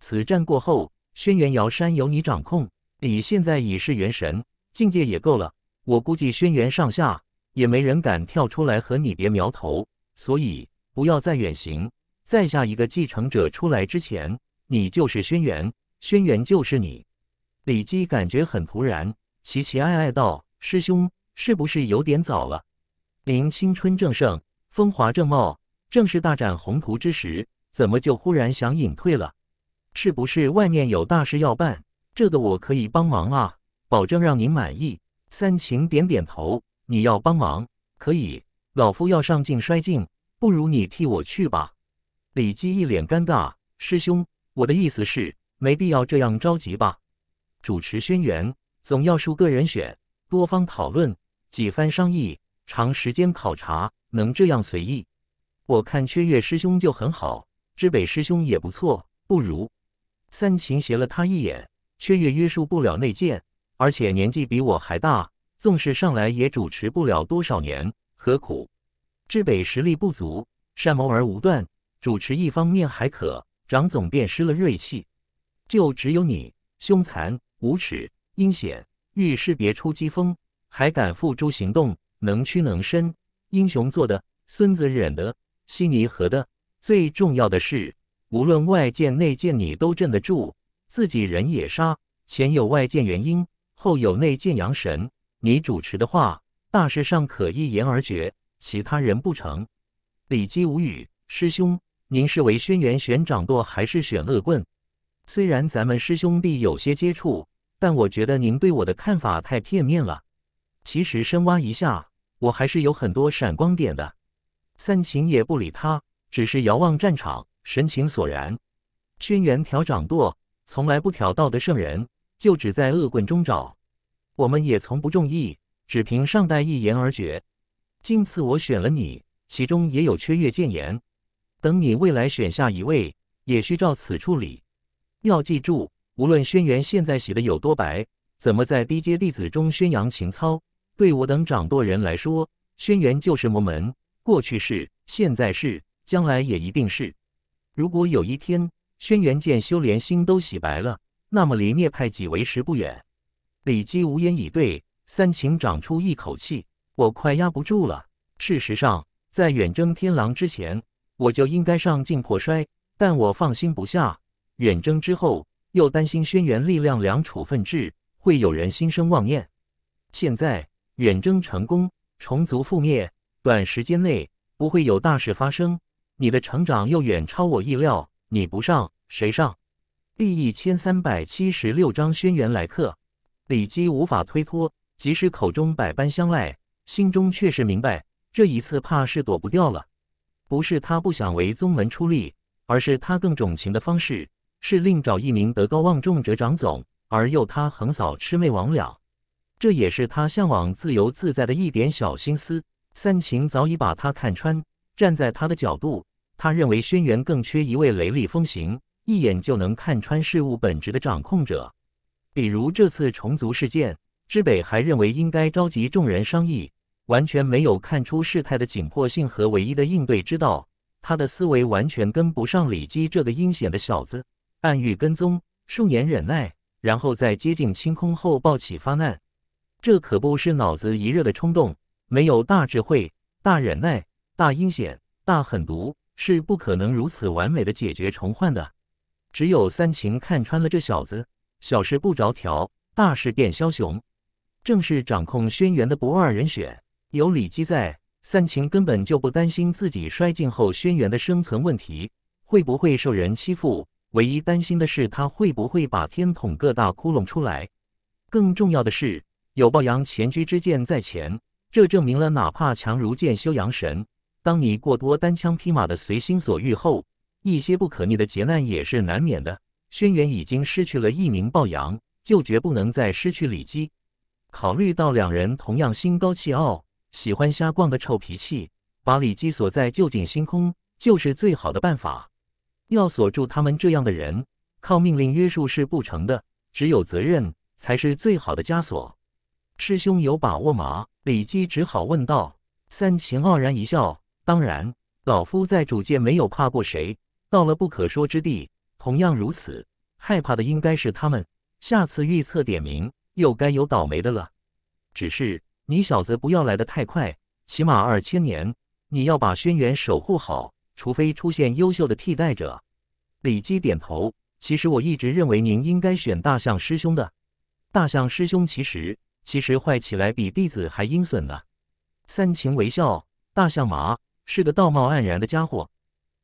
此战过后，轩辕瑶山由你掌控。你现在已是元神，境界也够了。我估计轩辕上下也没人敢跳出来和你别苗头，所以不要再远行。在下一个继承者出来之前，你就是轩辕，轩辕就是你。李基感觉很突然，齐齐哀哀道：“师兄，是不是有点早了？您青春正盛，风华正茂，正是大展宏图之时，怎么就忽然想隐退了？是不是外面有大事要办？”这个我可以帮忙啊，保证让您满意。三秦点点头，你要帮忙可以，老夫要上镜摔镜，不如你替我去吧。李基一脸尴尬，师兄，我的意思是没必要这样着急吧？主持轩辕，总要数个人选，多方讨论，几番商议，长时间考察，能这样随意？我看缺月师兄就很好，知北师兄也不错，不如……三秦斜了他一眼。却也约束不了内奸，而且年纪比我还大，纵是上来也主持不了多少年，何苦？志北实力不足，善谋而无断，主持一方面还可，长总便失了锐气。就只有你，凶残、无耻、阴险，遇事别出奇风，还敢付诸行动，能屈能伸，英雄做的，孙子忍的，悉尼和的，最重要的是，无论外间内间，你都镇得住。自己人也杀，前有外见原因，后有内见阳神。你主持的话，大事上可一言而决，其他人不成。李基无语，师兄，您是为轩辕选掌舵，还是选恶棍？虽然咱们师兄弟有些接触，但我觉得您对我的看法太片面了。其实深挖一下，我还是有很多闪光点的。三秦也不理他，只是遥望战场，神情索然。轩辕调掌舵。从来不挑道德圣人，就只在恶棍中找。我们也从不中意，只凭上代一言而决。今次我选了你，其中也有缺月谏言。等你未来选下一位，也需照此处理。要记住，无论轩辕现在洗的有多白，怎么在低阶弟子中宣扬情操，对我等掌舵人来说，轩辕就是魔门。过去是，现在是，将来也一定是。如果有一天，轩辕剑修连心都洗白了，那么离灭派几为时不远。李姬无言以对，三秦长出一口气，我快压不住了。事实上，在远征天狼之前，我就应该上进破摔，但我放心不下。远征之后，又担心轩辕力量两处分治，会有人心生妄念。现在远征成功，虫族覆灭，短时间内不会有大事发生。你的成长又远超我意料。你不上，谁上？第一千三百七十六章，轩辕来客。李基无法推脱，即使口中百般相赖，心中却是明白，这一次怕是躲不掉了。不是他不想为宗门出力，而是他更种情的方式是另找一名德高望重者掌总，而诱他横扫魑魅魍魉。这也是他向往自由自在的一点小心思。三秦早已把他看穿，站在他的角度。他认为轩辕更缺一位雷厉风行、一眼就能看穿事物本质的掌控者，比如这次虫族事件，知北还认为应该召集众人商议，完全没有看出事态的紧迫性和唯一的应对之道。他的思维完全跟不上李基这个阴险的小子，暗欲跟踪、顺延忍耐，然后在接近清空后暴起发难，这可不是脑子一热的冲动，没有大智慧、大忍耐、大阴险、大狠毒。是不可能如此完美的解决重患的，只有三秦看穿了这小子，小事不着调，大事变枭雄，正是掌控轩辕的不二人选。有李姬在，三秦根本就不担心自己衰尽后轩辕的生存问题会不会受人欺负，唯一担心的是他会不会把天捅个大窟窿出来。更重要的是，有暴阳前车之剑在前，这证明了哪怕强如剑修阳神。当你过多单枪匹马的随心所欲后，一些不可逆的劫难也是难免的。轩辕已经失去了一名暴阳，就绝不能再失去李姬。考虑到两人同样心高气傲，喜欢瞎逛的臭脾气，把李姬锁在旧井星空就是最好的办法。要锁住他们这样的人，靠命令约束是不成的，只有责任才是最好的枷锁。师兄有把握吗？李姬只好问道。三秦傲然一笑。当然，老夫在主界没有怕过谁。到了不可说之地，同样如此。害怕的应该是他们。下次预测点名，又该有倒霉的了。只是你小子不要来得太快，起码二千年，你要把轩辕守护好。除非出现优秀的替代者。李基点头。其实我一直认为您应该选大象师兄的。大象师兄其实其实坏起来比弟子还阴损呢。三情微笑，大象马。是个道貌岸然的家伙，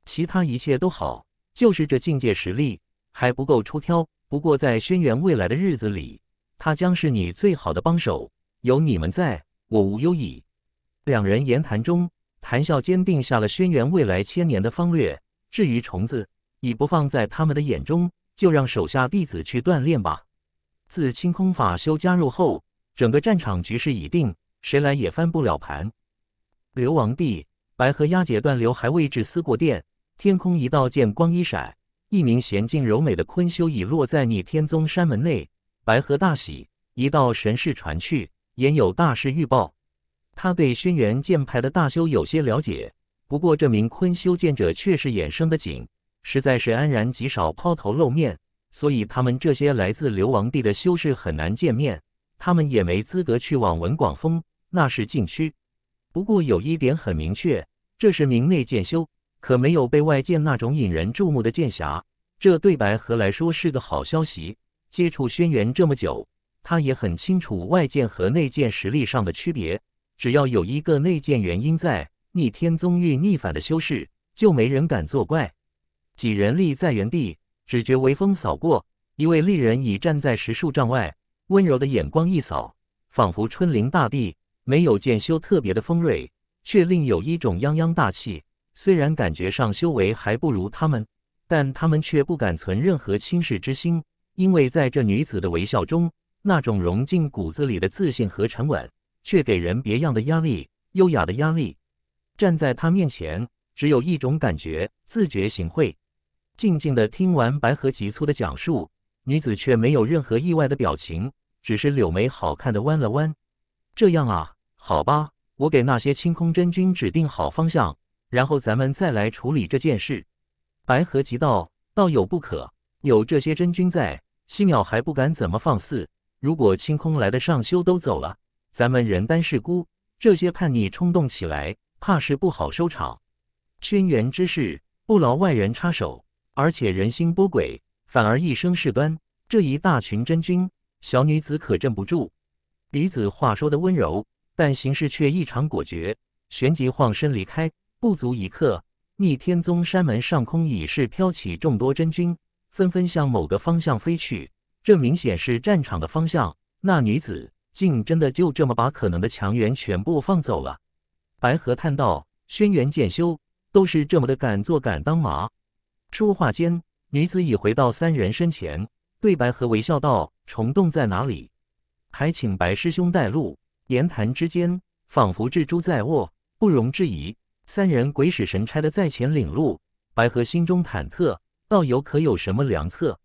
其他一切都好，就是这境界实力还不够出挑。不过在轩辕未来的日子里，他将是你最好的帮手。有你们在，我无忧矣。两人言谈中，谈笑间定下了轩辕未来千年的方略。至于虫子，已不放在他们的眼中，就让手下弟子去锻炼吧。自清空法修加入后，整个战场局势已定，谁来也翻不了盘。刘王帝。白河押解断流，还未至思过殿，天空一道剑光一闪，一名娴静柔美的坤修已落在逆天宗山门内。白河大喜，一道神识传去，言有大事预报。他对轩辕剑派的大修有些了解，不过这名坤修剑者却是衍生的景，实在是安然极少抛头露面，所以他们这些来自流亡地的修士很难见面，他们也没资格去往文广峰，那是禁区。不过有一点很明确，这是明内剑修，可没有被外剑那种引人注目的剑侠。这对白河来说是个好消息。接触轩辕这么久，他也很清楚外剑和内剑实力上的区别。只要有一个内剑原因在，逆天宗域逆反的修士就没人敢作怪。几人立在原地，只觉微风扫过，一位丽人已站在十数丈外，温柔的眼光一扫，仿佛春临大地。没有剑修特别的锋锐，却另有一种泱泱大气。虽然感觉上修为还不如他们，但他们却不敢存任何轻视之心，因为在这女子的微笑中，那种融进骨子里的自信和沉稳，却给人别样的压力，优雅的压力。站在她面前，只有一种感觉，自觉行贿。静静的听完白河急促的讲述，女子却没有任何意外的表情，只是柳眉好看的弯了弯。这样啊。好吧，我给那些清空真君指定好方向，然后咱们再来处理这件事。白河急道：“道友不可，有这些真君在，犀鸟还不敢怎么放肆。如果清空来的上修都走了，咱们人单势孤，这些叛逆冲动起来，怕是不好收场。轩辕之事不劳外人插手，而且人心波诡，反而一生事端。这一大群真君，小女子可镇不住。”女子话说的温柔。但形势却异常果决，旋即晃身离开。不足一刻，逆天宗山门上空已是飘起众多真君，纷纷向某个方向飞去。这明显是战场的方向。那女子竟真的就这么把可能的强援全部放走了。白河叹道：“轩辕剑修都是这么的敢做敢当吗？”说话间，女子已回到三人身前，对白河微笑道：“虫洞在哪里？还请白师兄带路。”言谈之间，仿佛智珠在握，不容置疑。三人鬼使神差的在前领路，白河心中忐忑，道友可有什么良策？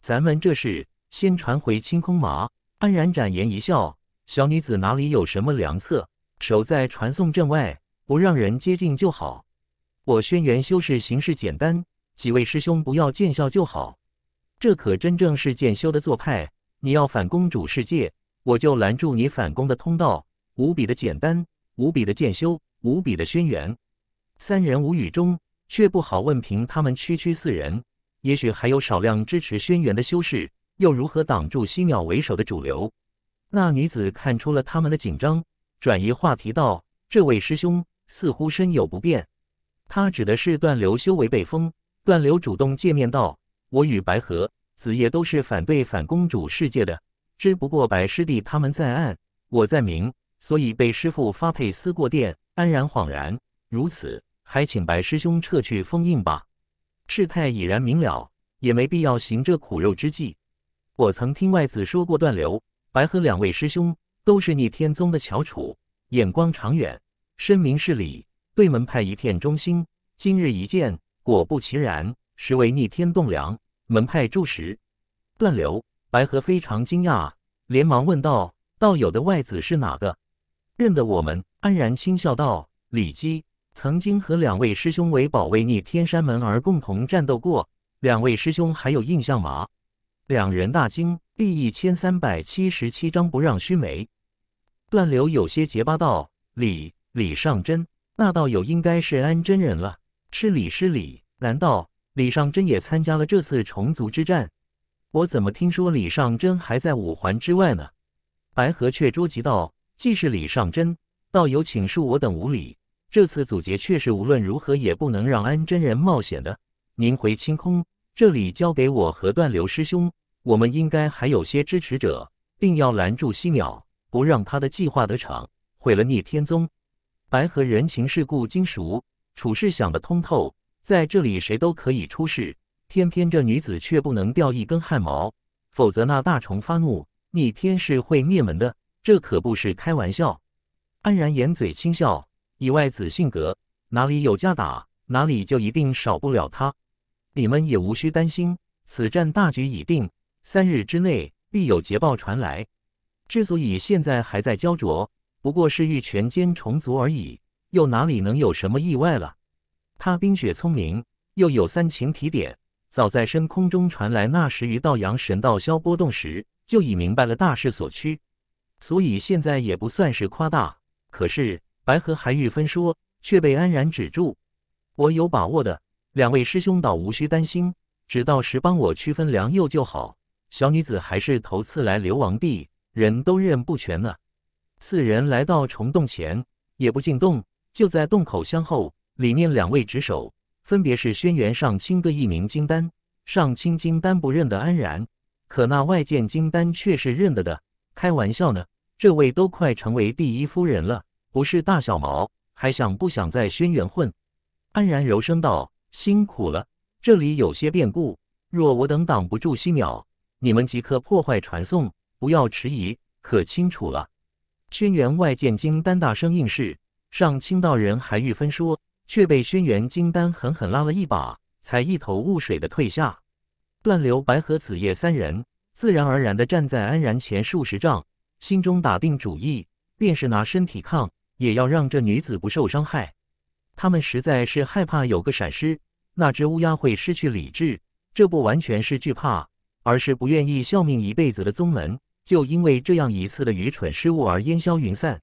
咱们这是先传回清空麻。安然展颜一笑，小女子哪里有什么良策，守在传送阵外，不让人接近就好。我轩辕修士行事简单，几位师兄不要见笑就好。这可真正是剑修的做派，你要反公主世界？我就拦住你反攻的通道，无比的简单，无比的渐修，无比的轩辕。三人无语中，却不好问。凭他们区区四人，也许还有少量支持轩辕的修士，又如何挡住西鸟为首的主流？那女子看出了他们的紧张，转移话题道：“这位师兄似乎身有不便。”他指的是断流，修为被封。断流主动见面道：“我与白河、子夜都是反对反公主世界的。”只不过白师弟他们在暗，我在明，所以被师父发配思过殿。安然恍然，如此，还请白师兄撤去封印吧。事态已然明了，也没必要行这苦肉之计。我曾听外子说过，断流、白河两位师兄都是逆天宗的翘楚，眼光长远，深明事理，对门派一片忠心。今日一见，果不其然，实为逆天栋梁，门派柱石。断流。白河非常惊讶，连忙问道：“道友的外子是哪个？认得我们？”安然轻笑道：“李姬曾经和两位师兄为保卫逆天山门而共同战斗过，两位师兄还有印象吗？”两人大惊。第一千三百七十七章不让须眉。段流有些结巴道：“李李尚真，那道友应该是安真人了。是李是李？难道李尚真也参加了这次虫族之战？”我怎么听说李尚真还在五环之外呢？白河却捉急道：“既是李尚真，道友请恕我等无礼。这次阻截，却是无论如何也不能让安真人冒险的。您回清空，这里交给我和断流师兄。我们应该还有些支持者，定要拦住犀鸟，不让他的计划得逞，毁了逆天宗。”白河人情世故精熟，处事想得通透，在这里谁都可以出事。偏偏这女子却不能掉一根汗毛，否则那大虫发怒，逆天是会灭门的。这可不是开玩笑。安然掩嘴轻笑，以外子性格，哪里有架打，哪里就一定少不了他。你们也无需担心，此战大局已定，三日之内必有捷报传来。之所以现在还在焦灼，不过是欲泉间虫族而已，又哪里能有什么意外了？他冰雪聪明，又有三情提点。早在深空中传来那十余道阳神道消波动时，就已明白了大势所趋，所以现在也不算是夸大。可是白河还欲分说，却被安然止住。我有把握的，两位师兄倒无需担心，只到时帮我区分良莠就好。小女子还是头次来流亡地，人都认不全呢。四人来到虫洞前，也不进洞，就在洞口相候，里面两位值守。分别是轩辕上清的一名金丹，上清金丹不认得安然，可那外剑金丹却是认得的。开玩笑呢，这位都快成为第一夫人了，不是大小毛还想不想在轩辕混？安然柔声道：“辛苦了，这里有些变故，若我等挡不住西鸟，你们即刻破坏传送，不要迟疑，可清楚了？”轩辕外剑金丹大声应是，上清道人还玉芬说。却被轩辕金丹狠狠拉了一把，才一头雾水的退下。段流白和子夜三人自然而然的站在安然前数十丈，心中打定主意，便是拿身体抗，也要让这女子不受伤害。他们实在是害怕有个闪失，那只乌鸦会失去理智。这不完全是惧怕，而是不愿意效命一辈子的宗门，就因为这样一次的愚蠢失误而烟消云散。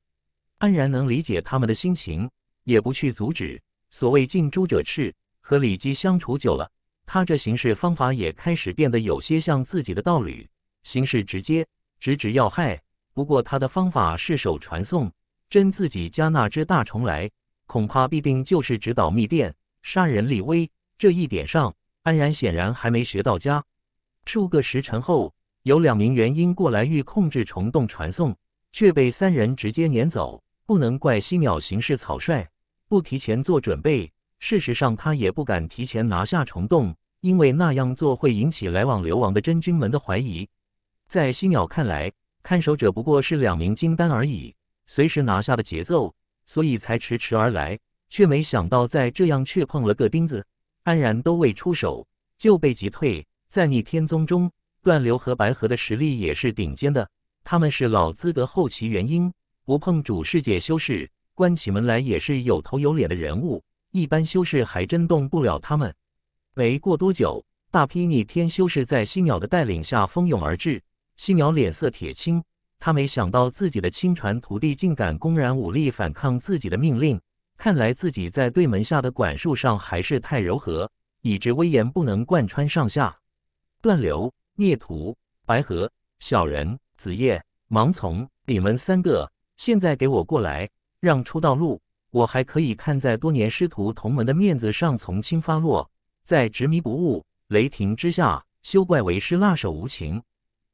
安然能理解他们的心情，也不去阻止。所谓近朱者赤，和李姬相处久了，他这行事方法也开始变得有些像自己的道侣。行事直接，直指要害。不过他的方法是手传送，真自己加那只大虫来，恐怕必定就是指导密电，杀人立威。这一点上，安然显然还没学到家。数个时辰后，有两名元婴过来欲控制虫洞传送，却被三人直接撵走。不能怪西鸟行事草率。不提前做准备，事实上他也不敢提前拿下虫洞，因为那样做会引起来往流亡的真菌们的怀疑。在犀鸟看来，看守者不过是两名金丹而已，随时拿下的节奏，所以才迟迟而来，却没想到在这样却碰了个钉子，安然都未出手就被击退。在逆天宗中，断流和白河的实力也是顶尖的，他们是老资格后期原因，不碰主世界修士。关起门来也是有头有脸的人物，一般修士还真动不了他们。没过多久，大批逆天修士在犀鸟的带领下蜂拥而至。犀鸟脸色铁青，他没想到自己的亲传徒弟竟敢公然武力反抗自己的命令，看来自己在对门下的管束上还是太柔和，以致威严不能贯穿上下。断流、孽徒、白河、小人、子夜、盲从，你们三个现在给我过来！让出道路，我还可以看在多年师徒同门的面子上从轻发落。在执迷不悟，雷霆之下，休怪为师辣手无情。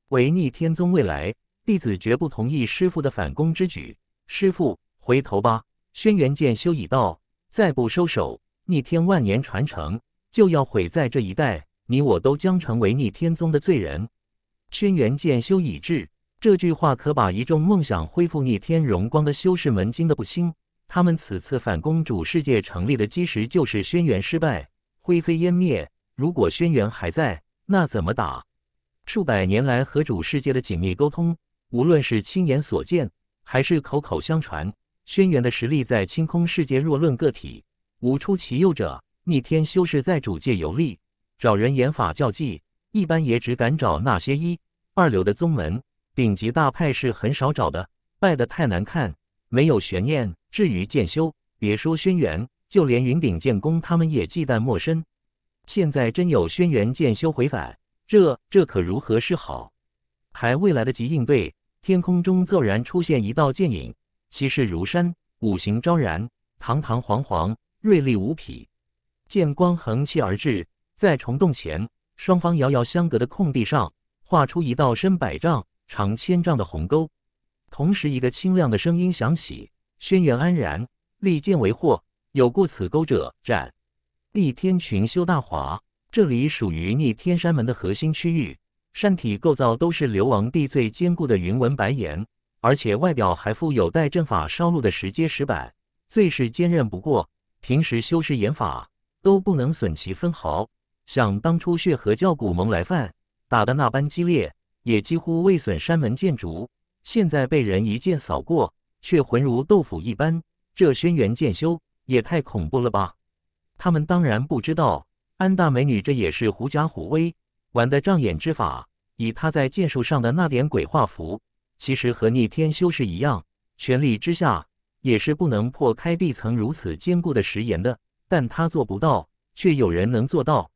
违逆天宗未来弟子，绝不同意师傅的反攻之举。师傅回头吧，轩辕剑修已到，再不收手，逆天万年传承就要毁在这一代，你我都将成为逆天宗的罪人。轩辕剑修已至。这句话可把一众梦想恢复逆天荣光的修士们惊得不轻。他们此次反攻主世界成立的基石就是轩辕失败，灰飞烟灭。如果轩辕还在，那怎么打？数百年来和主世界的紧密沟通，无论是亲眼所见还是口口相传，轩辕的实力在清空世界若论个体，无出其右者。逆天修士在主界游历，找人演法教技，一般也只敢找那些一、二流的宗门。顶级大派是很少找的，败得太难看，没有悬念。至于剑修，别说轩辕，就连云顶剑宫他们也忌惮莫深。现在真有轩辕剑修回返，这这可如何是好？还未来得及应对，天空中骤然出现一道剑影，气势如山，五行昭然，堂堂皇皇，锐利无匹，剑光横气而至，在虫洞前，双方遥遥相隔的空地上，画出一道深百丈。长千丈的鸿沟，同时一个清亮的声音响起：“轩辕安然，利剑为祸，有故此沟者战。”立天群修大华，这里属于逆天山门的核心区域，山体构造都是流亡地最坚固的云纹白岩，而且外表还附有带阵法烧录的石阶石板，最是坚韧不过，平时修饰岩法都不能损其分毫，像当初血河教古蒙来犯，打的那般激烈。也几乎未损山门建筑，现在被人一剑扫过，却浑如豆腐一般。这轩辕剑修也太恐怖了吧！他们当然不知道，安大美女这也是狐假虎威，玩的障眼之法。以她在剑术上的那点鬼画符，其实和逆天修士一样，全力之下也是不能破开地层如此坚固的石岩的。但他做不到，却有人能做到。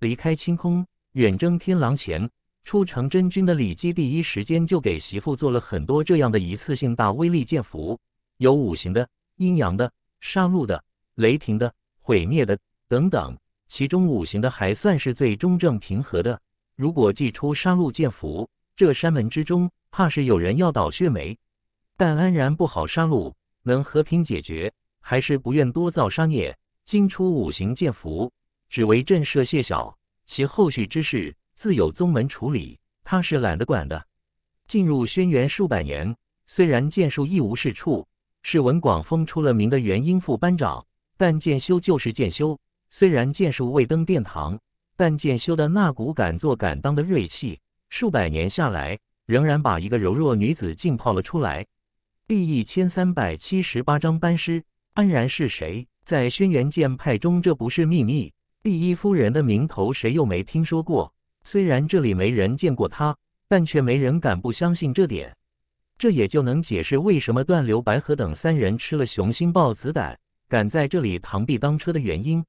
离开青空，远征天狼前。出城真君的李姬第一时间就给媳妇做了很多这样的一次性大威力剑符，有五行的、阴阳的、杀戮的、雷霆的、毁灭的等等。其中五行的还算是最中正平和的。如果祭出杀戮剑符，这山门之中怕是有人要倒血霉。但安然不好杀戮，能和平解决，还是不愿多造杀孽。今出五行剑符，只为震慑谢晓，其后续之事。自有宗门处理，他是懒得管的。进入轩辕数百年，虽然剑术一无是处，是文广风出了名的元婴副班长，但剑修就是剑修。虽然剑术未登殿堂，但剑修的那股敢做敢当的锐气，数百年下来，仍然把一个柔弱女子浸泡了出来。第一千三百七十八章班师，安然是谁？在轩辕剑派中，这不是秘密。第一夫人的名头，谁又没听说过？虽然这里没人见过他，但却没人敢不相信这点。这也就能解释为什么段流、白河等三人吃了雄心豹子胆，敢在这里螳臂当车的原因。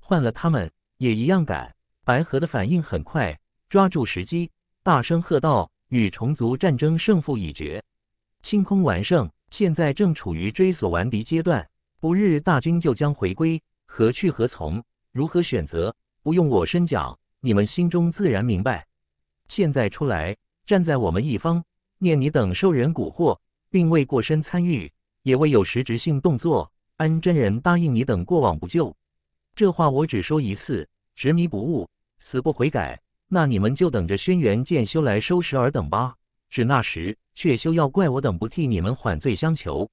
换了他们也一样敢。白河的反应很快，抓住时机，大声喝道：“与虫族战争胜负已决，清空完胜，现在正处于追索完敌阶段，不日大军就将回归，何去何从，如何选择，不用我深讲。”你们心中自然明白，现在出来站在我们一方，念你等受人蛊惑，并未过身参与，也未有实质性动作，安真人答应你等过往不咎。这话我只说一次，执迷不悟，死不悔改，那你们就等着轩辕剑修来收拾尔等吧。至那时，却休要怪我等不替你们缓罪相求。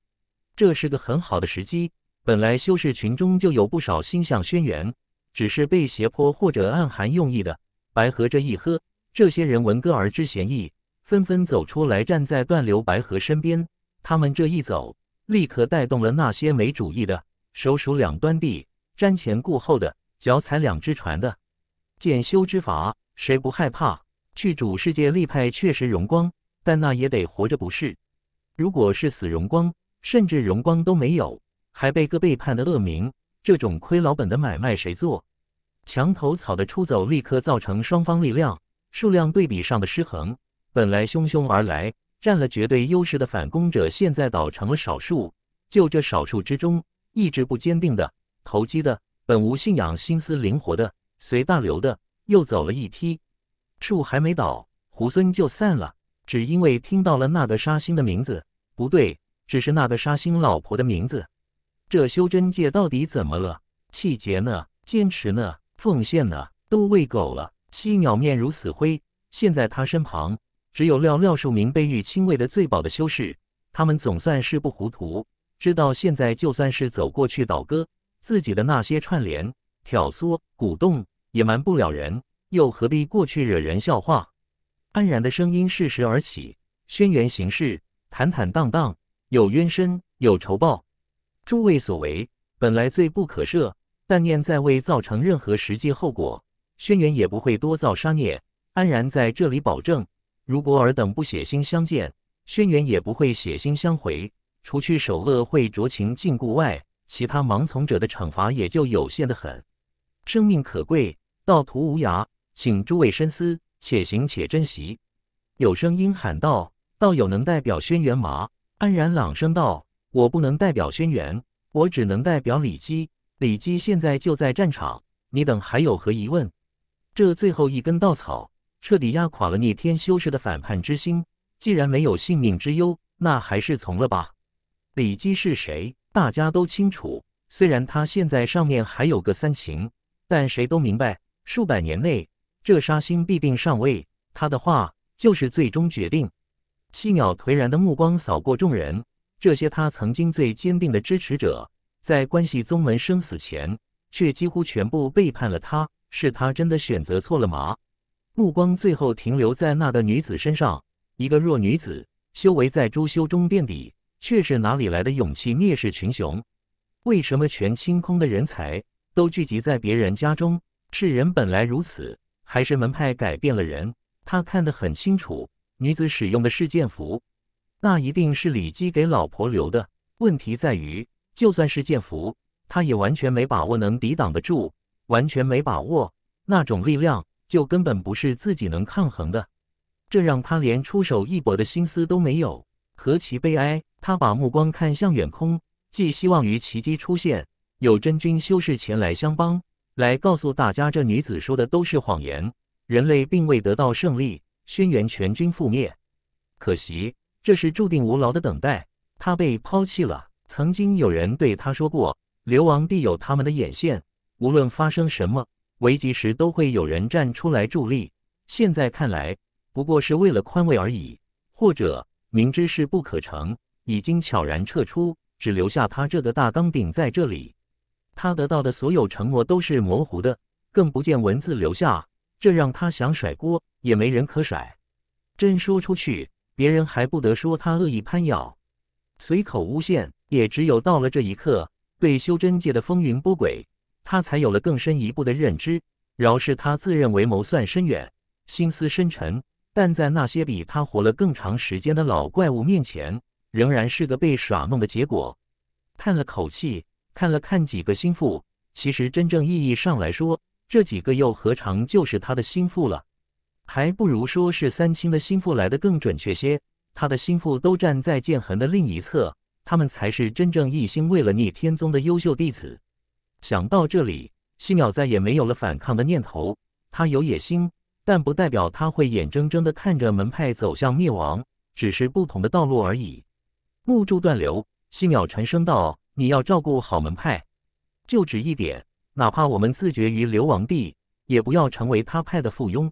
这是个很好的时机，本来修士群中就有不少心向轩辕。只是被胁迫或者暗含用意的，白河这一喝，这些人闻歌而知嫌疑，纷纷走出来站在断流白河身边。他们这一走，立刻带动了那些没主意的，手数两端地，瞻前顾后的，脚踩两只船的，见修之法，谁不害怕？去主世界立派确实荣光，但那也得活着不是？如果是死荣光，甚至荣光都没有，还被个背叛的恶名。这种亏老本的买卖谁做？墙头草的出走，立刻造成双方力量数量对比上的失衡。本来汹汹而来、占了绝对优势的反攻者，现在倒成了少数。就这少数之中，意志不坚定的、投机的、本无信仰、心思灵活的、随大流的，又走了一批。树还没倒，猢狲就散了。只因为听到了那个沙星的名字，不对，只是那个沙星老婆的名字。这修真界到底怎么了？气节呢？坚持呢？奉献呢？都喂狗了！七鸟面如死灰。现在他身旁只有廖廖树明被玉亲卫的最饱的修士，他们总算是不糊涂，知道现在就算是走过去倒戈，自己的那些串联、挑唆、鼓动也瞒不了人，又何必过去惹人笑话？安然的声音适时而起：“轩辕行事坦坦荡荡，有冤身，有仇报。”诸位所为，本来罪不可赦，但念在未造成任何实际后果，轩辕也不会多造杀孽。安然在这里保证，如果尔等不写信相见，轩辕也不会写信相回。除去首恶会酌情禁锢外，其他盲从者的惩罚也就有限的很。生命可贵，道途无涯，请诸位深思，且行且珍惜。有声音喊道：“道友能代表轩辕吗？”安然朗声道。我不能代表轩辕，我只能代表李姬。李姬现在就在战场，你等还有何疑问？这最后一根稻草，彻底压垮了逆天修士的反叛之心。既然没有性命之忧，那还是从了吧。李姬是谁？大家都清楚。虽然他现在上面还有个三秦，但谁都明白，数百年内这杀星必定上位，他的话就是最终决定。七鸟颓然的目光扫过众人。这些他曾经最坚定的支持者，在关系宗门生死前，却几乎全部背叛了他。是他真的选择错了吗？目光最后停留在那个女子身上，一个弱女子，修为在诸修中垫底，却是哪里来的勇气蔑视群雄？为什么全清空的人才都聚集在别人家中？是人本来如此，还是门派改变了人？他看得很清楚，女子使用的是剑符。那一定是李姬给老婆留的。问题在于，就算是剑符，他也完全没把握能抵挡得住，完全没把握。那种力量就根本不是自己能抗衡的，这让他连出手一搏的心思都没有，何其悲哀！他把目光看向远空，寄希望于奇迹出现，有真君修士前来相帮，来告诉大家这女子说的都是谎言，人类并未得到胜利，轩辕全军覆灭。可惜。这是注定无劳的等待。他被抛弃了。曾经有人对他说过：“流亡地有他们的眼线，无论发生什么危急时，都会有人站出来助力。”现在看来，不过是为了宽慰而已，或者明知事不可成，已经悄然撤出，只留下他这个大钢顶在这里。他得到的所有承诺都是模糊的，更不见文字留下，这让他想甩锅也没人可甩。真说出去。别人还不得说他恶意攀咬，随口诬陷。也只有到了这一刻，对修真界的风云波诡，他才有了更深一步的认知。饶是他自认为谋算深远，心思深沉，但在那些比他活了更长时间的老怪物面前，仍然是个被耍弄的结果。叹了口气，看了看几个心腹。其实真正意义上来说，这几个又何尝就是他的心腹了？还不如说是三清的心腹来的更准确些。他的心腹都站在剑痕的另一侧，他们才是真正一心为了逆天宗的优秀弟子。想到这里，西鸟再也没有了反抗的念头。他有野心，但不代表他会眼睁睁地看着门派走向灭亡，只是不同的道路而已。木柱断流，西鸟沉声道：“你要照顾好门派，就只一点，哪怕我们自绝于流亡地，也不要成为他派的附庸。”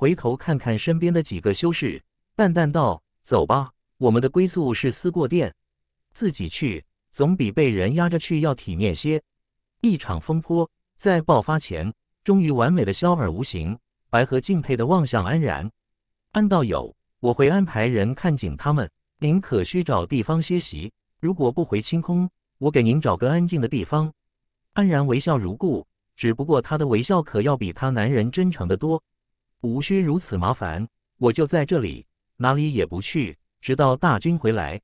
回头看看身边的几个修士，淡淡道：“走吧，我们的归宿是思过殿，自己去总比被人压着去要体面些。”一场风波在爆发前终于完美的消而无形。白河敬佩的望向安然：“安道友，我会安排人看紧他们，您可需找地方歇息。如果不回清空，我给您找个安静的地方。”安然微笑如故，只不过她的微笑可要比她男人真诚的多。无需如此麻烦，我就在这里，哪里也不去，直到大军回来。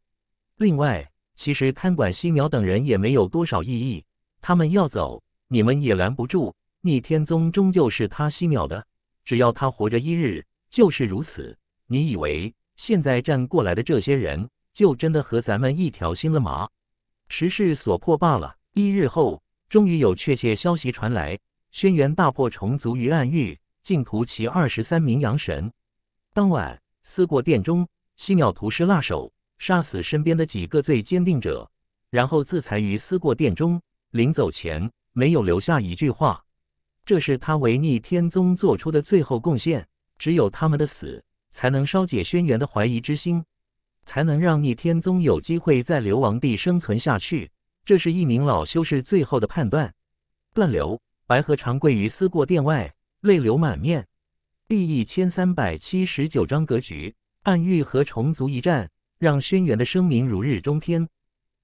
另外，其实看管西鸟等人也没有多少意义，他们要走，你们也拦不住。逆天宗终究是他西鸟的，只要他活着一日，就是如此。你以为现在站过来的这些人就真的和咱们一条心了吗？时势所迫罢了。一日后，终于有确切消息传来：轩辕大破虫族于暗域。净屠其二十三名阳神。当晚，思过殿中，西鸟屠师辣手杀死身边的几个最坚定者，然后自裁于思过殿中。临走前，没有留下一句话。这是他为逆天宗做出的最后贡献。只有他们的死，才能稍解轩辕的怀疑之心，才能让逆天宗有机会在流亡地生存下去。这是一名老修士最后的判断。断流，白鹤长跪于思过殿外。泪流满面。第一千三百七十九章格局，暗域和虫族一战让轩辕的声名如日中天，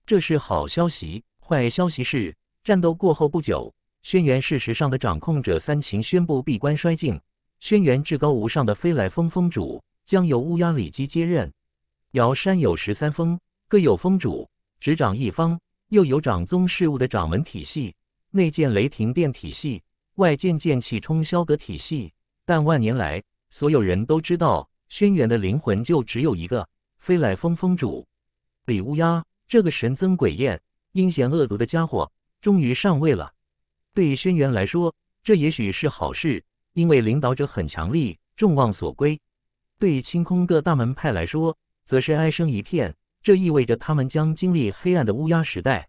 这是好消息。坏消息是，战斗过后不久，轩辕事实上的掌控者三秦宣布闭关衰境。轩辕至高无上的飞来峰峰主将由乌鸦里基接任。瑶山有十三峰，各有峰主，执掌一方，又有掌宗事务的掌门体系，内建雷霆殿体系。外渐渐起冲霄阁体系，但万年来所有人都知道，轩辕的灵魂就只有一个飞来峰峰主李乌鸦。这个神憎鬼厌、阴险恶毒的家伙终于上位了。对于轩辕来说，这也许是好事，因为领导者很强力，众望所归。对于清空各大门派来说，则是哀声一片，这意味着他们将经历黑暗的乌鸦时代。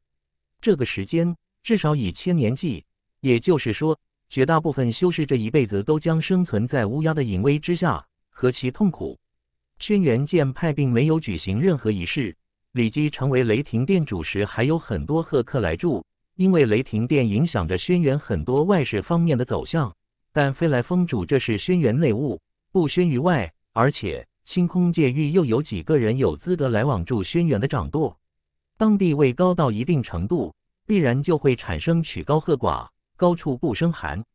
这个时间至少以千年计，也就是说。绝大部分修士这一辈子都将生存在乌鸦的淫威之下，何其痛苦！轩辕剑派并没有举行任何仪式。李基成为雷霆殿主时，还有很多贺客来住，因为雷霆殿影响着轩辕很多外事方面的走向。但飞来峰主，这是轩辕内务，不宣于外。而且星空界域又有几个人有资格来往助轩辕的掌舵？当地位高到一定程度，必然就会产生曲高和寡。高处不胜寒，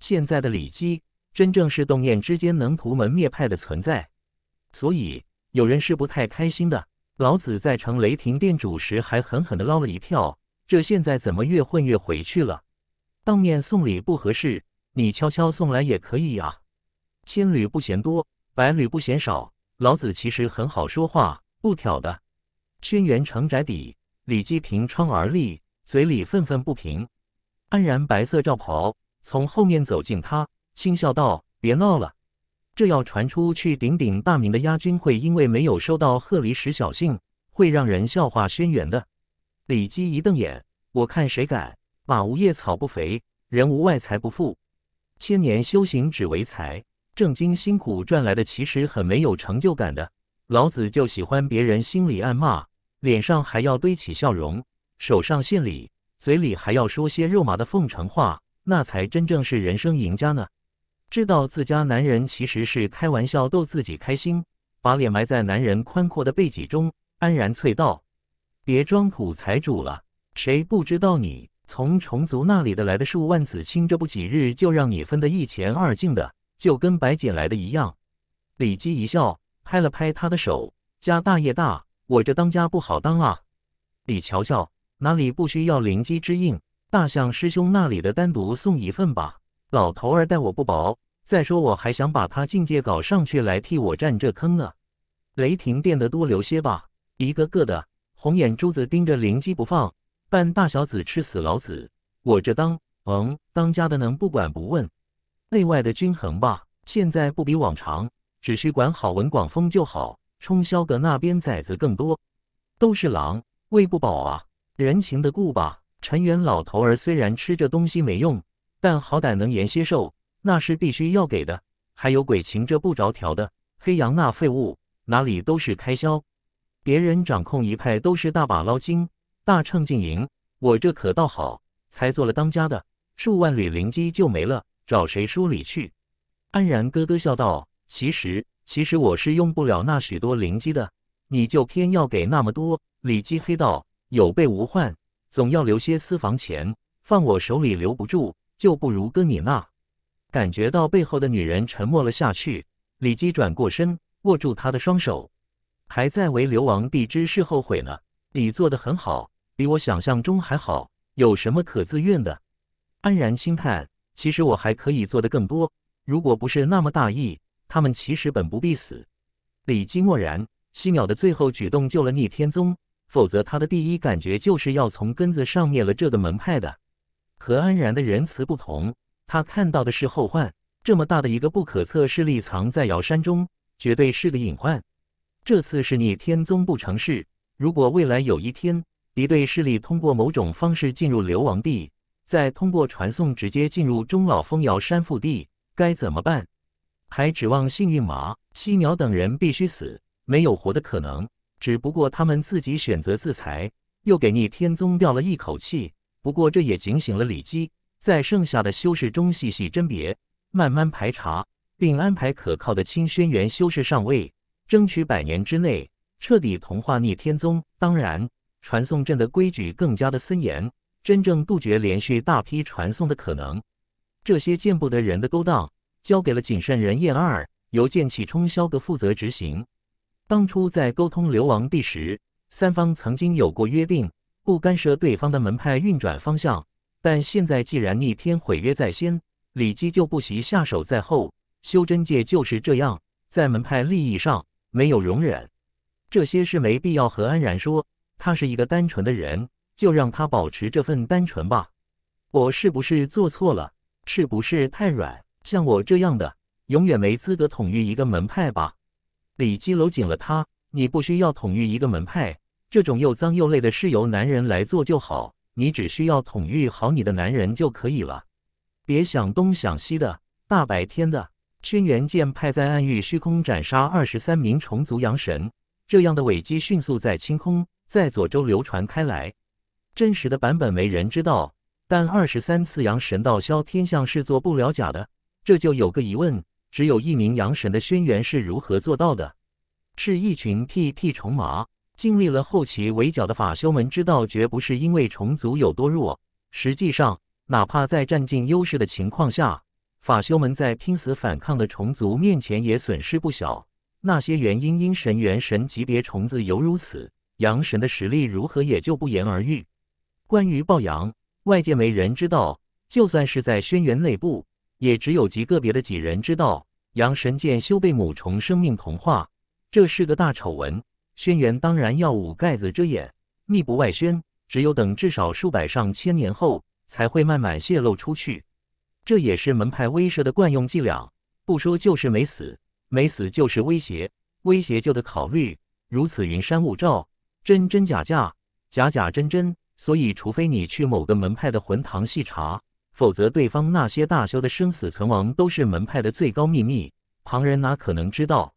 现在的李姬真正是洞燕之间能屠门灭派的存在，所以有人是不太开心的。老子在成雷霆殿主时还狠狠的捞了一票，这现在怎么越混越回去了？当面送礼不合适，你悄悄送来也可以啊，千缕不嫌多，百缕不嫌少。老子其实很好说话，不挑的。轩辕城宅邸，李姬凭窗而立，嘴里愤愤不平。安然白色罩袍从后面走近他，轻笑道：“别闹了，这要传出去，鼎鼎大名的亚军会因为没有收到贺礼失小信，会让人笑话轩辕的。”李姬一瞪眼：“我看谁敢！马无夜草不肥，人无外财不富，千年修行只为财，正经辛苦赚来的其实很没有成就感的。老子就喜欢别人心里暗骂，脸上还要堆起笑容，手上献礼。”嘴里还要说些肉麻的奉承话，那才真正是人生赢家呢。知道自家男人其实是开玩笑逗自己开心，把脸埋在男人宽阔的背脊中，安然啐道：“别装土财主了，谁不知道你从虫族那里的来的数万子清，这不几日就让你分得一钱二净的，就跟白捡来的一样。”李姬一笑，拍了拍他的手：“家大业大，我这当家不好当啊，李瞧瞧。”哪里不需要灵机之印？大象师兄那里的单独送一份吧。老头儿待我不薄，再说我还想把他境界搞上去，来替我占这坑呢。雷霆殿的多留些吧，一个个的红眼珠子盯着灵机不放，扮大小子吃死老子！我这当……嗯，当家的能不管不问？内外的均衡吧，现在不比往常，只需管好文广风就好。冲霄阁那边崽子更多，都是狼，喂不饱啊。人情的顾吧，陈元老头儿虽然吃这东西没用，但好歹能延些寿，那是必须要给的。还有鬼情这不着调的黑羊那废物，哪里都是开销。别人掌控一派都是大把捞金，大秤进营，我这可倒好，才做了当家的，数万缕灵机就没了，找谁说理去？安然咯咯笑道：“其实，其实我是用不了那许多灵机的，你就偏要给那么多。”李基黑道。有备无患，总要留些私房钱。放我手里留不住，就不如跟你那。感觉到背后的女人沉默了下去。李姬转过身，握住她的双手，还在为流亡必之事后悔呢。你做得很好，比我想象中还好。有什么可自怨的？安然轻叹，其实我还可以做得更多。如果不是那么大意，他们其实本不必死。李姬默然。西鸟的最后举动救了逆天宗。否则，他的第一感觉就是要从根子上灭了这个门派的。和安然的仁慈不同，他看到的是后患。这么大的一个不可测势力藏在瑶山中，绝对是个隐患。这次是逆天宗不成事，如果未来有一天敌对势力通过某种方式进入流亡地，再通过传送直接进入中老峰瑶山腹地，该怎么办？还指望幸运马、七鸟等人必须死，没有活的可能。只不过他们自己选择自裁，又给逆天宗掉了一口气。不过这也警醒了李基，在剩下的修士中细细甄别，慢慢排查，并安排可靠的清轩辕修士上位，争取百年之内彻底同化逆天宗。当然，传送阵的规矩更加的森严，真正杜绝连续大批传送的可能。这些见不得人的勾当交给了谨慎人叶二，由剑气冲霄阁负责执行。当初在沟通流亡地时，三方曾经有过约定，不干涉对方的门派运转方向。但现在既然逆天毁约在先，李基就不惜下手在后。修真界就是这样，在门派利益上没有容忍。这些事没必要和安然说，他是一个单纯的人，就让他保持这份单纯吧。我是不是做错了？是不是太软？像我这样的，永远没资格统御一个门派吧？李基搂紧了他，你不需要统御一个门派，这种又脏又累的事由男人来做就好，你只需要统御好你的男人就可以了。别想东想西的，大白天的。轩辕剑派在暗域虚空斩杀二十三名虫族阳神，这样的伪机迅速在清空、在左州流传开来。真实的版本没人知道，但二十三次阳神道消天象是做不了假的，这就有个疑问。只有一名阳神的轩辕是如何做到的？是一群屁屁虫麻，经历了后期围剿的法修们知道，绝不是因为虫族有多弱。实际上，哪怕在占尽优势的情况下，法修们在拼死反抗的虫族面前也损失不小。那些元婴、因神、元神级别虫子，犹如此阳神的实力，如何也就不言而喻。关于暴阳，外界没人知道，就算是在轩辕内部。也只有极个别的几人知道，阳神剑修被母虫生命同化，这是个大丑闻。轩辕当然要捂盖子遮掩，密不外宣，只有等至少数百上千年后才会慢慢泄露出去。这也是门派威慑的惯用伎俩，不说就是没死，没死就是威胁，威胁就得考虑。如此云山雾罩，真真假假，假假真真，所以除非你去某个门派的魂堂细查。否则，对方那些大修的生死存亡都是门派的最高秘密，旁人哪可能知道？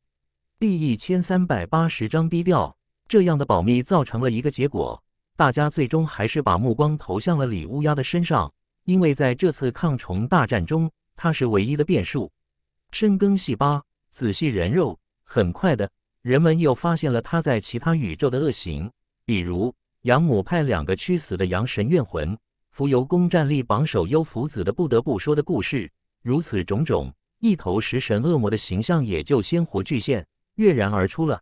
第一千三百八十章低调。这样的保密造成了一个结果，大家最终还是把目光投向了李乌鸦的身上，因为在这次抗虫大战中，他是唯一的变数。深耕细扒，仔细人肉，很快的，人们又发现了他在其他宇宙的恶行，比如养母派两个屈死的阳神怨魂。浮游宫战力榜首优芙子的不得不说的故事，如此种种，一头食神恶魔的形象也就鲜活具现，跃然而出了。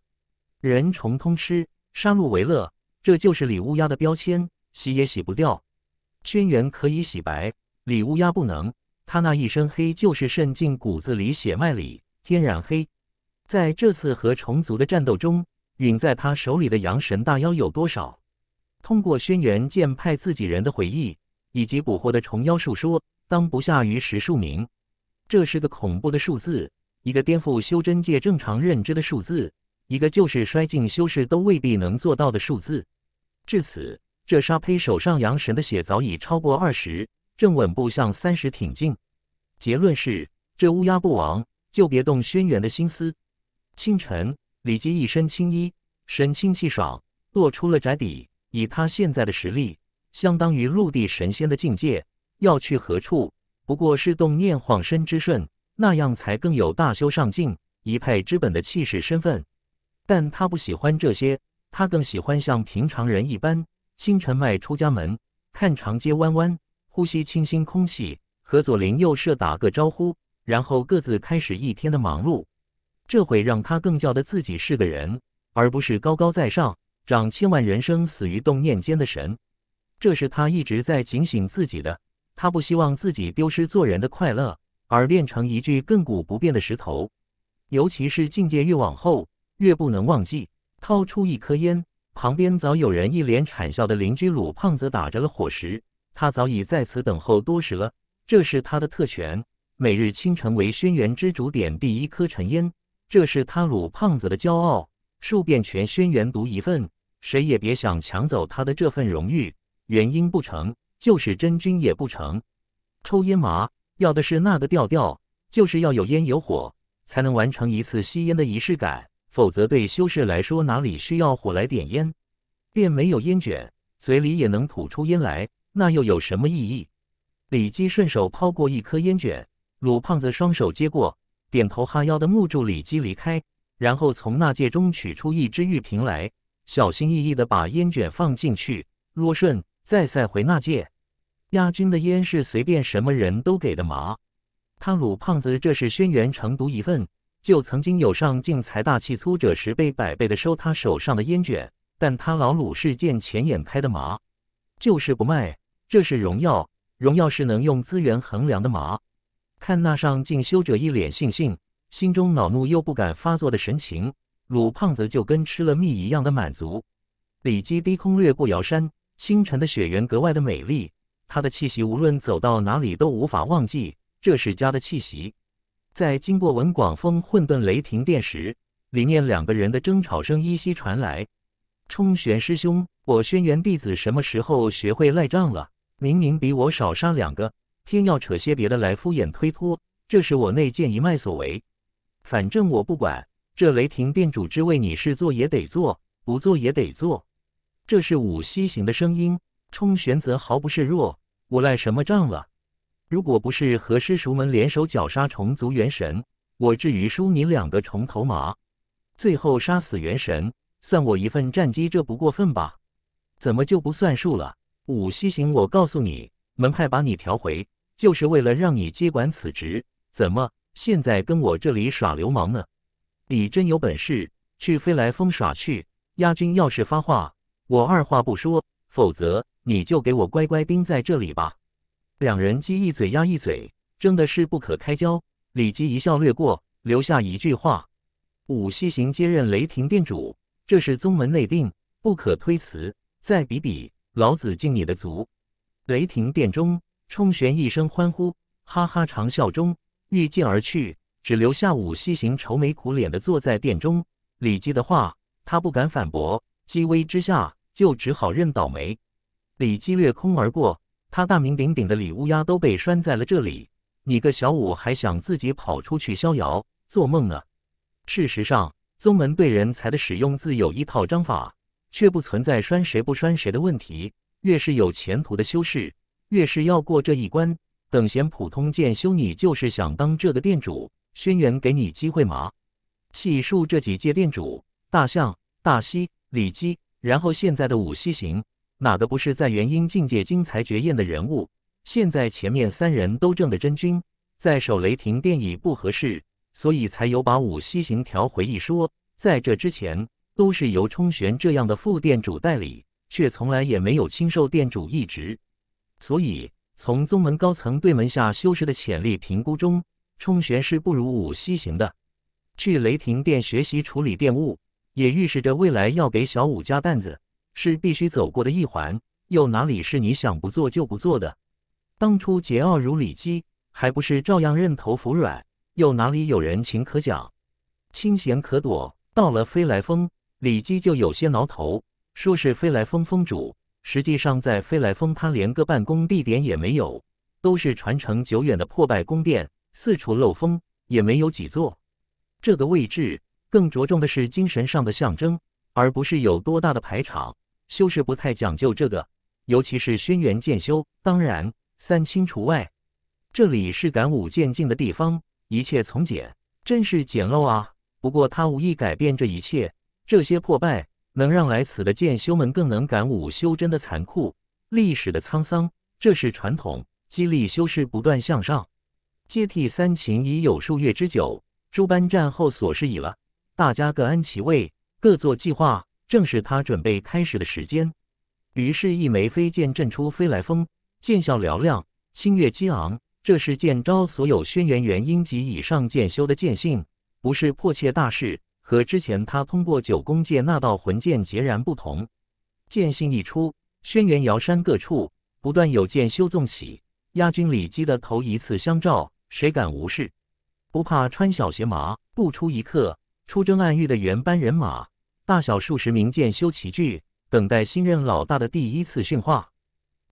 人虫通吃，杀戮为乐，这就是李乌鸦的标签，洗也洗不掉。轩辕可以洗白，李乌鸦不能，他那一身黑就是渗进骨子里、血脉里，天然黑。在这次和虫族的战斗中，陨在他手里的阳神大妖有多少？通过轩辕剑派自己人的回忆。以及捕获的虫妖数说，当不下于十数名，这是个恐怖的数字，一个颠覆修真界正常认知的数字，一个就是衰尽修士都未必能做到的数字。至此，这沙胚手上阳神的血早已超过二十，正稳步向三十挺进。结论是，这乌鸦不亡，就别动轩辕的心思。清晨，李基一身青衣，神清气爽，落出了宅邸。以他现在的实力。相当于陆地神仙的境界，要去何处？不过是动念晃身之瞬，那样才更有大修上进一派之本的气势身份。但他不喜欢这些，他更喜欢像平常人一般，清晨迈出家门，看长街弯弯，呼吸清新空气，和左邻右舍打个招呼，然后各自开始一天的忙碌。这会让他更觉得自己是个人，而不是高高在上，掌千万人生死于动念间的神。这是他一直在警醒自己的，他不希望自己丢失做人的快乐，而变成一具亘古不变的石头。尤其是境界越往后，越不能忘记掏出一颗烟。旁边早有人一脸谄笑的邻居鲁胖子打着了火石，他早已在此等候多时了。这是他的特权，每日清晨为轩辕之主点第一颗尘烟，这是他鲁胖子的骄傲，数遍全轩辕独一份，谁也别想抢走他的这份荣誉。原因不成，就是真菌也不成。抽烟麻要的是那个调调，就是要有烟有火，才能完成一次吸烟的仪式感。否则对修士来说，哪里需要火来点烟，便没有烟卷，嘴里也能吐出烟来，那又有什么意义？李姬顺手抛过一颗烟卷，鲁胖子双手接过，点头哈腰的目助李姬离开，然后从纳戒中取出一只玉瓶来，小心翼翼的把烟卷放进去，若顺。再赛回纳界，亚军的烟是随便什么人都给的吗？他鲁胖子这是轩辕成独一份。就曾经有上进财大气粗者十倍百倍的收他手上的烟卷，但他老鲁是见钱眼开的麻，就是不卖。这是荣耀，荣耀是能用资源衡量的麻。看那上进修者一脸悻悻，心中恼怒又不敢发作的神情，鲁胖子就跟吃了蜜一样的满足。李基低空掠过瑶山。星辰的雪原格外的美丽，它的气息无论走到哪里都无法忘记，这是家的气息。在经过文广峰混沌雷霆殿时，里面两个人的争吵声依稀传来。冲玄师兄，我轩辕弟子什么时候学会赖账了？明明比我少杀两个，偏要扯些别的来敷衍推脱，这是我内剑一脉所为。反正我不管，这雷霆殿主之位你是做也得做，不做也得做。这是五溪行的声音，冲玄则毫不示弱。我赖什么账了？如果不是和师叔们联手绞杀虫族元神，我至于输你两个虫头吗？最后杀死元神，算我一份战绩，这不过分吧？怎么就不算数了？五溪行，我告诉你，门派把你调回，就是为了让你接管此职。怎么现在跟我这里耍流氓呢？你真有本事，去飞来峰耍去。亚军要是发话。我二话不说，否则你就给我乖乖钉在这里吧！两人鸡一嘴鸭一嘴，争的是不可开交。李姬一笑掠过，留下一句话：“武西行接任雷霆殿主，这是宗门内定，不可推辞。”再比比，老子敬你的足！雷霆殿中，冲玄一声欢呼，哈哈长笑中御剑而去，只留下武西行愁眉苦脸的坐在殿中。李姬的话，他不敢反驳，机微之下。就只好认倒霉。李基掠空而过，他大名鼎鼎的李乌鸦都被拴在了这里。你个小五还想自己跑出去逍遥？做梦呢！事实上，宗门对人才的使用自有一套章法，却不存在拴谁不拴谁的问题。越是有前途的修士，越是要过这一关。等闲普通剑修，你就是想当这个店主，轩辕给你机会吗？细数这几届店主，大象、大西、李基。然后现在的五溪行哪个不是在元婴境界精彩绝艳的人物？现在前面三人都正的真君，在守雷霆殿已不合适，所以才有把五溪行调回一说。在这之前，都是由冲玄这样的副殿主代理，却从来也没有亲受殿主一职。所以从宗门高层对门下修士的潜力评估中，冲玄是不如五溪行的。去雷霆殿学习处理殿务。也预示着未来要给小五加担子是必须走过的一环，又哪里是你想不做就不做的？当初桀骜如李姬，还不是照样认头服软？又哪里有人情可讲、清闲可躲？到了飞来峰，李姬就有些挠头，说是飞来峰峰主，实际上在飞来峰他连个办公地点也没有，都是传承久远的破败宫殿，四处漏风，也没有几座。这个位置。更着重的是精神上的象征，而不是有多大的排场。修士不太讲究这个，尤其是轩辕剑修，当然三清除外。这里是感悟渐进的地方，一切从简，真是简陋啊！不过他无意改变这一切，这些破败能让来此的剑修们更能感悟修真的残酷，历史的沧桑。这是传统，激励修士不断向上。接替三秦已有数月之久，诸般战后琐事已了。大家各安其位，各做计划，正是他准备开始的时间。于是，一枚飞剑震出飞来峰，剑啸嘹亮，星月激昂。这是剑招，所有轩辕元婴级以上剑修的剑性，不是迫切大事，和之前他通过九宫界那道魂剑截然不同。剑信一出，轩辕瑶山各处不断有剑修纵起，亚军里击的头一次相照，谁敢无视？不怕穿小鞋麻，不出一刻。出征暗域的原班人马，大小数十名剑修齐聚，等待新任老大的第一次训话。